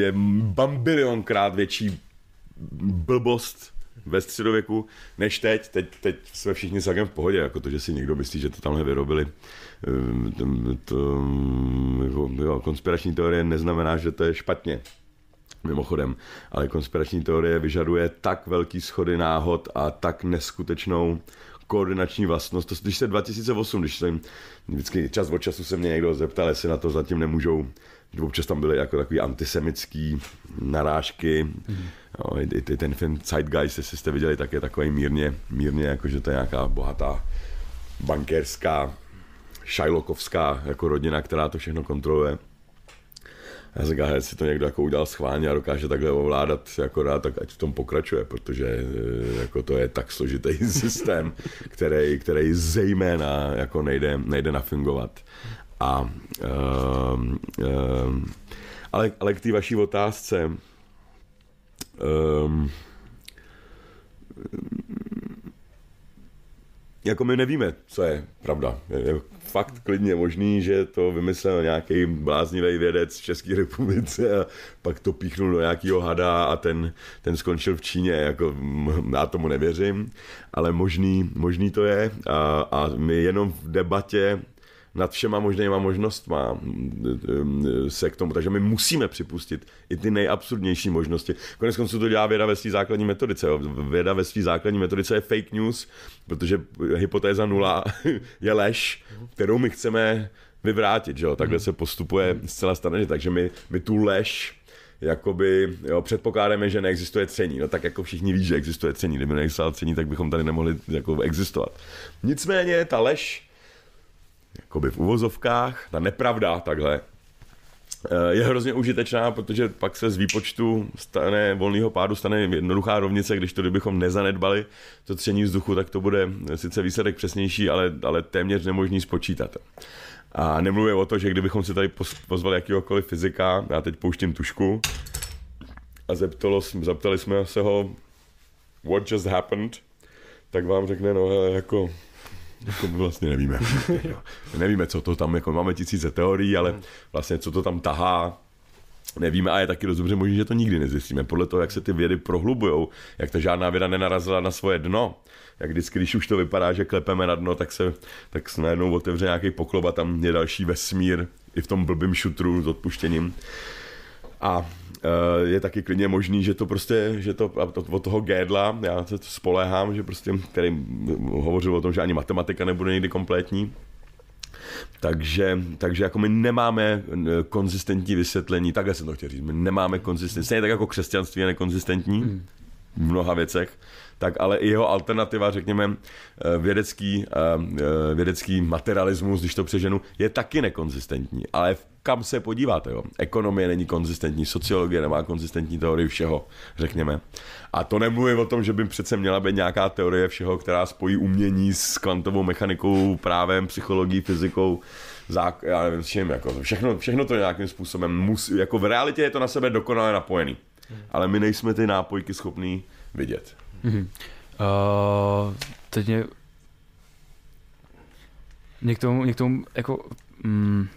je bambilionkrát větší blbost ve středověku než teď. Teď, teď jsme všichni celkem v pohodě, jako to, že si někdo myslí, že to tamhle vyrobili Ehm, to, jo, konspirační teorie neznamená, že to je špatně. Mimochodem, ale konspirační teorie vyžaduje tak velký schody náhod a tak neskutečnou koordinační vlastnost. To, když se 2008, když jsem vždycky čas od času se mě někdo zeptal, jestli na to zatím nemůžou, občas tam byly jako takový antisemický narážky. Mm. jo, i, i, ten film Zeitgeist, jestli jste viděli, tak je takový mírně, mírně jako, že to je nějaká bohatá bankerská Šajlokovská jako rodina, která to všechno kontroluje. Já říkám, že si to někdo jako udělal schválně a dokáže takhle ovládat jako rád, tak ať v tom pokračuje, protože eh, jako to je tak složitý systém, který, který zejména jako nejde, nejde nafungovat. A, um, um, ale, ale k té vaší otázce, um, jako my nevíme, co je pravda fakt klidně možný, že to vymyslel nějaký bláznivý vědec v České republice a pak to píchnul do nějakého hada a ten, ten skončil v Číně. Jako, já tomu nevěřím, ale možný, možný to je a, a my jenom v debatě nad všema možnýma možnostma se k tomu. Takže my musíme připustit i ty nejabsurdnější možnosti. Konec konců to dělá věda ve své základní metodice. Jo. Věda ve své základní metodice je fake news, protože hypotéza nula je lež, kterou my chceme vyvrátit. Že jo. Takhle se postupuje zcela stanovitě. Takže my, my tu lež jakoby, jo, předpokládáme, že neexistuje cení. No tak jako všichni ví, že existuje cení. Kdyby neexistoval cení, tak bychom tady nemohli jako existovat. Nicméně ta lež jakoby v uvozovkách, ta nepravda takhle, eh, je hrozně užitečná, protože pak se z výpočtu stane, volného pádu stane jednoduchá rovnice, když to kdybychom nezanedbali to tření vzduchu, tak to bude sice výsledek přesnější, ale, ale téměř nemožný spočítat. A nemluvím o to, že kdybychom si tady pozvali jakýhokoliv fyzika, já teď pouštím tušku, a zeptalo, zeptali jsme se ho, what just happened, tak vám řekne, no hele, jako jako vlastně nevíme. nevíme, co to tam, jako máme tisíce teorií, ale hmm. vlastně co to tam tahá, nevíme a je taky dost dobře možné, že to nikdy nezjistíme. Podle toho, jak se ty vědy prohlubují, jak ta žádná věda nenarazila na svoje dno, jak vždycky, když už to vypadá, že klepeme na dno, tak se, tak se najednou otevře nějaký poklop a tam je další vesmír i v tom blbým šutru s odpuštěním. A eh, je taky klidně možný, že to prostě, že to od toho Gédla, já se to spolehám, že prostě, který hovořil o tom, že ani matematika nebude někdy kompletní, takže, takže jako my nemáme eh, konzistentní vysvětlení, takhle jsem to chtěl říct, my nemáme konzistentní, stejně tak jako křesťanství je nekonzistentní v mnoha věcech, tak ale i jeho alternativa, řekněme, eh, vědecký, eh, eh, vědecký materialismus, když to přeženu, je taky nekonzistentní. Ale kam se podíváte, jo? Ekonomie není konzistentní, sociologie nemá konzistentní teorii všeho, řekněme. A to nemluvím o tom, že by přece měla být nějaká teorie všeho, která spojí umění s kvantovou mechanikou, právem, psychologií, fyzikou, zák- já nevím, čím, jako všechno, všechno to nějakým způsobem musí, jako v realitě je to na sebe dokonale napojený. Hmm. Ale my nejsme ty nápojky schopní vidět. Mm-hmm. Uh, teď mě... Někdo, někdo jako... Mm,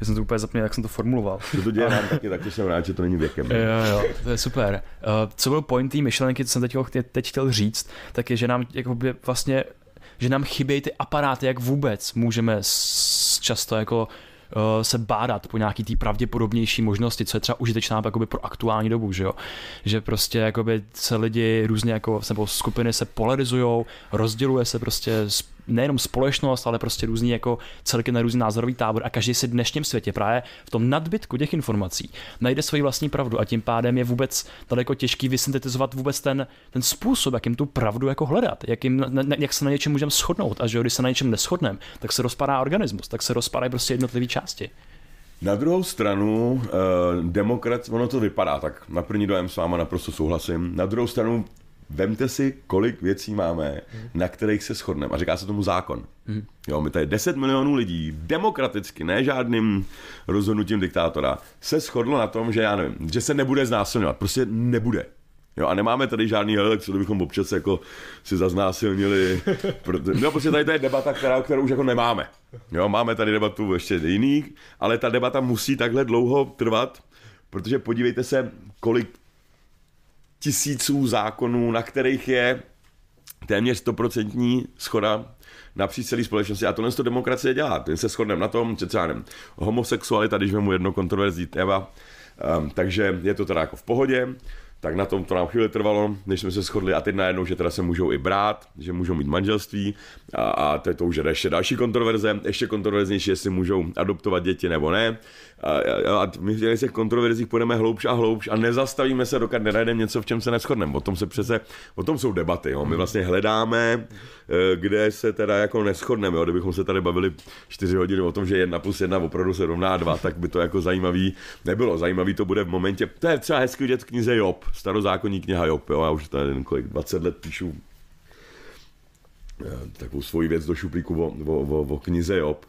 já jsem to úplně zapněl, jak jsem to formuloval. To to dělám taky, tak to jsem rád, že to není věkem. jo, jo, to je super. Uh, co byl point té myšlenky, co jsem teď, teď chtěl říct, tak je, že nám jako vlastně že nám chybějí ty aparáty, jak vůbec můžeme s často jako Eh, se bádat po nějaký té pravděpodobnější možnosti, co je třeba užitečná jakoby pro aktuální dobu, že jo. Že prostě jakoby se lidi různě jako, nebo skupiny se polarizují, rozděluje se prostě nejenom společnost, ale prostě různý jako celky na různý názorový tábor a každý si v dnešním světě právě v tom nadbytku těch informací najde svoji vlastní pravdu a tím pádem je vůbec daleko těžký vysyntetizovat vůbec ten, ten způsob, jakým tu pravdu jako hledat, jak, jim, ne, jak se na něčem můžeme shodnout a že když se na něčem neschodneme, tak se rozpadá organismus, tak se rozpadají prostě jednotlivé části. Na druhou stranu, eh, demokrat, ono to vypadá tak, na první dojem s váma naprosto souhlasím, na druhou stranu vemte si, kolik věcí máme, hmm. na kterých se shodneme. A říká se tomu zákon. Hmm. Jo, my tady 10 milionů lidí demokraticky, ne žádným rozhodnutím diktátora, se shodlo na tom, že já nevím, že se nebude znásilňovat. Prostě nebude. Jo, a nemáme tady žádný helek, co bychom občas jako si zaznásilnili. Proto, no, prostě tady to je debata, která, kterou už jako nemáme. Jo, máme tady debatu ještě jiný, ale ta debata musí takhle dlouho trvat, protože podívejte se, kolik tisíců zákonů, na kterých je téměř 100% schoda napříč celé společnosti. A tohle to demokracie dělá. Ten se shodneme na tom, že třeba nevím, homosexualita, když mu jedno kontroverzní téma, um, takže je to teda jako v pohodě, tak na tom to nám chvíli trvalo, než jsme se shodli a teď najednou, že teda se můžou i brát, že můžou mít manželství a, a teď to už je ještě další kontroverze, ještě kontroverznější, jestli můžou adoptovat děti nebo ne, a, a, a my v těch kontroverzích půjdeme hloubš a hloubš a nezastavíme se, dokud nenajdeme něco, v čem se neschodneme. O tom se přece, o tom jsou debaty. Jo. My hmm. vlastně hledáme, eh, kde se teda jako neschodneme. Jo. Kdybychom se tady bavili čtyři hodiny o tom, že jedna plus jedna opravdu se rovná dva, tak by to jako zajímavý nebylo. Zajímavý to bude v momentě. To je třeba hezký dět knize Job, starozákonní kniha Job. Jo. Já už tady kolik 20 let píšu eh, takovou svoji věc do šuplíku o, o, o, o knize Job.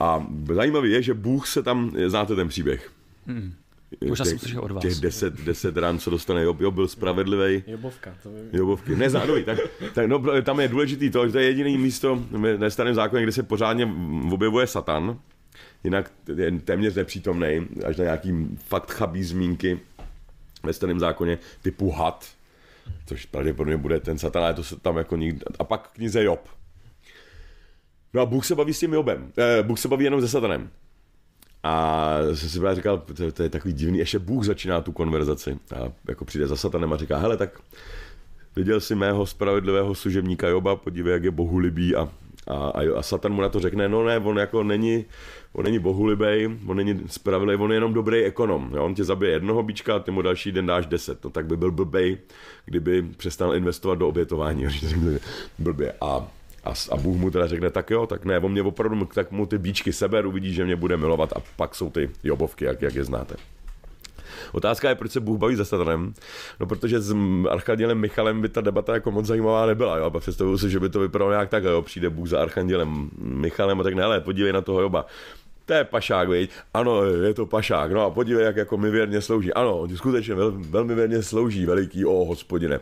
A zajímavé je, že Bůh se tam, znáte ten příběh. Hmm. Už těch, jsem slyšel od vás. Těch deset, deset rán, co dostane Job, Job byl spravedlivý. Jobovka, to by... Jobovky, ne, zároveň, tak, tak no, tam je důležitý to, že to je jediné místo ve starém zákoně, kde se pořádně objevuje Satan, jinak je téměř nepřítomný, až na nějaký fakt chabý zmínky ve starém zákoně typu had, což pravděpodobně bude ten satan, ale to se tam jako nikdy... A pak knize Job, No a Bůh se baví s tím Jobem. Eh, Bůh se baví jenom se satanem. A jsem si právě říkal, to, to je takový divný, ještě Bůh začíná tu konverzaci. A jako přijde za satanem a říká, hele, tak viděl si mého spravedlivého služebníka Joba, podívej, jak je bohulibý a a, a, a Satan mu na to řekne, no ne, on jako není, on není bohulibej, on není spravedlivý, on je jenom dobrý ekonom. Jo? On tě zabije jednoho bička a ty mu další den dáš deset. No tak by byl blbej, kdyby přestal investovat do obětování. blbě. A a, a Bůh mu teda řekne, tak jo, tak ne, on mě opravdu, tak mu ty bíčky seber, uvidí, že mě bude milovat a pak jsou ty jobovky, jak, jak je znáte. Otázka je, proč se Bůh baví se satanem. No, protože s Archandělem Michalem by ta debata jako moc zajímavá nebyla. Jo? A představuju si, že by to vypadalo nějak tak, jo? přijde Bůh za Archandělem Michalem a tak ne, podívej na toho Joba to je pašák, veď. Ano, je to pašák. No a podívej, jak jako mi věrně slouží. Ano, skutečně vel, velmi věrně slouží veliký o hospodine.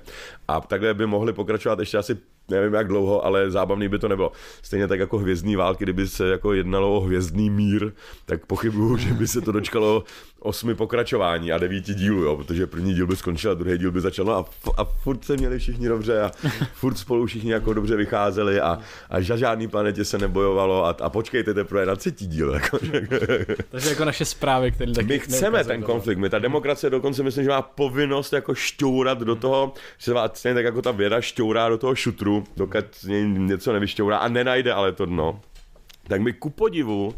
A takhle by mohli pokračovat ještě asi nevím jak dlouho, ale zábavný by to nebylo. Stejně tak jako hvězdní války, kdyby se jako jednalo o hvězdný mír, tak pochybuju, že by se to dočkalo osmi pokračování a devíti dílů, jo, protože první díl by skončil a druhý díl by začal no a, f- a furt se měli všichni dobře a furt spolu všichni jako dobře vycházeli a, a ža žádný planetě se nebojovalo a, a počkejte teprve na třetí díl. Jako. Takže jako naše zprávy, které taky My chceme ten konflikt, my ta demokracie dokonce myslím, že má povinnost jako šťourat do toho, že se má, stejně tak jako ta věda šťourá do toho šutru, dnu, dokud něco nevyšťourá a nenajde ale to dno, tak my ku podivu uh,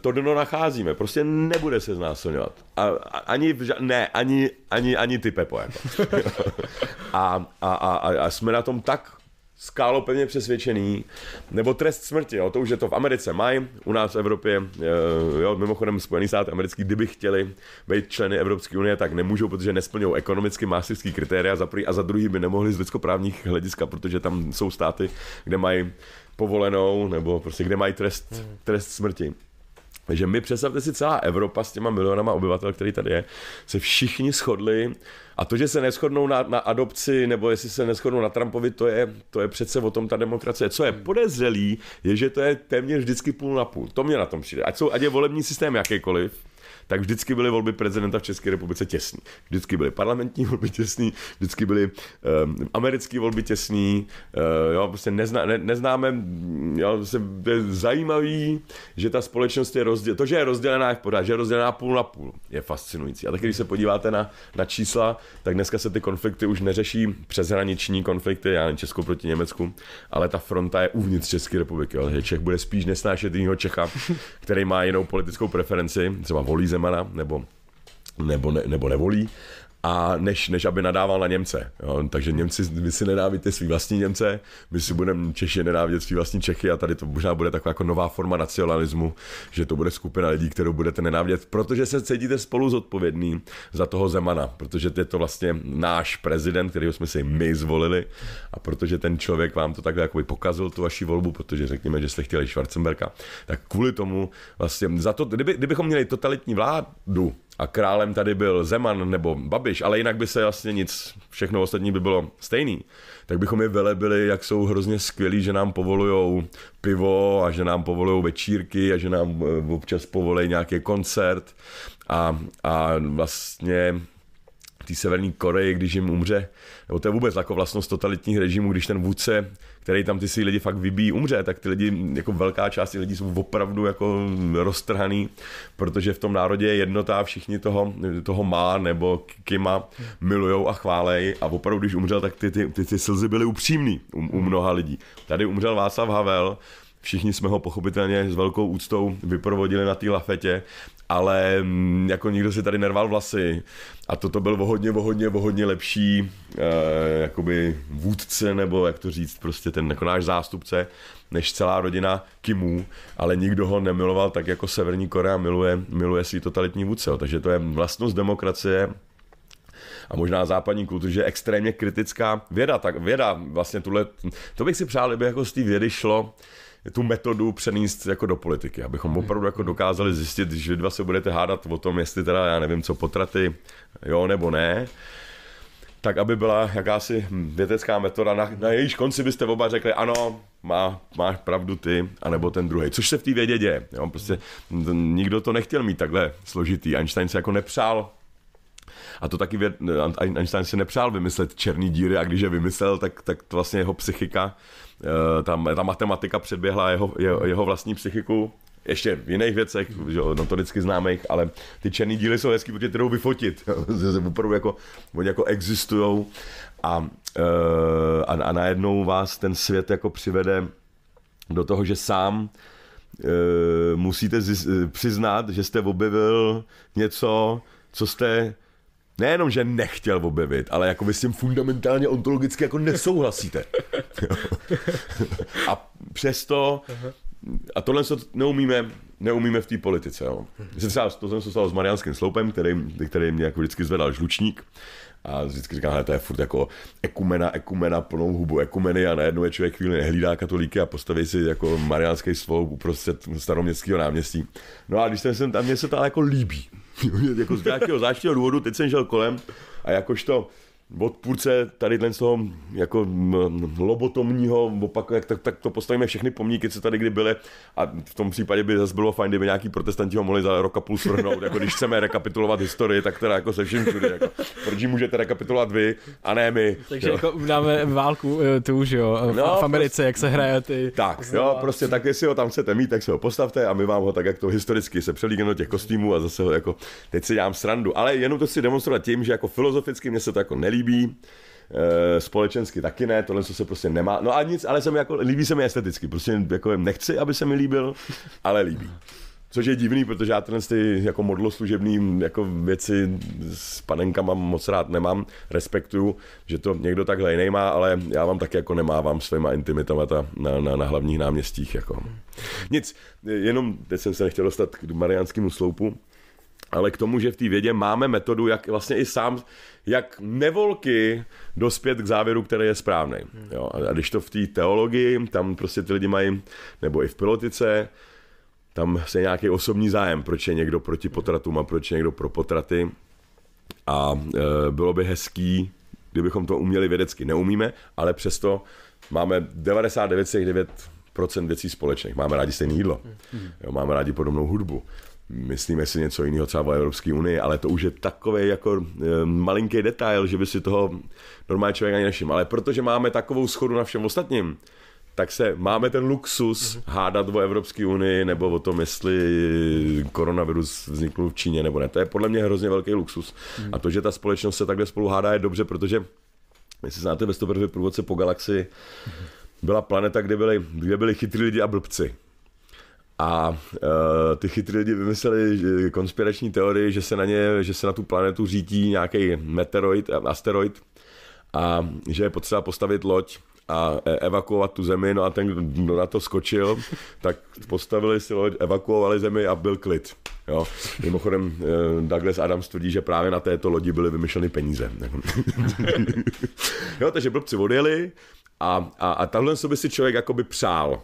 to dno nacházíme. Prostě nebude se znásilňovat. A, a, ani, ne, ani, ani, ani ty Pepo. Jako. a, a, a, a jsme na tom tak skálo pevně přesvědčený, nebo trest smrti, jo, to už je to v Americe mají, u nás v Evropě, eh, jo, mimochodem Spojený stát americký, kdyby chtěli být členy Evropské unie, tak nemůžou, protože nesplňují ekonomicky masivský kritéria za prvý a za druhý by nemohli z lidskoprávních hlediska, protože tam jsou státy, kde mají povolenou, nebo prostě kde mají trest, hmm. trest smrti. Takže my představte si celá Evropa s těma milionama obyvatel, který tady je, se všichni shodli a to, že se neschodnou na, na adopci nebo jestli se neschodnou na Trumpovi, to je, to je přece o tom ta demokracie. Co je hmm. podezřelý, je, že to je téměř vždycky půl na půl. To mě na tom přijde. Ať, jsou, ať je volební systém jakýkoliv, tak vždycky byly volby prezidenta v České republice těsné. Vždycky byly parlamentní volby těsné, vždycky byly um, americké volby těsné. Uh, eh, jo, prostě nezná, ne, neznáme, jo, prostě je zajímavý, že ta společnost je rozdělená. To, že je rozdělená, je v pořád, že je rozdělená půl na půl, je fascinující. A tak, když se podíváte na, na čísla, tak dneska se ty konflikty už neřeší přeshraniční konflikty, já nevím, Česko proti Německu, ale ta fronta je uvnitř České republiky. Jo, že Čech bude spíš nesnášet jiného Čecha, který má jinou politickou preferenci, třeba volí Zemana, nebo nebo, ne, nebo nevolí a než, než aby nadával na Němce. Jo. Takže Němci, my si nenávidíte svý vlastní Němce, my si budeme Češi nenávidět svý vlastní Čechy a tady to možná bude taková jako nová forma nacionalismu, že to bude skupina lidí, kterou budete nenávidět, protože se cítíte spolu zodpovědný za toho Zemana, protože je to vlastně náš prezident, kterého jsme si my zvolili a protože ten člověk vám to takhle jako pokazil tu vaši volbu, protože řekněme, že jste chtěli Schwarzenberka, tak kvůli tomu vlastně za to, kdyby, kdybychom měli totalitní vládu, a králem tady byl Zeman nebo Babiš, ale jinak by se vlastně nic, všechno ostatní by bylo stejný, tak bychom je velebili, jak jsou hrozně skvělí, že nám povolujou pivo a že nám povolují večírky a že nám eh, občas povolí nějaký koncert a, a vlastně té Severní Koreji, když jim umře, nebo to je vůbec jako vlastnost totalitních režimů, když ten vůdce, který tam ty si lidi fakt vybíjí, umře, tak ty lidi, jako velká část těch lidí jsou opravdu jako roztrhaný, protože v tom národě je jednota a všichni toho, toho má nebo kima milujou a chválej a opravdu, když umřel, tak ty, ty, ty, ty slzy byly upřímný u, u mnoha lidí. Tady umřel Václav Havel, Všichni jsme ho pochopitelně s velkou úctou vyprovodili na té lafetě, ale mm, jako nikdo si tady nerval vlasy a toto byl vohodně, vohodně, vohodně lepší eh, jakoby vůdce nebo jak to říct, prostě ten jako náš zástupce než celá rodina Kimů, ale nikdo ho nemiloval tak jako Severní Korea miluje, miluje svý totalitní vůdce, jo. takže to je vlastnost demokracie, a možná západní kultury, že je extrémně kritická věda. Tak věda, vlastně tuhle, to bych si přál, kdyby jako z té vědy šlo tu metodu přenést jako do politiky, abychom hmm. opravdu jako dokázali zjistit, že dva se budete hádat o tom, jestli teda, já nevím co, potraty, jo nebo ne, tak aby byla jakási vědecká metoda, na, na jejíž konci byste oba řekli, ano, má, máš pravdu ty, anebo ten druhý. Což se v té vědě děje. Jo? Prostě nikdo to nechtěl mít takhle složitý. Einstein se jako nepřál a to taky věd, Einstein si nepřál vymyslet černý díry a když je vymyslel, tak, tak to vlastně jeho psychika Eh, tam, ta matematika předběhla jeho, jeho, jeho vlastní psychiku, ještě v jiných věcech, že, notoricky známých, ale ty černý díly jsou hezký, protože trhou vyfotit. Opravdu jako, oni jako existujou a, eh, a, a najednou vás ten svět jako přivede do toho, že sám eh, musíte přiznat, že jste objevil něco, co jste nejenom, že nechtěl objevit, ale jako vy s tím fundamentálně ontologicky jako nesouhlasíte. a přesto, a tohle se neumíme, neumíme v té politice. Jo. Se třeba, to jsem se stal s Mariánským sloupem, který, který mě jako vždycky zvedal žlučník a vždycky říkal, že to je furt jako ekumena, ekumena, plnou hubu ekumeny a najednou je člověk chvíli nehlídá katolíky a postaví si jako mariánský sloup uprostřed staroměstského náměstí. No a když jsem tam, mně se ale jako líbí. jako z nějakého zvláštního důvodu, teď jsem žel kolem a jakožto odpůrce tady z toho jako lobotomního, opak, jak tak, tak, to postavíme všechny pomníky, co tady kdy byly a v tom případě by zase bylo fajn, kdyby nějaký protestanti ho mohli za rok a půl svrhnout, jako když chceme rekapitulovat historii, tak teda jako se vším všude, jako, proč ji můžete rekapitulovat vy a ne my. Takže jako dáme válku eh, tu, už, jo, eh, v, no, v Americe, prostě, jak se hraje ty. Tak, jo, prostě tak, jestli ho tam chcete mít, tak se ho postavte a my vám ho tak, jak to historicky se přelígeme do těch kostýmů a zase ho jako, teď si dělám srandu, ale jenom to si demonstrovat tím, že jako filozoficky mě se to jako nelíbí nelíbí. Eh, společensky taky ne, tohle se prostě nemá. No a nic, ale se mi jako, líbí se mi esteticky. Prostě jako nechci, aby se mi líbil, ale líbí. Což je divný, protože já tenhle ty jako modlo služebný jako věci s panenkama moc rád nemám, respektuju, že to někdo takhle jiný má, ale já vám taky jako nemávám svýma intimitama ta, na, na, na, hlavních náměstích. Jako. Nic, jenom teď jsem se nechtěl dostat k Mariánskému sloupu, ale k tomu, že v té vědě máme metodu, jak vlastně i sám, jak nevolky dospět k závěru, který je správný. Hmm. Jo? A když to v té teologii, tam prostě ty lidi mají, nebo i v pilotice, tam se nějaký osobní zájem, proč je někdo proti potratům a proč je někdo pro potraty. A e, bylo by hezký, kdybychom to uměli vědecky. Neumíme, ale přesto máme 99,9% věcí společných. Máme rádi stejné jídlo, hmm. jo, máme rádi podobnou hudbu, myslíme si něco jiného třeba o Evropské unii, ale to už je takový jako eh, malinký detail, že by si toho normální člověk ani nevšiml. Ale protože máme takovou schodu na všem ostatním, tak se máme ten luxus mhm. hádat o Evropské unii nebo o tom, jestli koronavirus vznikl v Číně nebo ne. To je podle mě hrozně velký luxus. Mhm. A to, že ta společnost se takhle spolu hádá, je dobře, protože jestli znáte ve průvodce po galaxii, mhm. byla planeta, kde byli, kde byli chytrý lidi a blbci. A uh, ty chytrý lidi vymysleli že, konspirační teorii, že se na ně, že se na tu planetu řítí nějaký meteoroid, asteroid a že je potřeba postavit loď a e, evakuovat tu zemi, no a ten, kdo na to skočil, tak postavili si loď, evakuovali zemi a byl klid. Jo. Mimochodem e, Douglas Adams tvrdí, že právě na této lodi byly vymyšleny peníze. jo, takže blbci odjeli a, a, a tahle by si člověk jakoby přál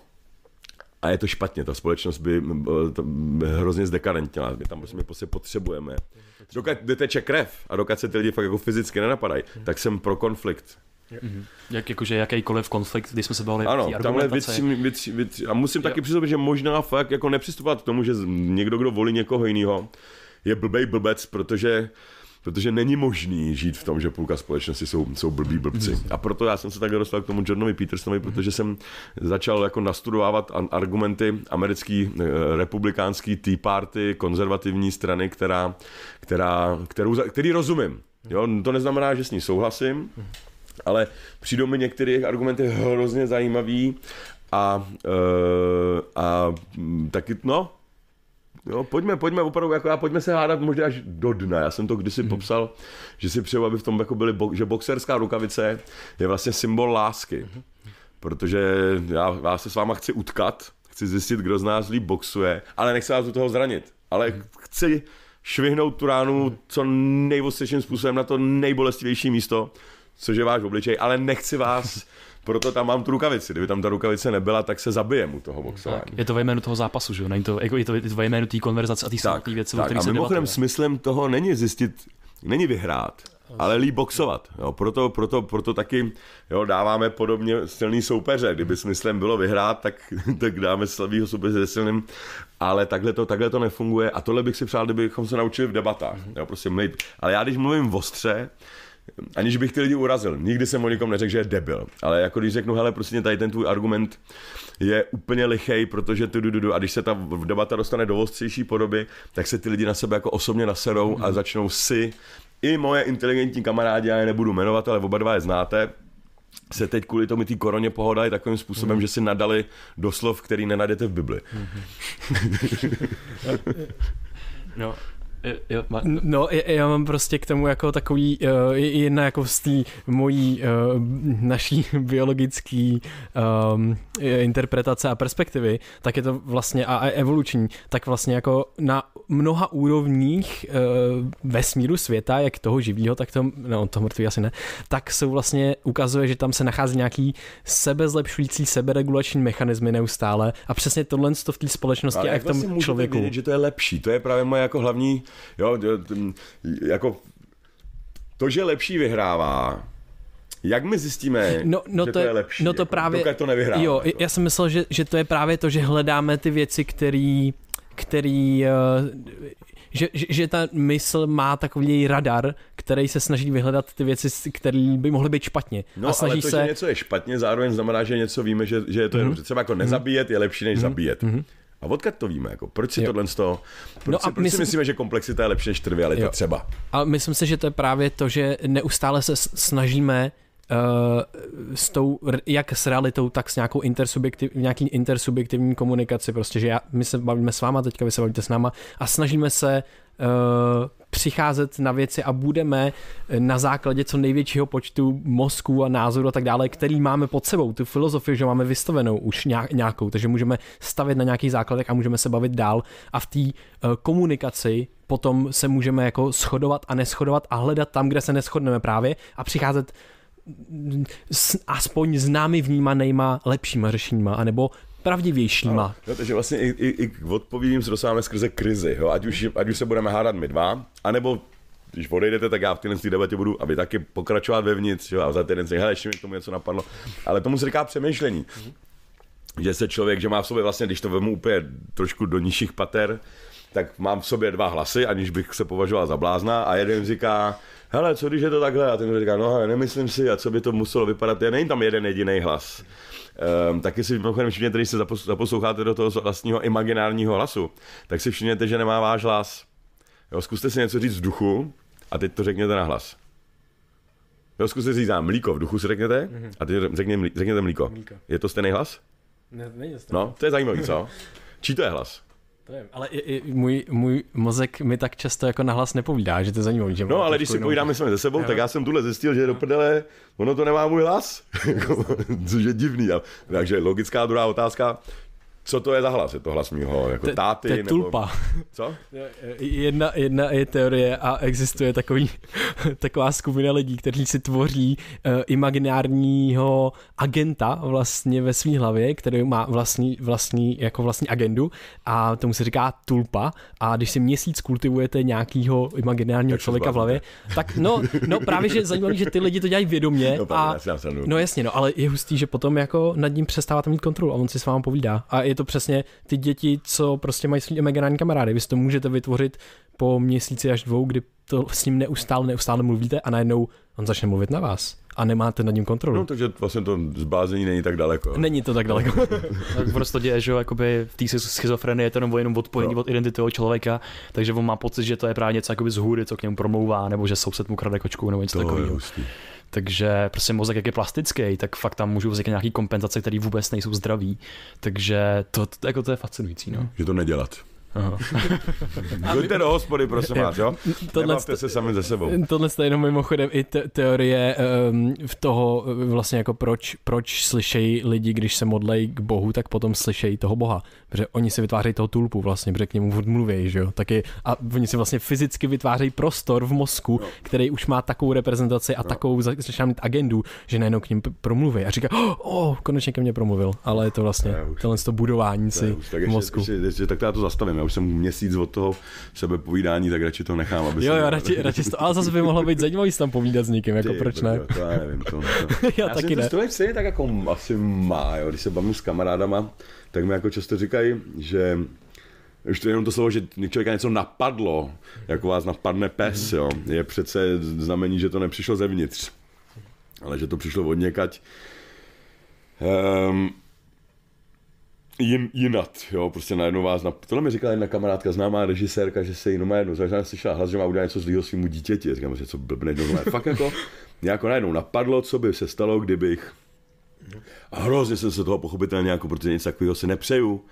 a je to špatně, ta společnost by to, hrozně zdekadentněla, my tam prostě, prostě potřebujeme. Dokud teče krev a dokud se ty lidi fakt jako fyzicky nenapadají, mhm. tak jsem pro konflikt. Mm-hmm. Jak, jakože jakýkoliv konflikt, když jsme se bavili ano, tamhle věci, a musím jo. taky přiznat, že možná fakt jako nepřistupovat k tomu, že někdo, kdo volí někoho jiného, je blbej blbec, protože uh, Protože není možný žít v tom, že půlka společnosti jsou, jsou blbí blbci. Mm-hmm. A proto já jsem se tak dostal k tomu Johnovi Petersonovi, mm-hmm. protože jsem začal jako nastudovávat argumenty americký eh, republikánský Tea Party, konzervativní strany, která, která, kterou, který rozumím. Jo, to neznamená, že s ní souhlasím, mm-hmm. ale přijdou mi některé argumenty hrozně zajímavý a, eh, a, a mm, taky, no, Jo, pojďme, pojďme opravdu, jako já, pojďme se hádat možná až do dna. Já jsem to kdysi mm-hmm. popsal, že si přeju, aby v tom jako byly, bo, že boxerská rukavice je vlastně symbol lásky. Mm-hmm. Protože já, já se s váma chci utkat, chci zjistit, kdo z nás líp boxuje, ale nechci vás do toho zranit. Ale mhm. chci švihnout tu ránu mhm. co nejvostřejším způsobem na to nejbolestivější místo, což je váš obličej, ale nechci vás proto tam mám tu rukavici. Kdyby tam ta rukavice nebyla, tak se zabijem u toho boxování. Tak. Je to ve jménu toho zápasu, že jo? Není to, jako, je to ve jménu té konverzace a té samotné věci, tak, o A mimochodem smyslem toho není zjistit, není vyhrát, ale líp boxovat. Jo, proto, proto, proto taky jo, dáváme podobně silný soupeře. Kdyby smyslem bylo vyhrát, tak, tak dáme slabýho soupeře se silným, ale takhle to, takhle to nefunguje a tohle bych si přál, kdybychom se naučili v debatách. Jo, prostě mluvit. Ale já když mluvím ostře, aniž bych ty lidi urazil. Nikdy jsem o někom neřekl, že je debil. Ale jako když řeknu, hele, prostě tady ten tvůj argument je úplně lichej, protože tu dudu, a když se ta debata dostane do ostřejší podoby, tak se ty lidi na sebe jako osobně naserou a mhm. začnou si i moje inteligentní kamarádi, já je nebudu jmenovat, ale oba dva je znáte, se teď kvůli tomu té koroně pohodají takovým způsobem, mm. že si nadali doslov, který nenajdete v Bibli. Mm-hmm. no, Jo, má... No, já mám prostě k tomu jako takový, uh, jedna jako z té mojí, uh, naší biologické um, ehm, eh, interpretace a perspektivy, tak je to vlastně, a evoluční, tak vlastně jako na mnoha úrovních uh, vesmíru světa, jak toho živého, tak to, no to mrtvý asi ne, tak jsou vlastně, ukazuje, že tam se nachází nějaký sebezlepšující, seberegulační mechanismy neustále a přesně tohle to v té společnosti Ale a jak v tom vlastně člověku. Vidět, že to je lepší, to je právě moje jako hlavní Jo, mm, jako to, že lepší vyhrává, jak my zjistíme, no, no že to, to je lepší? No to jako, právě, dokud to nevyhrává. Jo, jako. já jsem myslel, že, že to je právě to, že hledáme ty věci, který, který, eh, že, že, že ta mysl má takový radar, který se snaží vyhledat ty věci, které by mohly být špatně. No, a snaží ale to, se... že něco je špatně, zároveň znamená, že něco víme, že, že je to mm-hmm. jenom, třeba jako mhm. nezabíjet je lepší, než mm-hmm. zabíjet. Mm-hmm. A odkud to víme? Jako, proč si jo. tohle z toho, no proč, no si, a proč myslím, si myslíme, že komplexita je lepší než trivialita třeba? A myslím si, že to je právě to, že neustále se snažíme uh, s tou, jak s realitou, tak s nějakou intersubjektiv, nějaký intersubjektivní komunikaci, prostě, že já, my se bavíme s váma teďka, vy se bavíte s náma a snažíme se uh, přicházet na věci a budeme eh, na základě co největšího počtu mozků a názorů a tak dále, který máme pod sebou, tu filozofii, že máme vystavenou už nějakou, takže můžeme stavět na nějakých základech a můžeme se bavit dál a v té eh, komunikaci potom se můžeme jako shodovat a neschodovat a hledat tam, kde se neschodneme právě a přicházet s aspoň známy vnímanýma lepšíma řešeníma, anebo pravdivějšíma. No, No, takže vlastně i, i, i odpovědím se skrze krizi, jo? Ať, už, ať už se budeme hádat my dva, anebo když odejdete, tak já v téhle debatě budu, aby taky pokračovat vevnitř, jo? a za týden si, hele, ještě mi k tomu něco napadlo. Ale tomu se říká přemýšlení. Mhm. Že se člověk, že má v sobě vlastně, když to vemu úplně trošku do nižších pater, tak mám v sobě dva hlasy, aniž bych se považoval za blázna a jeden říká, hele, co když je to takhle? A ten říká, no nemyslím si, a co by to muselo vypadat? je není tam jeden jediný hlas. Um, taky si mimochodem všimněte, když se zaposloucháte do toho vlastního imaginárního hlasu, tak si všimněte, že nemá váš hlas. Jo, zkuste si něco říct v duchu a teď to řekněte na hlas. Jo, zkuste říct nám mlíko v duchu si řeknete, mhm. a teď řekně, mlí, řekněte mlíko. mlíko. Je to stejný hlas? Ne, není to stejný. No, to je zajímavý, co? Čí to je hlas? To nevím, ale i, i můj, můj mozek mi tak často jako nahlas nepovídá, že to je zajímavé. Že no, ale když si jenom... povídáme sami se sebou, jo. tak já jsem tuhle zjistil, že do prdele, ono to nemá můj hlas. Jako, což je divný. Takže logická druhá otázka, co to je za hlas? Je to hlas mýho jako te, táty? Te nebo... tulpa. Co? Jedna, jedna je teorie a existuje takový, taková skupina lidí, kteří si tvoří uh, imaginárního agenta vlastně ve své hlavě, který má vlastní, vlastní, jako vlastní agendu a tomu se říká tulpa a když si měsíc kultivujete nějakého imaginárního tak člověka v hlavě, tak no, no právě, že zajímavé, že ty lidi to dělají vědomě no, a, no jasně, no ale je hustý, že potom jako nad ním přestáváte mít kontrolu a on si s vámi povídá a je je to přesně ty děti, co prostě mají svý imaginární kamarády. Vy si to můžete vytvořit po měsíci až dvou, kdy to s ním neustále, neustále mluvíte a najednou on začne mluvit na vás a nemáte nad ním kontrolu. No, takže vlastně to zbázení není tak daleko. Není to tak daleko. tak prostě děje, že jakoby v té schizofrenie je to nebo jenom odpojení no. od identity toho člověka, takže on má pocit, že to je právě něco jakoby z hůry, co k němu promlouvá, nebo že soused mu krade kočku nebo něco takového. Takže prostě mozek, jak je plastický, tak fakt tam můžou vzniknout nějaké kompenzace, které vůbec nejsou zdraví. Takže to, to, jako to je fascinující. No. Že to nedělat. Jděte do hospody, prosím vás, jo? Tohle se sami ze sebou. Tohle je jenom mimochodem i te- teorie um, v toho eh, vlastně jako proč, proč slyšejí lidi, když se modlejí k Bohu, tak potom slyšejí toho Boha. Protože oni si vytvářejí toho tulpu vlastně, protože k němu mluví, že jo? Taky, a oni si vlastně fyzicky vytvářejí prostor v mozku, no. který už má takovou reprezentaci a no. takovou začíná mít agendu, že najednou k ním promluví a říká, oh, oh, konečně ke mně promluvil. Ale je to vlastně, tohle to budování si v mozku. ještě, ještě, tak já to zastavím, já už jsem měsíc od toho povídání, tak radši to nechám, aby Jo, jo, radši, radši to, ale zase by mohlo být zajímavý tam povídat s někým, jako Ty, proč ne? To já nevím, to, to. já, já taky ne. Já stejně tak jako asi má, jo, když se bavím s kamarádama, tak mi jako často říkají, že už to je jenom to slovo, že člověka něco napadlo, jako vás napadne pes, mhm. jo, je přece znamení, že to nepřišlo zevnitř, ale že to přišlo od někať. Um, ehm, jin, jinat, jo, prostě najednou vás, na, tohle mi říkala jedna kamarádka, známá režisérka, že se jenom najednou jsem slyšela hlas, že má udělat něco zlýho svýmu dítěti, říkám, že co blbne no, fakt jako, mě jako najednou napadlo, co by se stalo, kdybych, a hrozně jsem se toho pochopitelně jako, protože nic takového si nepřeju,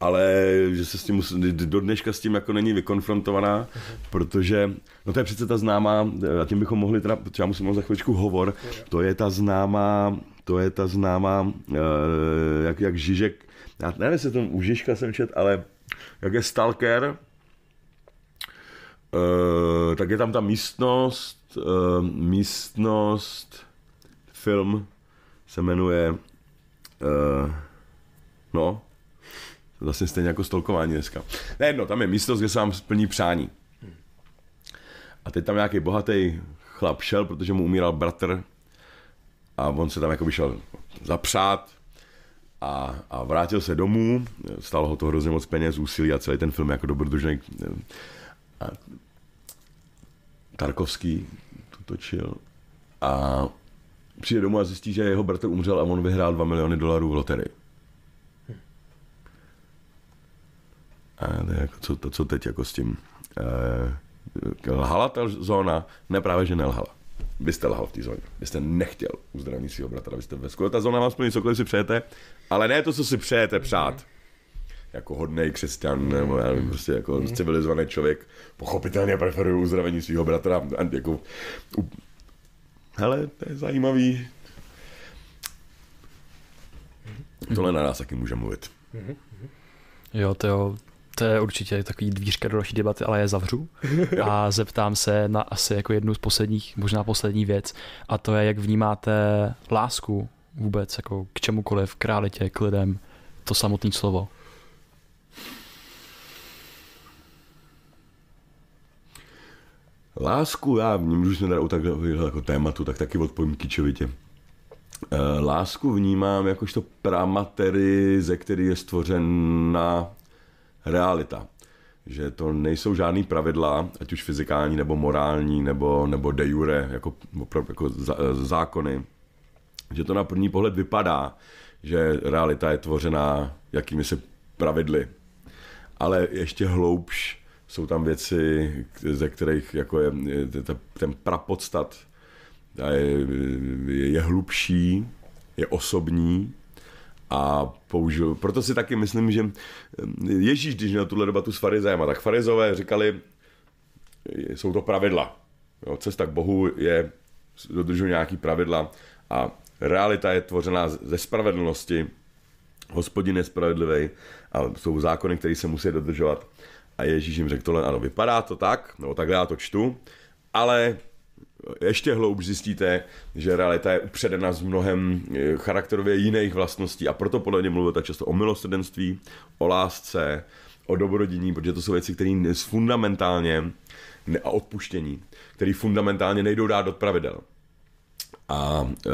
ale že se s tím do dneška s tím jako není vykonfrontovaná, protože, no to je přece ta známá, a tím bychom mohli teda, já musím za chvíličku hovor, to je ta známá, to je ta známá, eh, jak, jak Žižek já nevím, jestli ten Užiška jsem čet, ale jak je Stalker, Uh, tak je tam ta místnost, uh, místnost, film se jmenuje, uh, no, vlastně stejně jako stolkování dneska. Ne, no, tam je místnost, kde se vám splní přání. A teď tam nějaký bohatý chlap šel, protože mu umíral bratr a on se tam jako vyšel zapřát, a, a vrátil se domů, stalo ho to hrozně moc peněz, úsilí a celý ten film jako dobrodružný. A Tarkovský to točil a přijde domů a zjistí, že jeho bratr umřel a on vyhrál 2 miliony dolarů v loterii. A to jako, co, to, co teď jako s tím? Eh, lhala ta zóna? Ne, právě, že nelhala vy jste lahal v té zóně. Vy jste nechtěl uzdravení svého bratra, vy ve skole. Ta zóna vám splní cokoliv si přejete, ale ne to, co si přejete přát. Mm-hmm. Jako hodný křesťan, nebo já nevím, prostě jako mm-hmm. civilizovaný člověk, pochopitelně preferuju uzdravení svého bratra. jako, u... Hele, to je zajímavý. Mm-hmm. Tohle na nás taky může mluvit. Mm-hmm. Jo, to jo, to je určitě takový dvířka do další debaty, ale já zavřu a zeptám se na asi jako jednu z posledních, možná poslední věc a to je, jak vnímáte lásku vůbec jako k čemukoliv, k realitě, k lidem, to samotné slovo. Lásku, já můžu se u takového jako tématu, tak taky odpovím kýčovitě. Eh, lásku vnímám jakožto pramatery, ze který je stvořena realita. Že to nejsou žádný pravidla, ať už fyzikální nebo morální nebo, nebo de jure, jako, jako zákony. Že to na první pohled vypadá, že realita je tvořená jakými se pravidly. Ale ještě hloubš jsou tam věci, ze kterých jako je, ten prapodstat je, je, je hlubší, je osobní a použil. Proto si taky myslím, že eh, Ježíš, když na tuhle debatu s farizejem, a tak farizové říkali, jsou to pravidla. Jo, cesta k Bohu je, dodržují nějaký pravidla a realita je tvořená ze spravedlnosti, hospodin je spravedlivý a jsou zákony, které se musí dodržovat. A Ježíš jim řekl tohle, ano, vypadá to tak, nebo takhle já to čtu, ale ještě hloub zjistíte, že realita je upředena z mnohem eh, charakterově jiných vlastností a proto podle mě mluvíte tak často o milosrdenství, o lásce, o dobrodění, protože to jsou věci, které fundamentálně a odpuštění, které fundamentálně nejdou dát do pravidel. A e,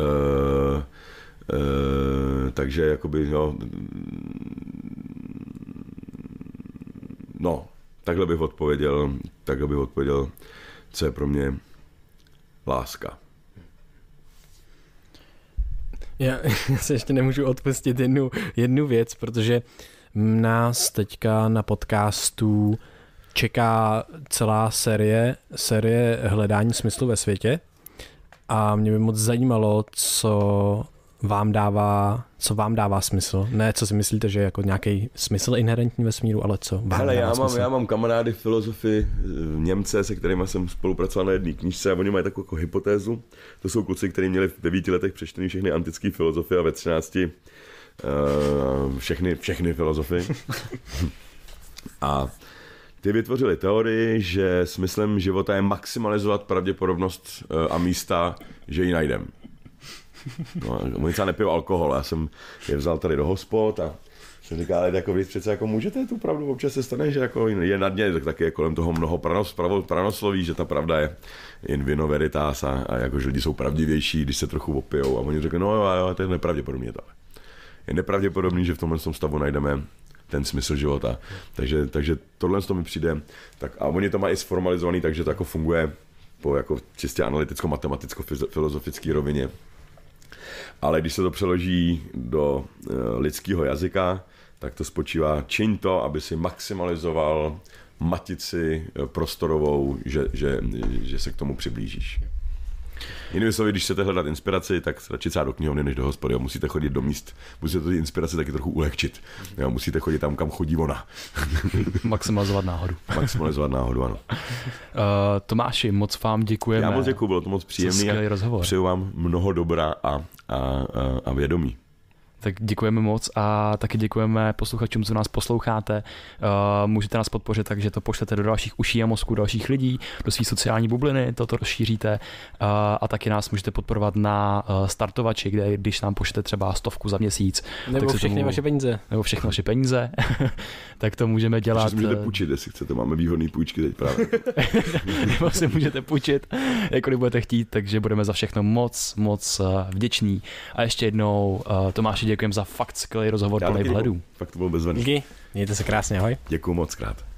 e, takže jakoby, jo, no, no, takhle bych odpověděl, takhle bych odpověděl, co je pro mě láska. Já, já se ještě nemůžu odpustit jednu, jednu věc, protože nás teďka na podcastu čeká celá série, série hledání smyslu ve světě a mě by moc zajímalo, co vám dává, co vám dává smysl. Ne, co si myslíte, že je jako nějaký smysl inherentní ve smíru, ale co vám Hele, dává já smysl? mám, smysl. já mám kamarády filozofy eh, Němce, se kterými jsem spolupracoval na jedné knížce a oni mají takovou jako hypotézu. To jsou kluci, kteří měli v devíti letech přečtený všechny antické filozofie a ve třinácti uh, všechny, všechny filozofy. a ty vytvořili teorii, že smyslem života je maximalizovat pravděpodobnost eh, a místa, že ji najdeme. No, oni třeba nepijou alkohol, já jsem je vzal tady do hospod a jsem říkal, ale jako vy přece jako můžete tu pravdu, občas se stane, že jako je na dně, tak taky je kolem toho mnoho pranos, pravo, pranosloví, že ta pravda je in vino veritas a, a jako, že lidi jsou pravdivější, když se trochu opijou a oni řekli, no jo, jo, to je nepravděpodobně to. Je nepravděpodobný, že v tomhle stavu najdeme ten smysl života. Takže, takže tohle toho mi přijde. Tak, a oni to mají sformalizovaný, takže to jako funguje po jako čistě analyticko-matematicko-filozofické rovině. Ale když se to přeloží do eh, lidského jazyka, tak to spočívá čin to, aby si maximalizoval matici eh, prostorovou, že, že, že se k tomu přiblížíš. Jinými slovy, když chcete hledat inspiraci, tak radši třeba do knihovny než do hospody. Jo. Musíte chodit do míst, musíte ty inspirace taky trochu ulehčit. Jo. Musíte chodit tam, kam chodí ona. Maximalizovat náhodu. Maximalizovat náhodu, ano. Uh, Tomáši, moc vám děkujeme. Já moc děkuji, bylo to moc příjemné. Přeju vám mnoho dobra a, a, a, a vědomí. Tak děkujeme moc a taky děkujeme posluchačům, co nás posloucháte. Uh, můžete nás podpořit takže to pošlete do dalších uší a mozku dalších lidí, do své sociální bubliny, toto rozšíříte uh, a taky nás můžete podporovat na uh, startovači, kde když nám pošlete třeba stovku za měsíc. Nebo tak všechny tomu, vaše peníze. Nebo všechny vaše peníze, tak to můžeme dělat. Takže si můžete půjčit, jestli chcete, máme výhodný půjčky teď právě. nebo si můžete půjčit, jakkoliv budete chtít, takže budeme za všechno moc, moc vděční. A ještě jednou, Tomáši, děkujeme za fakt skvělý rozhovor plný vhledů. Fakt to bylo bezvadný. Díky, mějte se krásně, ahoj. Děkuji moc krát.